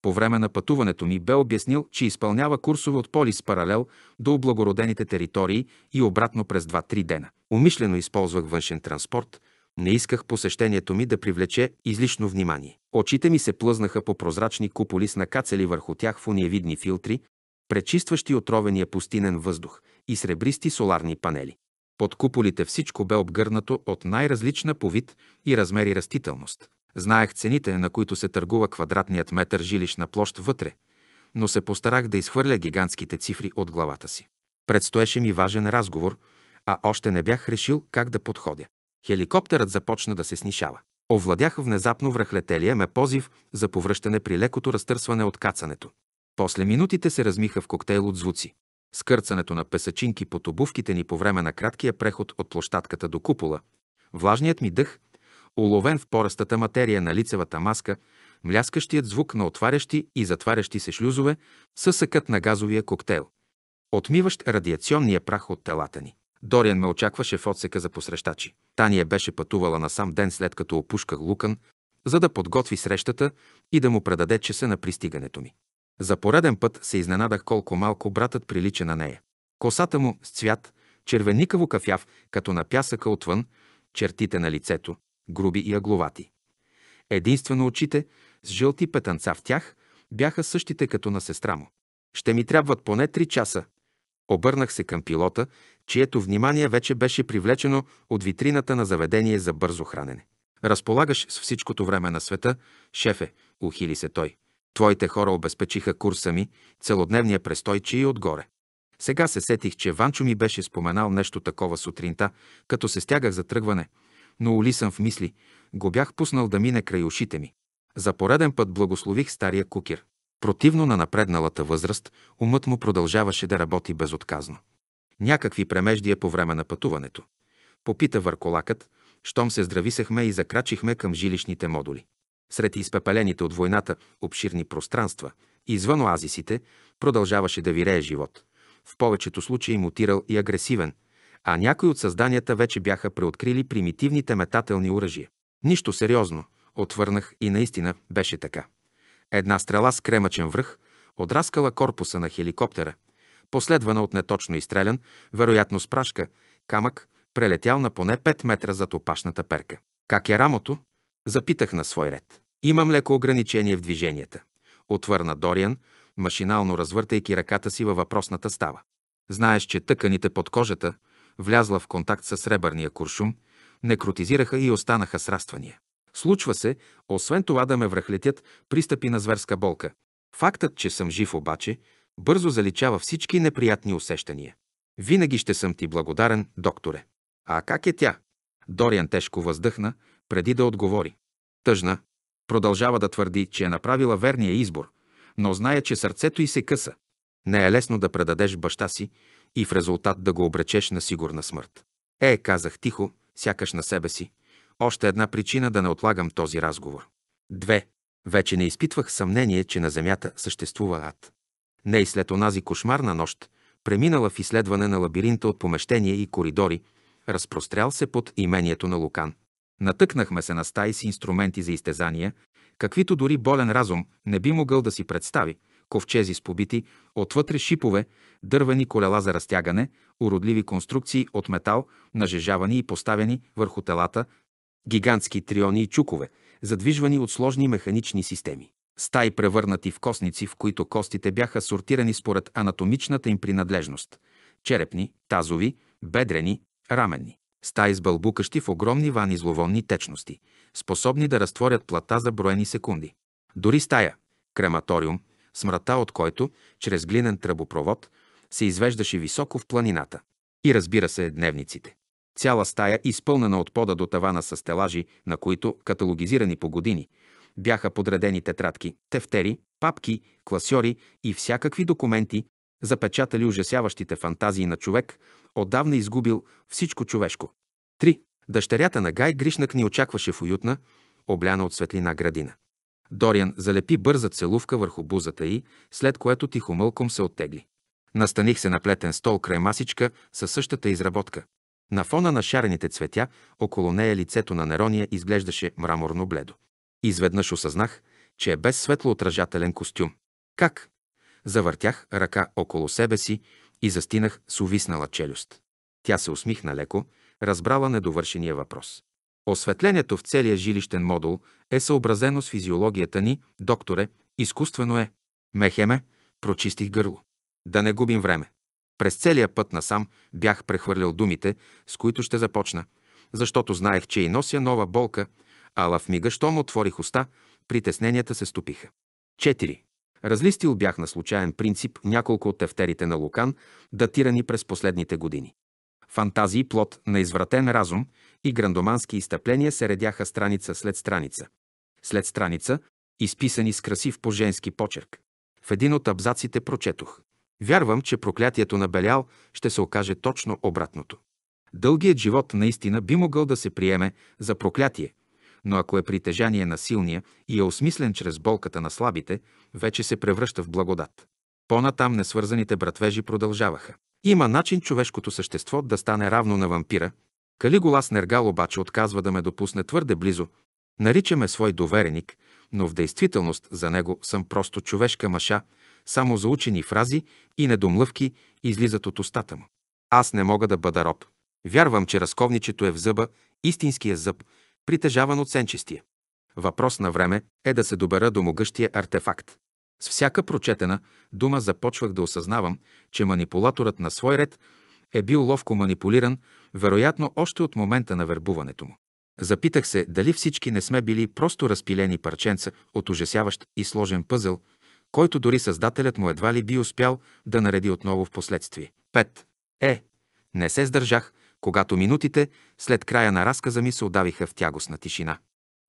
По време на пътуването ми бе обяснил, че изпълнява курсове от полис паралел до облагородените територии и обратно през 2-3 дена. Умишлено използвах външен транспорт – не исках посещението ми да привлече излишно внимание. Очите ми се плъзнаха по прозрачни куполи с накацали върху тях в униевидни филтри, пречистващи отровения пустинен въздух и сребристи соларни панели. Под куполите всичко бе обгърнато от най-различна по вид и размери растителност. Знаех цените, на които се търгува квадратният метър жилищна площ вътре, но се постарах да изхвърля гигантските цифри от главата си. Предстоеше ми важен разговор, а още не бях решил как да подходя. Хеликоптерът започна да се снишава. Овладях внезапно връхлетелия ме позив за повръщане при лекото разтърсване от кацането. После минутите се размиха в коктейл от звуци. Скърцането на песачинки под обувките ни по време на краткия преход от площадката до купола, влажният ми дъх, уловен в поръстата материя на лицевата маска, мляскащият звук на отварящи и затварящи се шлюзове, съсъкът на газовия коктейл, отмиващ радиационния прах от телата ни. Дориан ме очакваше в отсека за посрещачи. Тания беше пътувала на сам ден след като опушках Лукан, за да подготви срещата и да му предаде часа на пристигането ми. За пореден път се изненадах колко малко братът прилича на нея. Косата му с цвят, червеникаво кафяв, като на пясъка отвън, чертите на лицето, груби и агловати. Единствено очите, с жълти петънца в тях, бяха същите като на сестра му. Ще ми трябват поне три часа, Обърнах се към пилота, чието внимание вече беше привлечено от витрината на заведение за бързо хранене. Разполагаш с всичкото време на света, шефе, ухили се той. Твоите хора обезпечиха курса ми, целодневния престой, че и отгоре. Сега се сетих, че Ванчо ми беше споменал нещо такова сутринта, като се стягах за тръгване, но улисам в мисли, го бях пуснал да мине край ушите ми. За пореден път благослових стария кукир. Противно на напредналата възраст, умът му продължаваше да работи безотказно. Някакви премеждия по време на пътуването. Попита върколакът, щом се здрависахме и закрачихме към жилищните модули. Сред изпепелените от войната обширни пространства, извън оазисите, продължаваше да вирее живот. В повечето случаи мутирал и агресивен, а някои от създанията вече бяха преоткрили примитивните метателни оръжия. Нищо сериозно, отвърнах и наистина беше така. Една стрела с кремъчен връх отраскала корпуса на хеликоптера, последвана от неточно изстрелян, вероятно с прашка, камък, прелетял на поне 5 метра зад опашната перка. Как е рамото? Запитах на свой ред. Имам леко ограничение в движенията. Отвърна Дориан, машинално развъртайки ръката си във въпросната става. Знаеш, че тъканите под кожата, влязла в контакт с сребърния куршум, некротизираха и останаха сраствания. Случва се, освен това да ме връхлетят пристъпи на зверска болка. Фактът, че съм жив обаче, бързо заличава всички неприятни усещания. Винаги ще съм ти благодарен, докторе. А как е тя? Дориан тежко въздъхна, преди да отговори. Тъжна. Продължава да твърди, че е направила верния избор, но знае, че сърцето й се къса. Не е лесно да предадеш баща си и в резултат да го обречеш на сигурна смърт. Е, казах тихо, сякаш на себе си, още една причина да не отлагам този разговор. 2. Вече не изпитвах съмнение, че на Земята съществува ад. Не и след онази кошмарна нощ, преминала в изследване на лабиринта от помещения и коридори, разпрострял се под имението на Лукан. Натъкнахме се на стаи с инструменти за изтезания, каквито дори болен разум не би могъл да си представи, ковчези с побити, отвътре шипове, дървени колела за разтягане, уродливи конструкции от метал, нажежавани и поставени върху телата гигантски триони и чукове, задвижвани от сложни механични системи. Стаи превърнати в косници, в които костите бяха сортирани според анатомичната им принадлежност – черепни, тазови, бедрени, раменни. Стаи с бълбукащи в огромни вани зловонни течности, способни да разтворят плата за броени секунди. Дори стая – крематориум, смрата от който, чрез глинен тръбопровод, се извеждаше високо в планината. И разбира се, дневниците. Цяла стая, изпълнена от пода до тавана с стелажи, на които, каталогизирани по години, бяха подредени тетрадки, тефтери, папки, класьори и всякакви документи, запечатали ужасяващите фантазии на човек, отдавна изгубил всичко човешко. 3. Дъщерята на Гай Гришнак ни очакваше в уютна, обляна от светлина градина. Дориан залепи бърза целувка върху бузата й, след което тихо мълком се оттегли. Настаних се на плетен стол край масичка със същата изработка. На фона на шарените цветя, около нея лицето на Нерония изглеждаше мраморно бледо. Изведнъж осъзнах, че е без светлоотражателен костюм. Как? Завъртях ръка около себе си и застинах с увиснала челюст. Тя се усмихна леко, разбрала недовършения въпрос. Осветлението в целия жилищен модул е съобразено с физиологията ни, докторе, изкуствено е. Мехеме, прочистих гърло. Да не губим време. През целия път насам бях прехвърлял думите, с които ще започна, защото знаех, че и нося нова болка, ала в мига, щом отворих уста, притесненията се стопиха. 4. Разлистил бях на случайен принцип няколко от тефтерите на Лукан, датирани през последните години. Фантазии, плод на извратен разум и грандомански изтъпления се редяха страница след страница. След страница, изписани с красив по женски почерк. В един от абзаците прочетох. Вярвам, че проклятието на Белял ще се окаже точно обратното. Дългият живот наистина би могъл да се приеме за проклятие, но ако е притежание на силния и е осмислен чрез болката на слабите, вече се превръща в благодат. По-натам несвързаните братвежи продължаваха. Има начин човешкото същество да стане равно на вампира. Калигула Нергал обаче отказва да ме допусне твърде близо. Наричаме свой довереник, но в действителност за него съм просто човешка маша – само заучени фрази и недомлъвки излизат от устата му. Аз не мога да бъда роб. Вярвам, че разковничето е в зъба, истинския зъб, притежаван от сенчестия. Въпрос на време е да се добера до могъщия артефакт. С всяка прочетена дума започвах да осъзнавам, че манипулаторът на свой ред е бил ловко манипулиран, вероятно още от момента на вербуването му. Запитах се дали всички не сме били просто разпилени парченца от ужасяващ и сложен пъзъл, който дори създателят му едва ли би успял да нареди отново в последствие. 5. Е, не се сдържах, когато минутите след края на разказа ми се удавиха в тягостна тишина.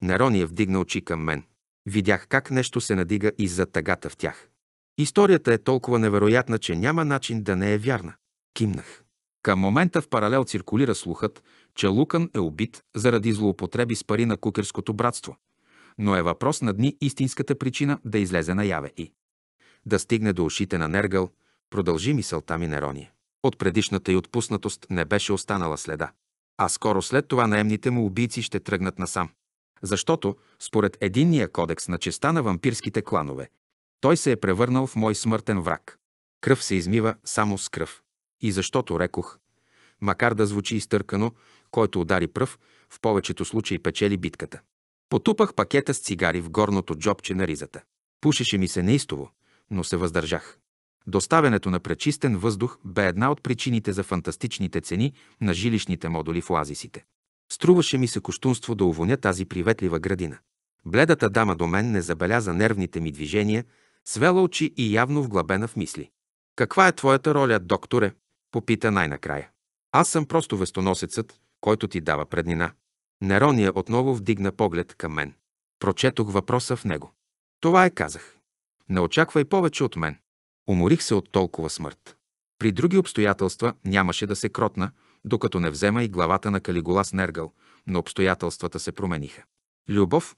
Нерония вдигна очи към мен. Видях как нещо се надига из-за тъгата в тях. Историята е толкова невероятна, че няма начин да не е вярна. Кимнах. Към момента в паралел циркулира слухът, че Лукан е убит заради злоупотреби с пари на кукерското братство но е въпрос на дни истинската причина да излезе наяве и да стигне до ушите на Нергъл, продължи мисълта ми Нерония. От предишната и отпуснатост не беше останала следа. А скоро след това наемните му убийци ще тръгнат насам. Защото, според единния кодекс на честа на вампирските кланове, той се е превърнал в мой смъртен враг. Кръв се измива само с кръв. И защото рекох, макар да звучи изтъркано, който удари пръв, в повечето случаи печели битката. Потупах пакета с цигари в горното джобче на ризата. Пушеше ми се неистово, но се въздържах. Доставянето на пречистен въздух бе една от причините за фантастичните цени на жилищните модули в оазисите. Струваше ми се коштунство да увоня тази приветлива градина. Бледата дама до мен не забеляза нервните ми движения, свела очи и явно вглъбена в мисли. Каква е твоята роля, докторе? попита най-накрая. Аз съм просто вестоносецът, който ти дава преднина. Нерония отново вдигна поглед към мен. Прочетох въпроса в него. Това е казах. Не очаквай повече от мен. Уморих се от толкова смърт. При други обстоятелства нямаше да се кротна, докато не взема и главата на Калигулас Нергал, но обстоятелствата се промениха. Любов,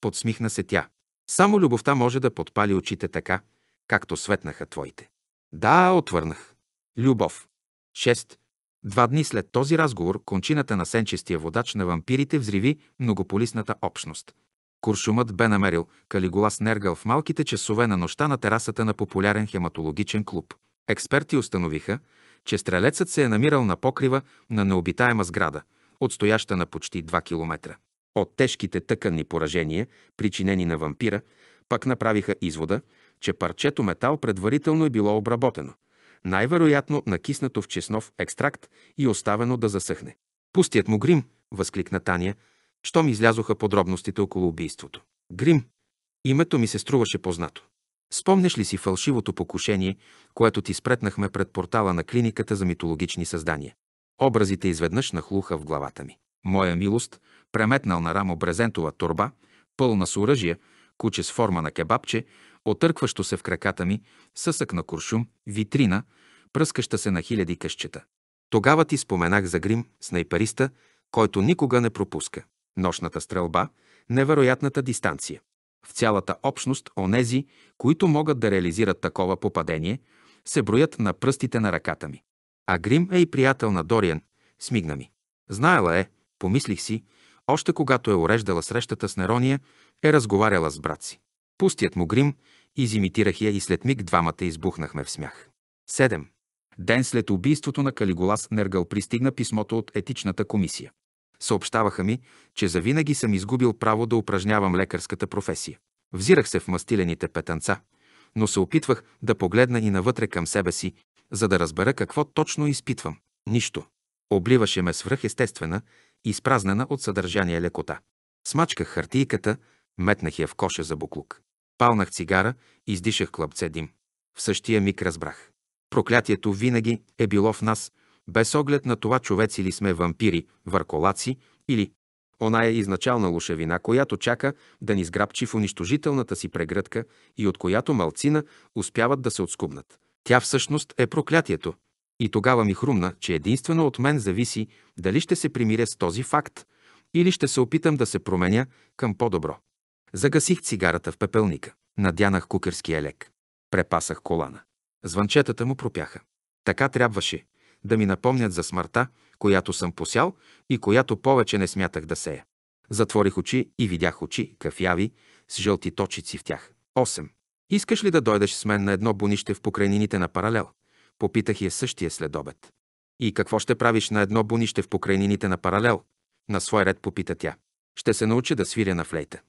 подсмихна се тя. Само любовта може да подпали очите така, както светнаха твоите. Да, отвърнах. Любов. Шест. Два дни след този разговор кончината на сенчестия водач на вампирите взриви многополисната общност. Куршумът бе намерил Калигулас Нергал в малките часове на нощта на терасата на популярен хематологичен клуб. Експерти установиха, че стрелецът се е намирал на покрива на необитаема сграда, отстояща на почти 2 километра. От тежките тъканни поражения, причинени на вампира, пък направиха извода, че парчето метал предварително е било обработено най-вероятно накиснато в чеснов екстракт и оставено да засъхне. Пустият му грим, възкликна Таня, щом излязоха подробностите около убийството. Грим. Името ми се струваше познато. Спомнеш ли си фалшивото покушение, което ти спретнахме пред портала на клиниката за митологични създания? Образите изведнъж нахлуха в главата ми. Моя милост преметнал на рамо брезентова турба, пълна с оръжия, куче с форма на кебабче, отъркващо се в краката ми, съсък на куршум, витрина, пръскаща се на хиляди къщета. Тогава ти споменах за грим, снайпериста, който никога не пропуска. Нощната стрелба, невероятната дистанция. В цялата общност онези, които могат да реализират такова попадение, се броят на пръстите на ръката ми. А Грим е и приятел на Дориан, смигна ми. Знаела е, помислих си, още когато е уреждала срещата с Нерония, е разговаряла с брат си. Пустият му грим, изимитирах я и след миг двамата избухнахме в смях. 7. Ден след убийството на Калиголас Нергал пристигна писмото от етичната комисия. Съобщаваха ми, че завинаги съм изгубил право да упражнявам лекарската професия. Взирах се в мастилените петънца, но се опитвах да погледна и навътре към себе си, за да разбера какво точно изпитвам. Нищо. Обливаше ме свръхестествена, изпразнена от съдържание лекота. Смачках хартийката, метнах я в коша за буклук. Палнах цигара, издишах клъпце дим. В същия миг разбрах. Проклятието винаги е било в нас, без оглед на това човеци ли сме вампири, върколаци или Она е изначална лошевина, която чака да ни сграбчи в унищожителната си прегръдка и от която малцина успяват да се отскубнат. Тя всъщност е проклятието. И тогава ми хрумна, че единствено от мен зависи дали ще се примиря с този факт или ще се опитам да се променя към по-добро. Загасих цигарата в пепелника. Надянах кукерския лек. Препасах колана. Звънчетата му пропяха. Така трябваше да ми напомнят за смъртта, която съм посял и която повече не смятах да сея. Затворих очи и видях очи, кафяви, с жълти точици в тях. 8. Искаш ли да дойдеш с мен на едно бунище в покрайнините на паралел? Попитах я същия следобед. И какво ще правиш на едно бунище в покрайнините на паралел? На свой ред попита тя. Ще се науча да свиря на флейта.